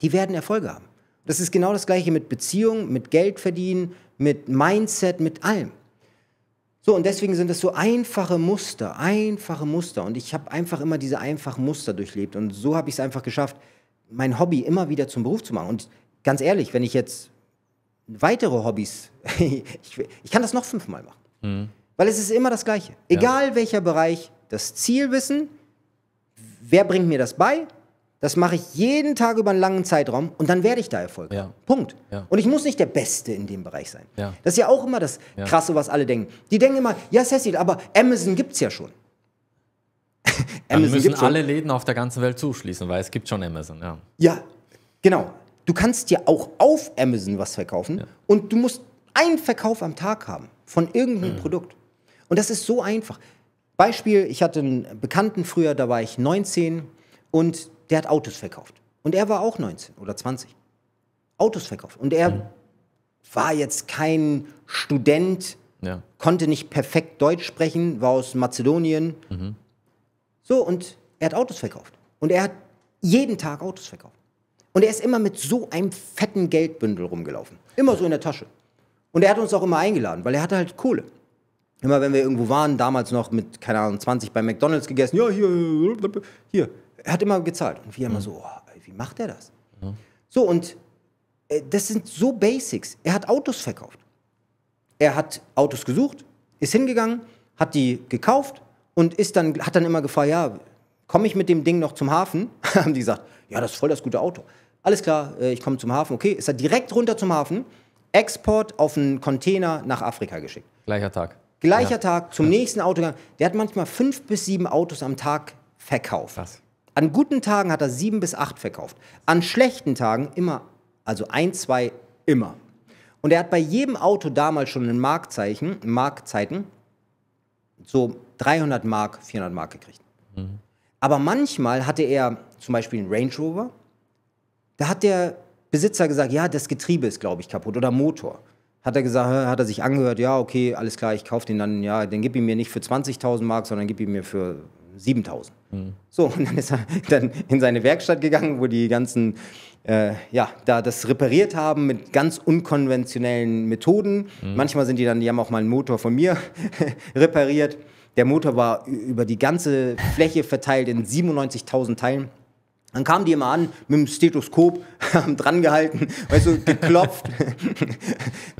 die werden Erfolge haben. Das ist genau das Gleiche mit Beziehungen, mit Geld verdienen, mit Mindset, mit allem. So, und deswegen sind das so einfache Muster, einfache Muster. Und ich habe einfach immer diese einfachen Muster durchlebt. Und so habe ich es einfach geschafft, mein Hobby immer wieder zum Beruf zu machen. Und ganz ehrlich, wenn ich jetzt weitere Hobbys, ich, ich, kann das noch fünfmal machen. Mhm. Weil es ist immer das Gleiche. Egal ja. welcher Bereich, das Ziel wissen, wer bringt mir das bei, das mache ich jeden Tag über einen langen Zeitraum und dann werde ich da erfolgreich. Ja. Punkt. Ja. Und ich muss nicht der Beste in dem Bereich sein. Ja. Das ist ja auch immer das Krasse, was alle denken. Die denken immer, ja, Cecil, aber Amazon gibt es ja schon. Amazon dann müssen alle Läden auf der ganzen Welt zuschließen, weil es gibt schon Amazon. Ja, ja genau. Du kannst dir auch auf Amazon was verkaufen ja. und du musst einen Verkauf am Tag haben von irgendeinem mhm. Produkt. Und das ist so einfach. Beispiel, ich hatte einen Bekannten früher, da war ich 19 und der hat Autos verkauft. Und er war auch 19 oder 20. Autos verkauft. Und er mhm. war jetzt kein Student, ja. konnte nicht perfekt Deutsch sprechen, war aus Mazedonien. Mhm. So, und er hat Autos verkauft. Und er hat jeden Tag Autos verkauft. Und er ist immer mit so einem fetten Geldbündel rumgelaufen. Immer so in der Tasche. Und er hat uns auch immer eingeladen, weil er hatte halt Kohle. Immer wenn wir irgendwo waren, damals noch mit, keine Ahnung, 20 bei McDonalds gegessen, ja, hier, hier. Er hat immer gezahlt. Und wir mhm. immer so, oh, wie macht er das? Mhm. So, und äh, das sind so Basics. Er hat Autos verkauft. Er hat Autos gesucht, ist hingegangen, hat die gekauft und ist dann, hat dann immer gefragt, ja, komme ich mit dem Ding noch zum Hafen? Haben die gesagt, ja, das ist voll das gute Auto alles klar, äh, ich komme zum Hafen, okay, ist er direkt runter zum Hafen, Export auf einen Container nach Afrika geschickt. Gleicher Tag. Gleicher ja. Tag zum nächsten Auto. Der hat manchmal fünf bis sieben Autos am Tag verkauft. Was? An guten Tagen hat er sieben bis acht verkauft. An schlechten Tagen immer, also ein, zwei, immer. Und er hat bei jedem Auto damals schon in Markzeichen, Markzeiten so 300 Mark, 400 Mark gekriegt. Mhm. Aber manchmal hatte er zum Beispiel einen Range Rover, da hat der Besitzer gesagt, ja, das Getriebe ist, glaube ich, kaputt oder Motor. Hat er gesagt, hat er sich angehört, ja, okay, alles klar, ich kaufe den dann, ja, den gib ihm mir nicht für 20.000 Mark, sondern gib ihm mir für 7.000. Mhm. So, und dann ist er dann in seine Werkstatt gegangen, wo die ganzen, äh, ja, da das repariert haben mit ganz unkonventionellen Methoden. Mhm. Manchmal sind die dann, die haben auch mal einen Motor von mir repariert. Der Motor war über die ganze Fläche verteilt in 97.000 Teilen. Dann kamen die immer an, mit dem Stethoskop, haben drangehalten, weißt du, geklopft.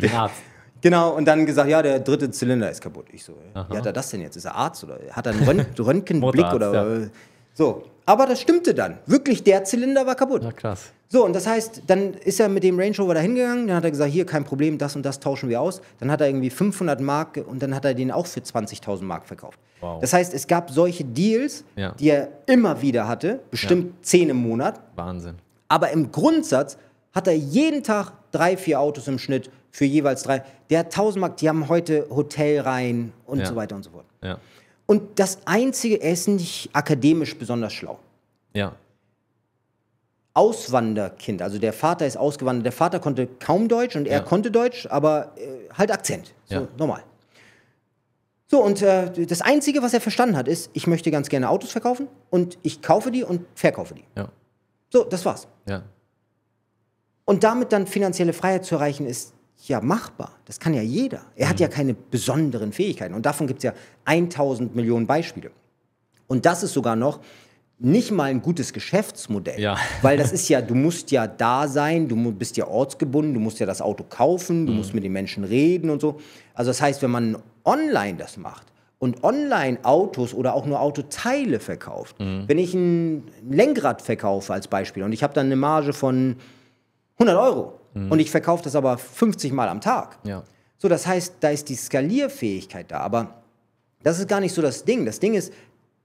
Den Arzt. Genau, und dann gesagt, ja, der dritte Zylinder ist kaputt. Ich so, Aha. Äh, wie hat er das denn jetzt? Ist er Arzt oder hat er einen Röntgenblick oder ja. so? Aber das stimmte dann. Wirklich, der Zylinder war kaputt. Ja, krass. So, und das heißt, dann ist er mit dem Range Rover da hingegangen, dann hat er gesagt, hier, kein Problem, das und das tauschen wir aus. Dann hat er irgendwie 500 Mark und dann hat er den auch für 20.000 Mark verkauft. Wow. Das heißt, es gab solche Deals, ja. die er immer wieder hatte, bestimmt ja. 10 im Monat. Wahnsinn. Aber im Grundsatz hat er jeden Tag drei, vier Autos im Schnitt für jeweils drei. Der hat 1.000 Mark, die haben heute Hotelreihen und ja. so weiter und so fort. Ja. Und das Einzige, er ist nicht akademisch besonders schlau. Ja. Auswanderkind, also der Vater ist ausgewandert. Der Vater konnte kaum Deutsch und er ja. konnte Deutsch, aber äh, halt Akzent. So, ja. normal. So, und äh, das Einzige, was er verstanden hat, ist, ich möchte ganz gerne Autos verkaufen und ich kaufe die und verkaufe die. Ja. So, das war's. Ja. Und damit dann finanzielle Freiheit zu erreichen, ist ja machbar. Das kann ja jeder. Er mhm. hat ja mhm. keine besonderen Fähigkeiten. Und davon gibt es ja 1000 Millionen Beispiele. Und das ist sogar noch nicht mal ein gutes Geschäftsmodell. Ja. Weil das ist ja, du musst ja da sein, du bist ja ortsgebunden, du musst ja das Auto kaufen, du mhm. musst mit den Menschen reden und so. Also das heißt, wenn man online das macht, und online Autos oder auch nur Autoteile verkauft. Mhm. Wenn ich ein Lenkrad verkaufe als Beispiel und ich habe dann eine Marge von 100 Euro, mhm. und ich verkaufe das aber 50 Mal am Tag. Ja. So, das heißt, da ist die Skalierfähigkeit da. Aber das ist gar nicht so das Ding. Das Ding ist,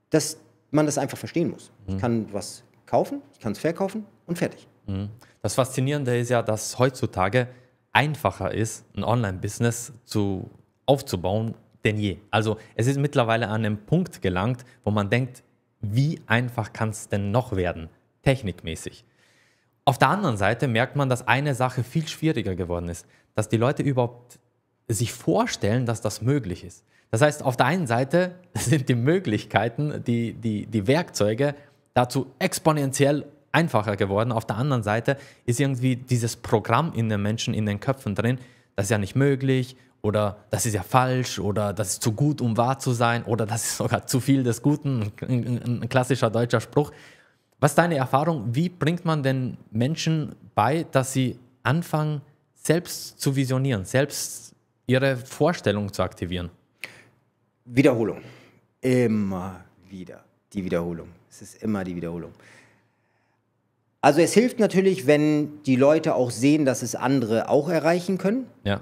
dass man das einfach verstehen muss. Mhm. Ich kann was kaufen, ich kann es verkaufen und fertig. Mhm. Das Faszinierende ist ja, dass heutzutage einfacher ist, ein Online-Business aufzubauen denn je. Also es ist mittlerweile an einem Punkt gelangt, wo man denkt, wie einfach kann es denn noch werden, technikmäßig. Auf der anderen Seite merkt man, dass eine Sache viel schwieriger geworden ist, dass die Leute überhaupt sich vorstellen, dass das möglich ist. Das heißt, auf der einen Seite sind die Möglichkeiten, die, die, die Werkzeuge dazu exponentiell einfacher geworden. Auf der anderen Seite ist irgendwie dieses Programm in den Menschen, in den Köpfen drin, das ist ja nicht möglich oder das ist ja falsch oder das ist zu gut, um wahr zu sein oder das ist sogar zu viel des Guten, ein, klassischer deutscher Spruch. Was ist deine Erfahrung? Wie bringt man denn Menschen bei, dass sie anfangen, selbst zu visionieren, selbst ihre Vorstellung zu aktivieren? Wiederholung. Immer wieder die Wiederholung. Es ist immer die Wiederholung. Also es hilft natürlich, wenn die Leute auch sehen, dass es andere auch erreichen können. Ja.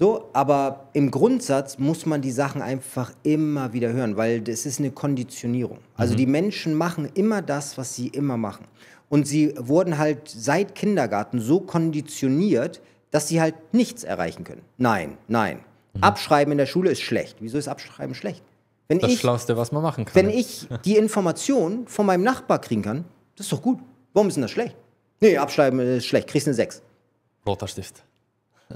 So, aber im Grundsatz muss man die Sachen einfach immer wieder hören, weil es ist eine Konditionierung. Also mhm. die Menschen machen immer das, was sie immer machen. Und sie wurden halt seit Kindergarten so konditioniert, dass sie halt nichts erreichen können. Nein, nein. Mhm. Abschreiben in der Schule ist schlecht. Wieso ist Abschreiben schlecht? Wenn das ich, Schlauste, was man machen kann. Wenn ich die Information von meinem Nachbar kriegen kann, das ist doch gut. Warum ist denn das schlecht? Nee, Abschreiben ist schlecht. Kriegst eine 6. Roter Stift.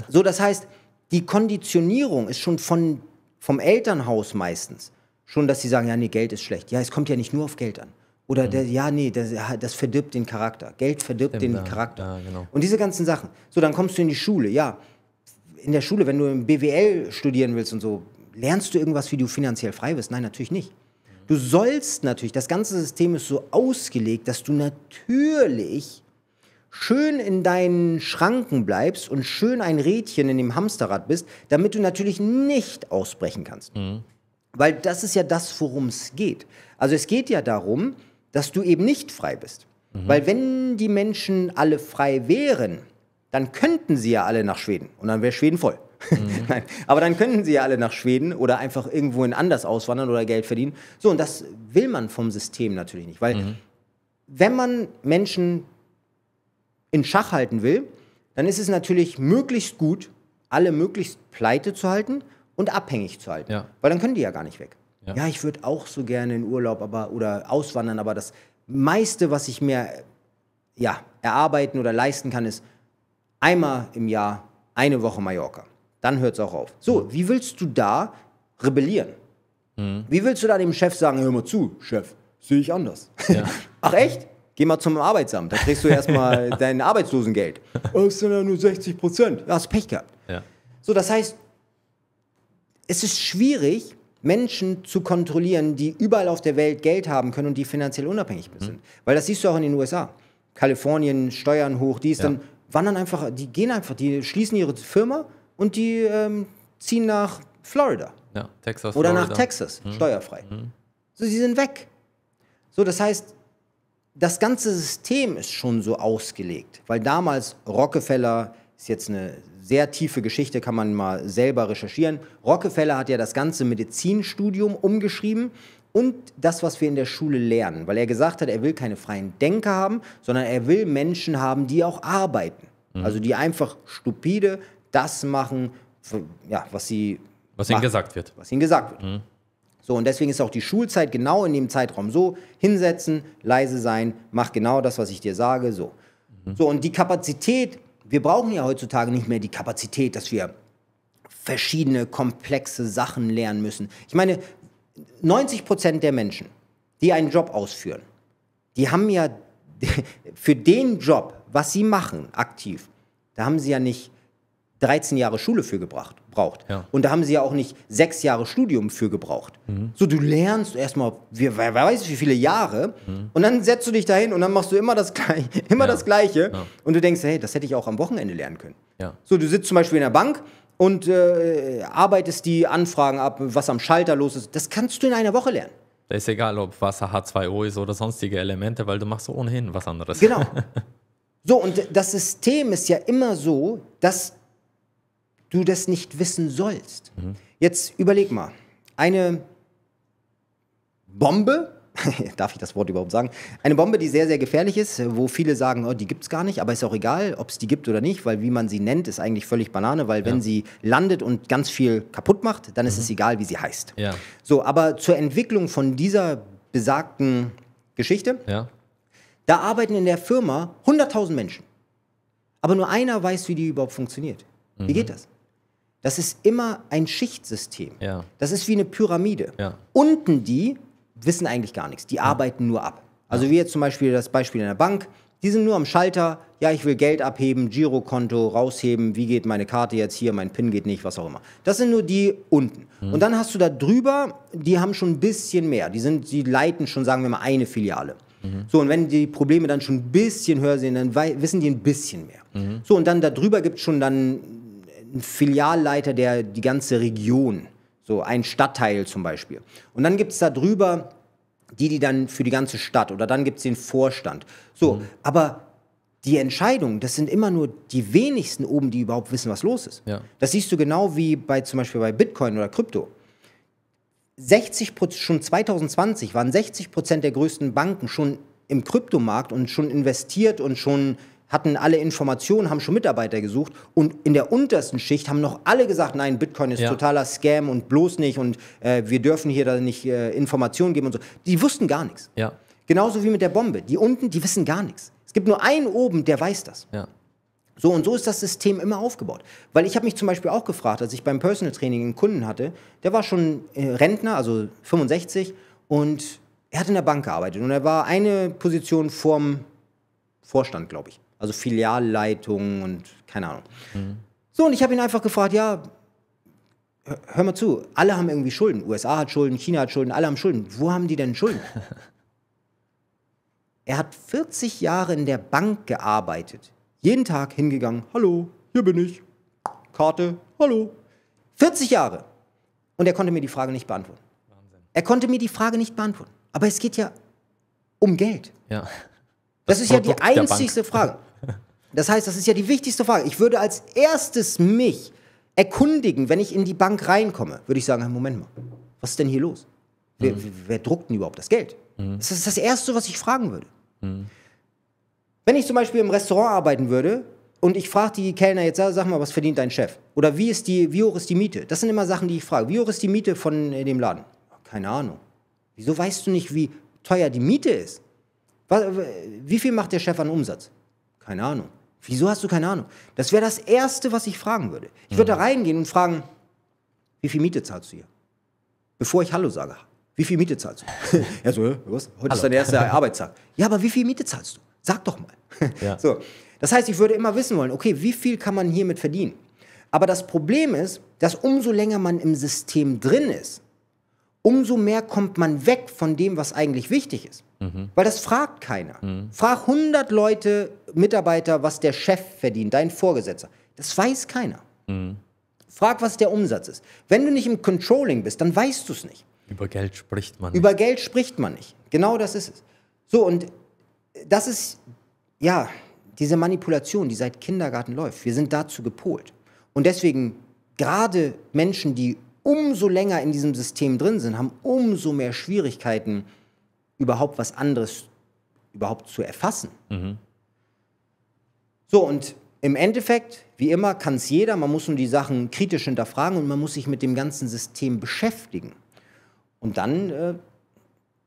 So, das heißt, die Konditionierung ist schon von, vom Elternhaus meistens schon, dass sie sagen, ja, nee, Geld ist schlecht. Ja, es kommt ja nicht nur auf Geld an. Oder mhm. der, ja, nee, das, das verdirbt den Charakter. Geld verdirbt Stimmt, den Charakter. Ja, genau. Und diese ganzen Sachen. So, dann kommst du in die Schule. Ja, in der Schule, wenn du im BWL studieren willst und so, lernst du irgendwas, wie du finanziell frei bist? Nein, natürlich nicht. Du sollst natürlich, das ganze System ist so ausgelegt, dass du natürlich schön in deinen Schranken bleibst und schön ein Rädchen in dem Hamsterrad bist, damit du natürlich nicht ausbrechen kannst. Mhm. Weil das ist ja das, worum es geht. Also es geht ja darum, dass du eben nicht frei bist. Mhm. Weil wenn die Menschen alle frei wären, dann könnten sie ja alle nach Schweden und dann wäre Schweden voll. Mhm. Nein, aber dann könnten sie ja alle nach Schweden oder einfach irgendwohin anders auswandern oder Geld verdienen. So, und das will man vom System natürlich nicht, weil mhm. wenn man Menschen in Schach halten will, dann ist es natürlich möglichst gut, alle möglichst pleite zu halten und abhängig zu halten. Ja. Weil dann können die ja gar nicht weg. Ja, ja ich würde auch so gerne in Urlaub aber, oder auswandern, aber das meiste, was ich mir ja, erarbeiten oder leisten kann, ist einmal im Jahr eine Woche Mallorca. Dann hört es auch auf. So, mhm. wie willst du da rebellieren? Mhm. Wie willst du da dem Chef sagen, hör mal zu, Chef, sehe ich anders. Ja. Ach echt? Geh mal zum Arbeitsamt, da kriegst du erstmal dein Arbeitslosengeld. das sind ja nur 60 Prozent. Du hast Pech gehabt. Ja. So, das heißt, es ist schwierig, Menschen zu kontrollieren, die überall auf der Welt Geld haben können und die finanziell unabhängig hm. sind. Mhm. Weil das siehst du auch in den USA. Kalifornien, Steuern hoch, die ist ja. dann, wandern einfach, die gehen einfach, die schließen ihre Firma und die ähm, ziehen nach Florida. Ja, Texas. Oder Florida. nach Texas, mhm. steuerfrei. Mhm. So, sie sind weg. So, das heißt, das ganze System ist schon so ausgelegt, weil damals Rockefeller ist jetzt eine sehr tiefe Geschichte, kann man mal selber recherchieren. Rockefeller hat ja das ganze Medizinstudium umgeschrieben und das, was wir in der Schule lernen, weil er gesagt hat, er will keine freien Denker haben, sondern er will Menschen haben, die auch arbeiten. Mhm. Also die einfach stupide das machen, ja, was sie was ihnen gesagt wird. Was ihnen gesagt wird. Mhm. So, und deswegen ist auch die Schulzeit genau in dem Zeitraum so, hinsetzen, leise sein, mach genau das, was ich dir sage, so. Mhm. So, und die Kapazität, wir brauchen ja heutzutage nicht mehr die Kapazität, dass wir verschiedene komplexe Sachen lernen müssen. Ich meine, 90 Prozent der Menschen, die einen Job ausführen, die haben ja für den Job, was sie machen, aktiv, da haben sie ja nicht 13 Jahre Schule für gebracht braucht. Ja. Und da haben sie ja auch nicht sechs Jahre Studium für gebraucht. Mhm. So, du lernst erstmal, wer weiß, wie viele Jahre. Mhm. Und dann setzt du dich dahin und dann machst du immer das Gleiche. Immer ja. das Gleiche. Ja. Und du denkst, hey, das hätte ich auch am Wochenende lernen können. So, du sitzt zum Beispiel in der Bank und äh, arbeitest die Anfragen ab, was am Schalter los ist. Das kannst du in einer Woche lernen. Da ist egal, ob Wasser H2O ist oder sonstige Elemente, weil du machst ohnehin was anderes. Genau. So, und das System ist ja immer so, dass du das nicht wissen sollst. Mhm. Jetzt überleg mal, eine Bombe, darf ich das Wort überhaupt sagen? Eine Bombe, die sehr, sehr gefährlich ist, wo viele sagen, oh, die gibt es gar nicht, aber ist auch egal, ob es die gibt oder nicht, weil wie man sie nennt, ist eigentlich völlig Banane, weil ja. wenn sie landet und ganz viel kaputt macht, dann mhm. ist es egal, wie sie heißt. Ja. So, aber zur Entwicklung von dieser besagten Geschichte, ja. da arbeiten in der Firma 100.000 Menschen. Aber nur einer weiß, wie die überhaupt funktioniert. Mhm. Wie geht das? Das ist immer ein Schichtsystem. Ja. Das ist wie eine Pyramide. Ja. Unten die wissen eigentlich gar nichts. Die ja. arbeiten nur ab. Also wie jetzt zum Beispiel das Beispiel in der Bank. Die sind nur am Schalter. Ja, ich will Geld abheben, Girokonto rausheben. Wie geht meine Karte jetzt hier? Mein PIN geht nicht, was auch immer. Das sind nur die unten. Mhm. Und dann hast du da drüber, die haben schon ein bisschen mehr. Die, sind, die leiten schon, sagen wir mal, eine Filiale. Mhm. So, und wenn die Probleme dann schon ein bisschen höher sind, dann wissen die ein bisschen mehr. Mhm. So, und dann darüber gibt es schon dann ein Filialleiter, der die ganze Region, so ein Stadtteil zum Beispiel. Und dann gibt es da drüber die, die dann für die ganze Stadt oder dann gibt es den Vorstand. So, mhm. aber die Entscheidungen, das sind immer nur die wenigsten oben, die überhaupt wissen, was los ist. Ja. Das siehst du genau wie bei zum Beispiel bei Bitcoin oder Krypto. 60 schon 2020 waren 60 Prozent der größten Banken schon im Kryptomarkt und schon investiert und schon hatten alle Informationen, haben schon Mitarbeiter gesucht und in der untersten Schicht haben noch alle gesagt, nein, Bitcoin ist ja. totaler Scam und bloß nicht und äh, wir dürfen hier da nicht äh, Informationen geben und so. Die wussten gar nichts. Ja. Genauso wie mit der Bombe. Die unten, die wissen gar nichts. Es gibt nur einen oben, der weiß das. Ja. So und so ist das System immer aufgebaut. Weil ich habe mich zum Beispiel auch gefragt, als ich beim Personal Training einen Kunden hatte, der war schon äh, Rentner, also 65 und er hat in der Bank gearbeitet und er war eine Position vorm Vorstand, glaube ich also Filialleitung und keine Ahnung. Mhm. So, und ich habe ihn einfach gefragt, ja, hör mal zu, alle haben irgendwie Schulden. USA hat Schulden, China hat Schulden, alle haben Schulden. Wo haben die denn Schulden? er hat 40 Jahre in der Bank gearbeitet. Jeden Tag hingegangen, hallo, hier bin ich. Karte, hallo. 40 Jahre. Und er konnte mir die Frage nicht beantworten. Wahnsinn. Er konnte mir die Frage nicht beantworten. Aber es geht ja um Geld. Ja. Das, das ist Produkt ja die einzigste Frage. Das heißt, das ist ja die wichtigste Frage. Ich würde als erstes mich erkundigen, wenn ich in die Bank reinkomme, würde ich sagen, Moment mal, was ist denn hier los? Wer, mhm. wer druckt denn überhaupt das Geld? Mhm. Das ist das Erste, was ich fragen würde. Mhm. Wenn ich zum Beispiel im Restaurant arbeiten würde und ich frage die Kellner jetzt, sag mal, was verdient dein Chef? Oder wie, ist die, wie hoch ist die Miete? Das sind immer Sachen, die ich frage. Wie hoch ist die Miete von äh, dem Laden? Keine Ahnung. Wieso weißt du nicht, wie teuer die Miete ist? Wie viel macht der Chef an Umsatz? Keine Ahnung. Wieso hast du keine Ahnung? Das wäre das Erste, was ich fragen würde. Ich würde mhm. da reingehen und fragen, wie viel Miete zahlst du hier? Bevor ich Hallo sage, wie viel Miete zahlst du? ja, so, was? Heute Hallo. ist dein erster Arbeitstag. Ja, aber wie viel Miete zahlst du? Sag doch mal. Ja. So. Das heißt, ich würde immer wissen wollen, okay, wie viel kann man hiermit verdienen? Aber das Problem ist, dass umso länger man im System drin ist, umso mehr kommt man weg von dem, was eigentlich wichtig ist. Mhm. Weil das fragt keiner. Mhm. Frag 100 Leute, Mitarbeiter, was der Chef verdient, dein Vorgesetzter. Das weiß keiner. Mhm. Frag, was der Umsatz ist. Wenn du nicht im Controlling bist, dann weißt du es nicht. Über Geld spricht man nicht. Über Geld spricht man nicht. Genau das ist es. So, und äh, das ist, ja, diese Manipulation, die seit Kindergarten läuft. Wir sind dazu gepolt. Und deswegen, gerade Menschen, die umso länger in diesem System drin sind, haben umso mehr Schwierigkeiten, überhaupt was anderes überhaupt zu erfassen. Mhm. So, und im Endeffekt, wie immer, kann es jeder. Man muss nur die Sachen kritisch hinterfragen und man muss sich mit dem ganzen System beschäftigen. Und dann äh,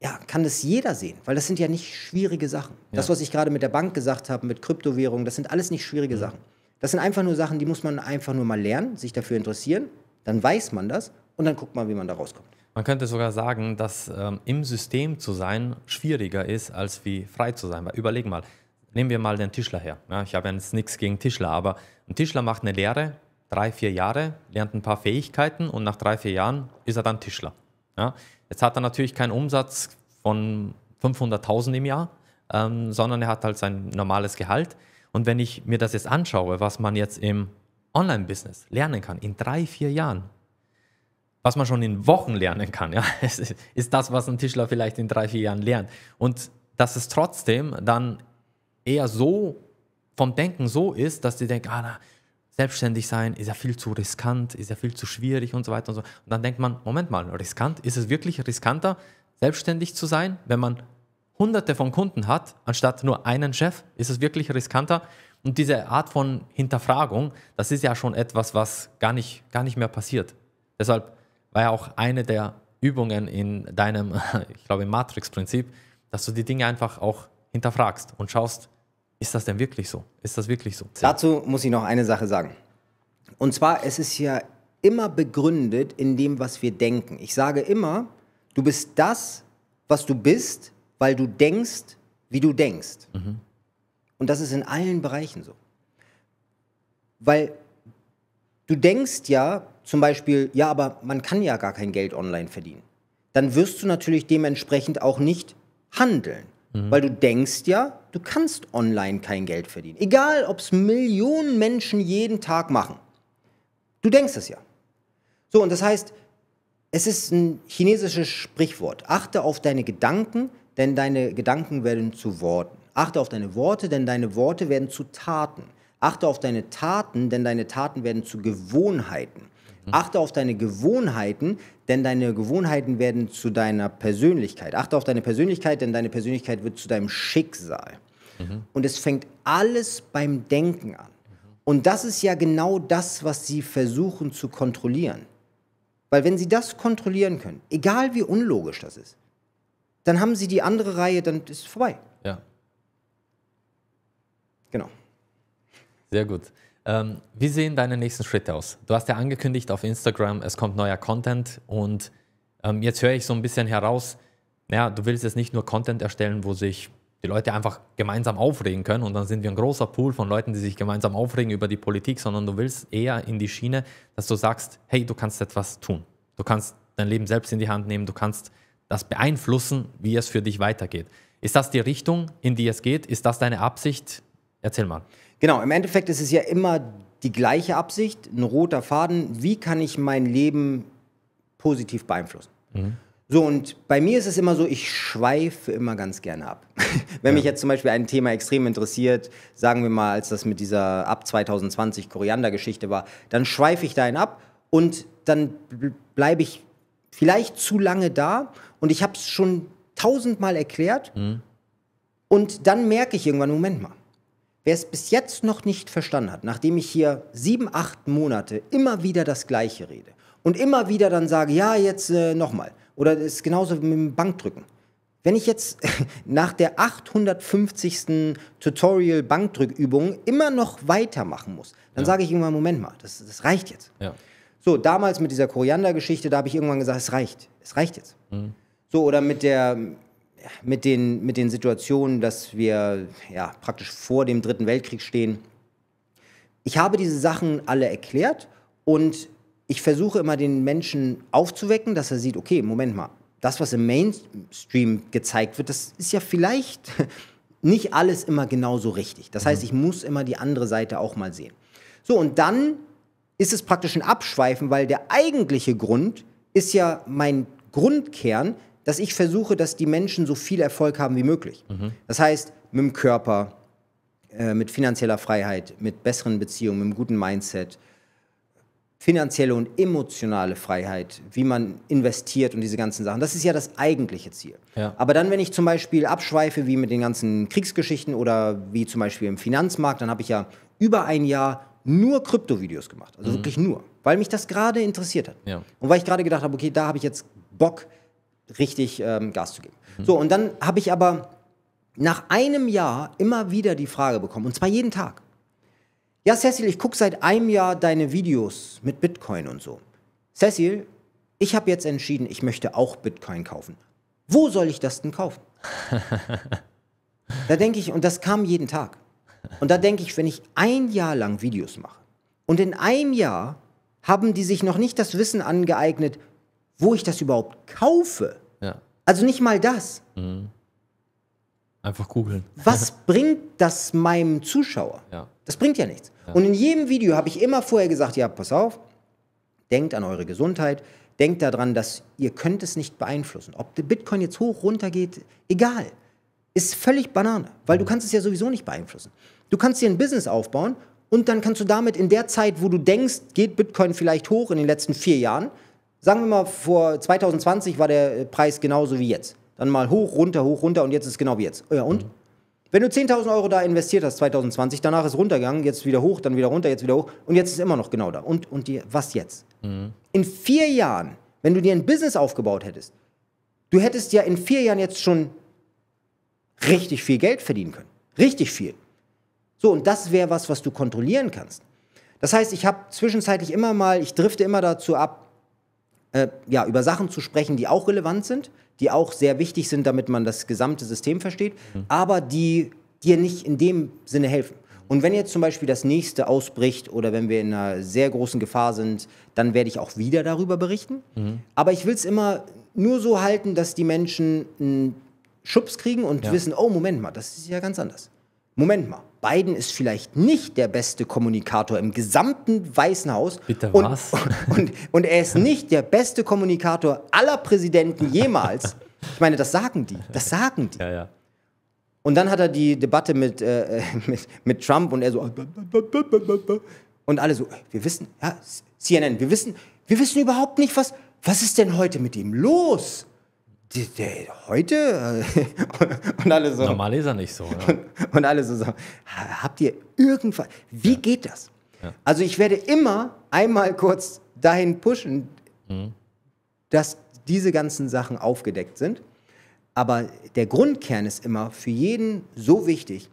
ja, kann das jeder sehen, weil das sind ja nicht schwierige Sachen. Ja. Das, was ich gerade mit der Bank gesagt habe, mit Kryptowährungen, das sind alles nicht schwierige mhm. Sachen. Das sind einfach nur Sachen, die muss man einfach nur mal lernen, sich dafür interessieren. Dann weiß man das und dann guckt man, wie man da rauskommt. Man könnte sogar sagen, dass ähm, im System zu sein schwieriger ist, als wie frei zu sein. Weil überleg mal, nehmen wir mal den Tischler her. Ja, ich habe jetzt nichts gegen Tischler, aber ein Tischler macht eine Lehre, drei, vier Jahre, lernt ein paar Fähigkeiten und nach drei, vier Jahren ist er dann Tischler. Ja, jetzt hat er natürlich keinen Umsatz von 500.000 im Jahr, ähm, sondern er hat halt sein normales Gehalt. Und wenn ich mir das jetzt anschaue, was man jetzt im Online-Business lernen kann, in drei, vier Jahren, was man schon in Wochen lernen kann, ja, ist das, was ein Tischler vielleicht in drei, vier Jahren lernt. Und dass es trotzdem dann eher so vom Denken so ist, dass die denken, ah, na, selbstständig sein ist ja viel zu riskant, ist ja viel zu schwierig und so weiter und so. Und dann denkt man, Moment mal, riskant, ist es wirklich riskanter, selbstständig zu sein, wenn man hunderte von Kunden hat, anstatt nur einen Chef? Ist es wirklich riskanter? Und diese Art von Hinterfragung, das ist ja schon etwas, was gar nicht, gar nicht mehr passiert. Deshalb war ja auch eine der Übungen in deinem, ich glaube, Matrix-Prinzip, dass du die Dinge einfach auch hinterfragst und schaust, ist das denn wirklich so? Ist das wirklich so? Dazu muss ich noch eine Sache sagen. Und zwar, es ist ja immer begründet in dem, was wir denken. Ich sage immer, du bist das, was du bist, weil du denkst, wie du denkst. Mhm. Und das ist in allen Bereichen so. Weil du denkst ja zum Beispiel, ja, aber man kann ja gar kein Geld online verdienen, dann wirst du natürlich dementsprechend auch nicht handeln. Mhm. Weil du denkst ja, du kannst online kein Geld verdienen. Egal, ob es Millionen Menschen jeden Tag machen. Du denkst es ja. So, und das heißt, es ist ein chinesisches Sprichwort. Achte auf deine Gedanken, denn deine Gedanken werden zu Worten. Achte auf deine Worte, denn deine Worte werden zu Taten. Achte auf deine Taten, denn deine Taten werden zu Gewohnheiten. Mhm. Achte auf deine Gewohnheiten, denn deine Gewohnheiten werden zu deiner Persönlichkeit. Achte auf deine Persönlichkeit, denn deine Persönlichkeit wird zu deinem Schicksal. Mhm. Und es fängt alles beim Denken an. Mhm. Und das ist ja genau das, was sie versuchen zu kontrollieren. Weil wenn sie das kontrollieren können, egal wie unlogisch das ist, dann haben sie die andere Reihe, dann ist es vorbei. Ja. Genau. Sehr gut. Ähm, wie sehen deine nächsten Schritte aus? Du hast ja angekündigt auf Instagram, es kommt neuer Content und ähm, jetzt höre ich so ein bisschen heraus, naja, du willst jetzt nicht nur Content erstellen, wo sich die Leute einfach gemeinsam aufregen können und dann sind wir ein großer Pool von Leuten, die sich gemeinsam aufregen über die Politik, sondern du willst eher in die Schiene, dass du sagst, hey, du kannst etwas tun. Du kannst dein Leben selbst in die Hand nehmen, du kannst das beeinflussen, wie es für dich weitergeht. Ist das die Richtung, in die es geht? Ist das deine Absicht? Erzähl mal. Genau, im Endeffekt ist es ja immer die gleiche Absicht, ein roter Faden, wie kann ich mein Leben positiv beeinflussen? Mhm. So, und bei mir ist es immer so, ich schweife immer ganz gerne ab. Wenn ja. mich jetzt zum Beispiel ein Thema extrem interessiert, sagen wir mal, als das mit dieser ab 2020 Koriander-Geschichte war, dann schweife ich dahin ab und dann bleibe ich vielleicht zu lange da und ich habe es schon tausendmal erklärt mhm. und dann merke ich irgendwann, Moment mal, Wer es bis jetzt noch nicht verstanden hat, nachdem ich hier sieben, acht Monate immer wieder das Gleiche rede und immer wieder dann sage, ja, jetzt äh, nochmal, oder es ist genauso mit dem Bankdrücken. Wenn ich jetzt nach der 850. Tutorial Bankdrückübung immer noch weitermachen muss, dann ja. sage ich irgendwann, Moment mal, das, das reicht jetzt. Ja. So, damals mit dieser Koriander-Geschichte, da habe ich irgendwann gesagt, es reicht. Es reicht jetzt. Mhm. So, oder mit der mit den, mit den Situationen, dass wir ja, praktisch vor dem Dritten Weltkrieg stehen. Ich habe diese Sachen alle erklärt und ich versuche immer den Menschen aufzuwecken, dass er sieht, okay, Moment mal, das, was im Mainstream gezeigt wird, das ist ja vielleicht nicht alles immer genauso richtig. Das heißt, mhm. ich muss immer die andere Seite auch mal sehen. So, und dann ist es praktisch ein Abschweifen, weil der eigentliche Grund ist ja mein Grundkern, dass ich versuche, dass die Menschen so viel Erfolg haben wie möglich. Mhm. Das heißt, mit dem Körper, äh, mit finanzieller Freiheit, mit besseren Beziehungen, mit einem guten Mindset, finanzielle und emotionale Freiheit, wie man investiert und diese ganzen Sachen. Das ist ja das eigentliche Ziel. Ja. Aber dann, wenn ich zum Beispiel abschweife, wie mit den ganzen Kriegsgeschichten oder wie zum Beispiel im Finanzmarkt, dann habe ich ja über ein Jahr nur Krypto-Videos gemacht. Also mhm. wirklich nur. Weil mich das gerade interessiert hat. Ja. Und weil ich gerade gedacht habe, okay, da habe ich jetzt Bock, richtig ähm, Gas zu geben. Mhm. So, und dann habe ich aber nach einem Jahr immer wieder die Frage bekommen, und zwar jeden Tag. Ja, Cecil, ich gucke seit einem Jahr deine Videos mit Bitcoin und so. Cecil, ich habe jetzt entschieden, ich möchte auch Bitcoin kaufen. Wo soll ich das denn kaufen? da denke ich, und das kam jeden Tag. Und da denke ich, wenn ich ein Jahr lang Videos mache und in einem Jahr haben die sich noch nicht das Wissen angeeignet, wo ich das überhaupt kaufe, ja. Also nicht mal das. Mhm. Einfach googeln. Was bringt das meinem Zuschauer? Ja. Das bringt ja nichts. Ja. Und in jedem Video habe ich immer vorher gesagt, ja, pass auf, denkt an eure Gesundheit, denkt daran, dass ihr könnt es nicht beeinflussen. Ob der Bitcoin jetzt hoch, runter geht, egal. Ist völlig Banane, weil du mhm. kannst es ja sowieso nicht beeinflussen. Du kannst dir ein Business aufbauen und dann kannst du damit in der Zeit, wo du denkst, geht Bitcoin vielleicht hoch in den letzten vier Jahren, Sagen wir mal, vor 2020 war der äh, Preis genauso wie jetzt. Dann mal hoch, runter, hoch, runter und jetzt ist es genau wie jetzt. Ja, und? Mhm. Wenn du 10.000 Euro da investiert hast 2020, danach ist es runtergegangen, jetzt wieder hoch, dann wieder runter, jetzt wieder hoch und jetzt ist es immer noch genau da. Und, und dir, was jetzt? Mhm. In vier Jahren, wenn du dir ein Business aufgebaut hättest, du hättest ja in vier Jahren jetzt schon richtig viel Geld verdienen können. Richtig viel. So, und das wäre was, was du kontrollieren kannst. Das heißt, ich habe zwischenzeitlich immer mal, ich drifte immer dazu ab, äh, ja, über Sachen zu sprechen, die auch relevant sind, die auch sehr wichtig sind, damit man das gesamte System versteht, mhm. aber die dir nicht in dem Sinne helfen. Und wenn jetzt zum Beispiel das nächste ausbricht oder wenn wir in einer sehr großen Gefahr sind, dann werde ich auch wieder darüber berichten. Mhm. Aber ich will es immer nur so halten, dass die Menschen einen Schubs kriegen und ja. wissen, oh Moment mal, das ist ja ganz anders. Moment mal, Biden ist vielleicht nicht der beste Kommunikator im gesamten Weißen Haus. Bitte und, was? Und, und, er ist nicht der beste Kommunikator aller Präsidenten jemals. Ich meine, das sagen die. Das sagen die. Ja, ja. Und dann hat er die Debatte mit, äh, mit, mit Trump und er so. Und alle so, wir wissen, ja, CNN, wir wissen, wir wissen überhaupt nicht, was, was ist denn heute mit ihm los? heute? und alle so. Normal ist er nicht so. Ja. Und, alle so, sagen, habt ihr irgendwas? Wie ja. geht das? Ja. Also ich werde immer einmal kurz dahin pushen, mhm. dass diese ganzen Sachen aufgedeckt sind. Aber der Grundkern ist immer für jeden so wichtig,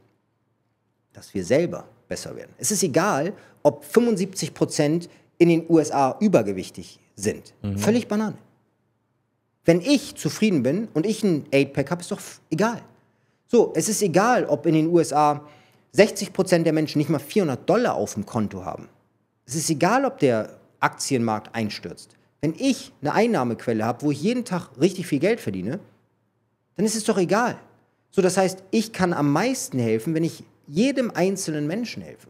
dass wir selber besser werden. Es ist egal, ob 75 Prozent in den USA übergewichtig sind. Mhm. Völlig Banane. Wenn ich zufrieden bin und ich ein 8-Pack habe, ist doch egal. So, es ist egal, ob in den USA 60 Prozent der Menschen nicht mal 400 Dollar auf dem Konto haben. Es ist egal, ob der Aktienmarkt einstürzt. Wenn ich eine Einnahmequelle habe, wo ich jeden Tag richtig viel Geld verdiene, dann ist es doch egal. So, das heißt, ich kann am meisten helfen, wenn ich jedem einzelnen Menschen helfe.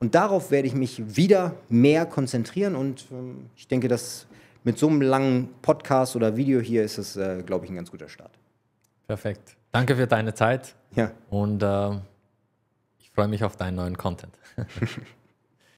Und darauf werde ich mich wieder mehr konzentrieren und ähm, ich denke, das mit so einem langen Podcast oder Video hier ist es, äh, glaube ich, ein ganz guter Start. Perfekt. Danke für deine Zeit. Ja. Und äh, ich freue mich auf deinen neuen Content.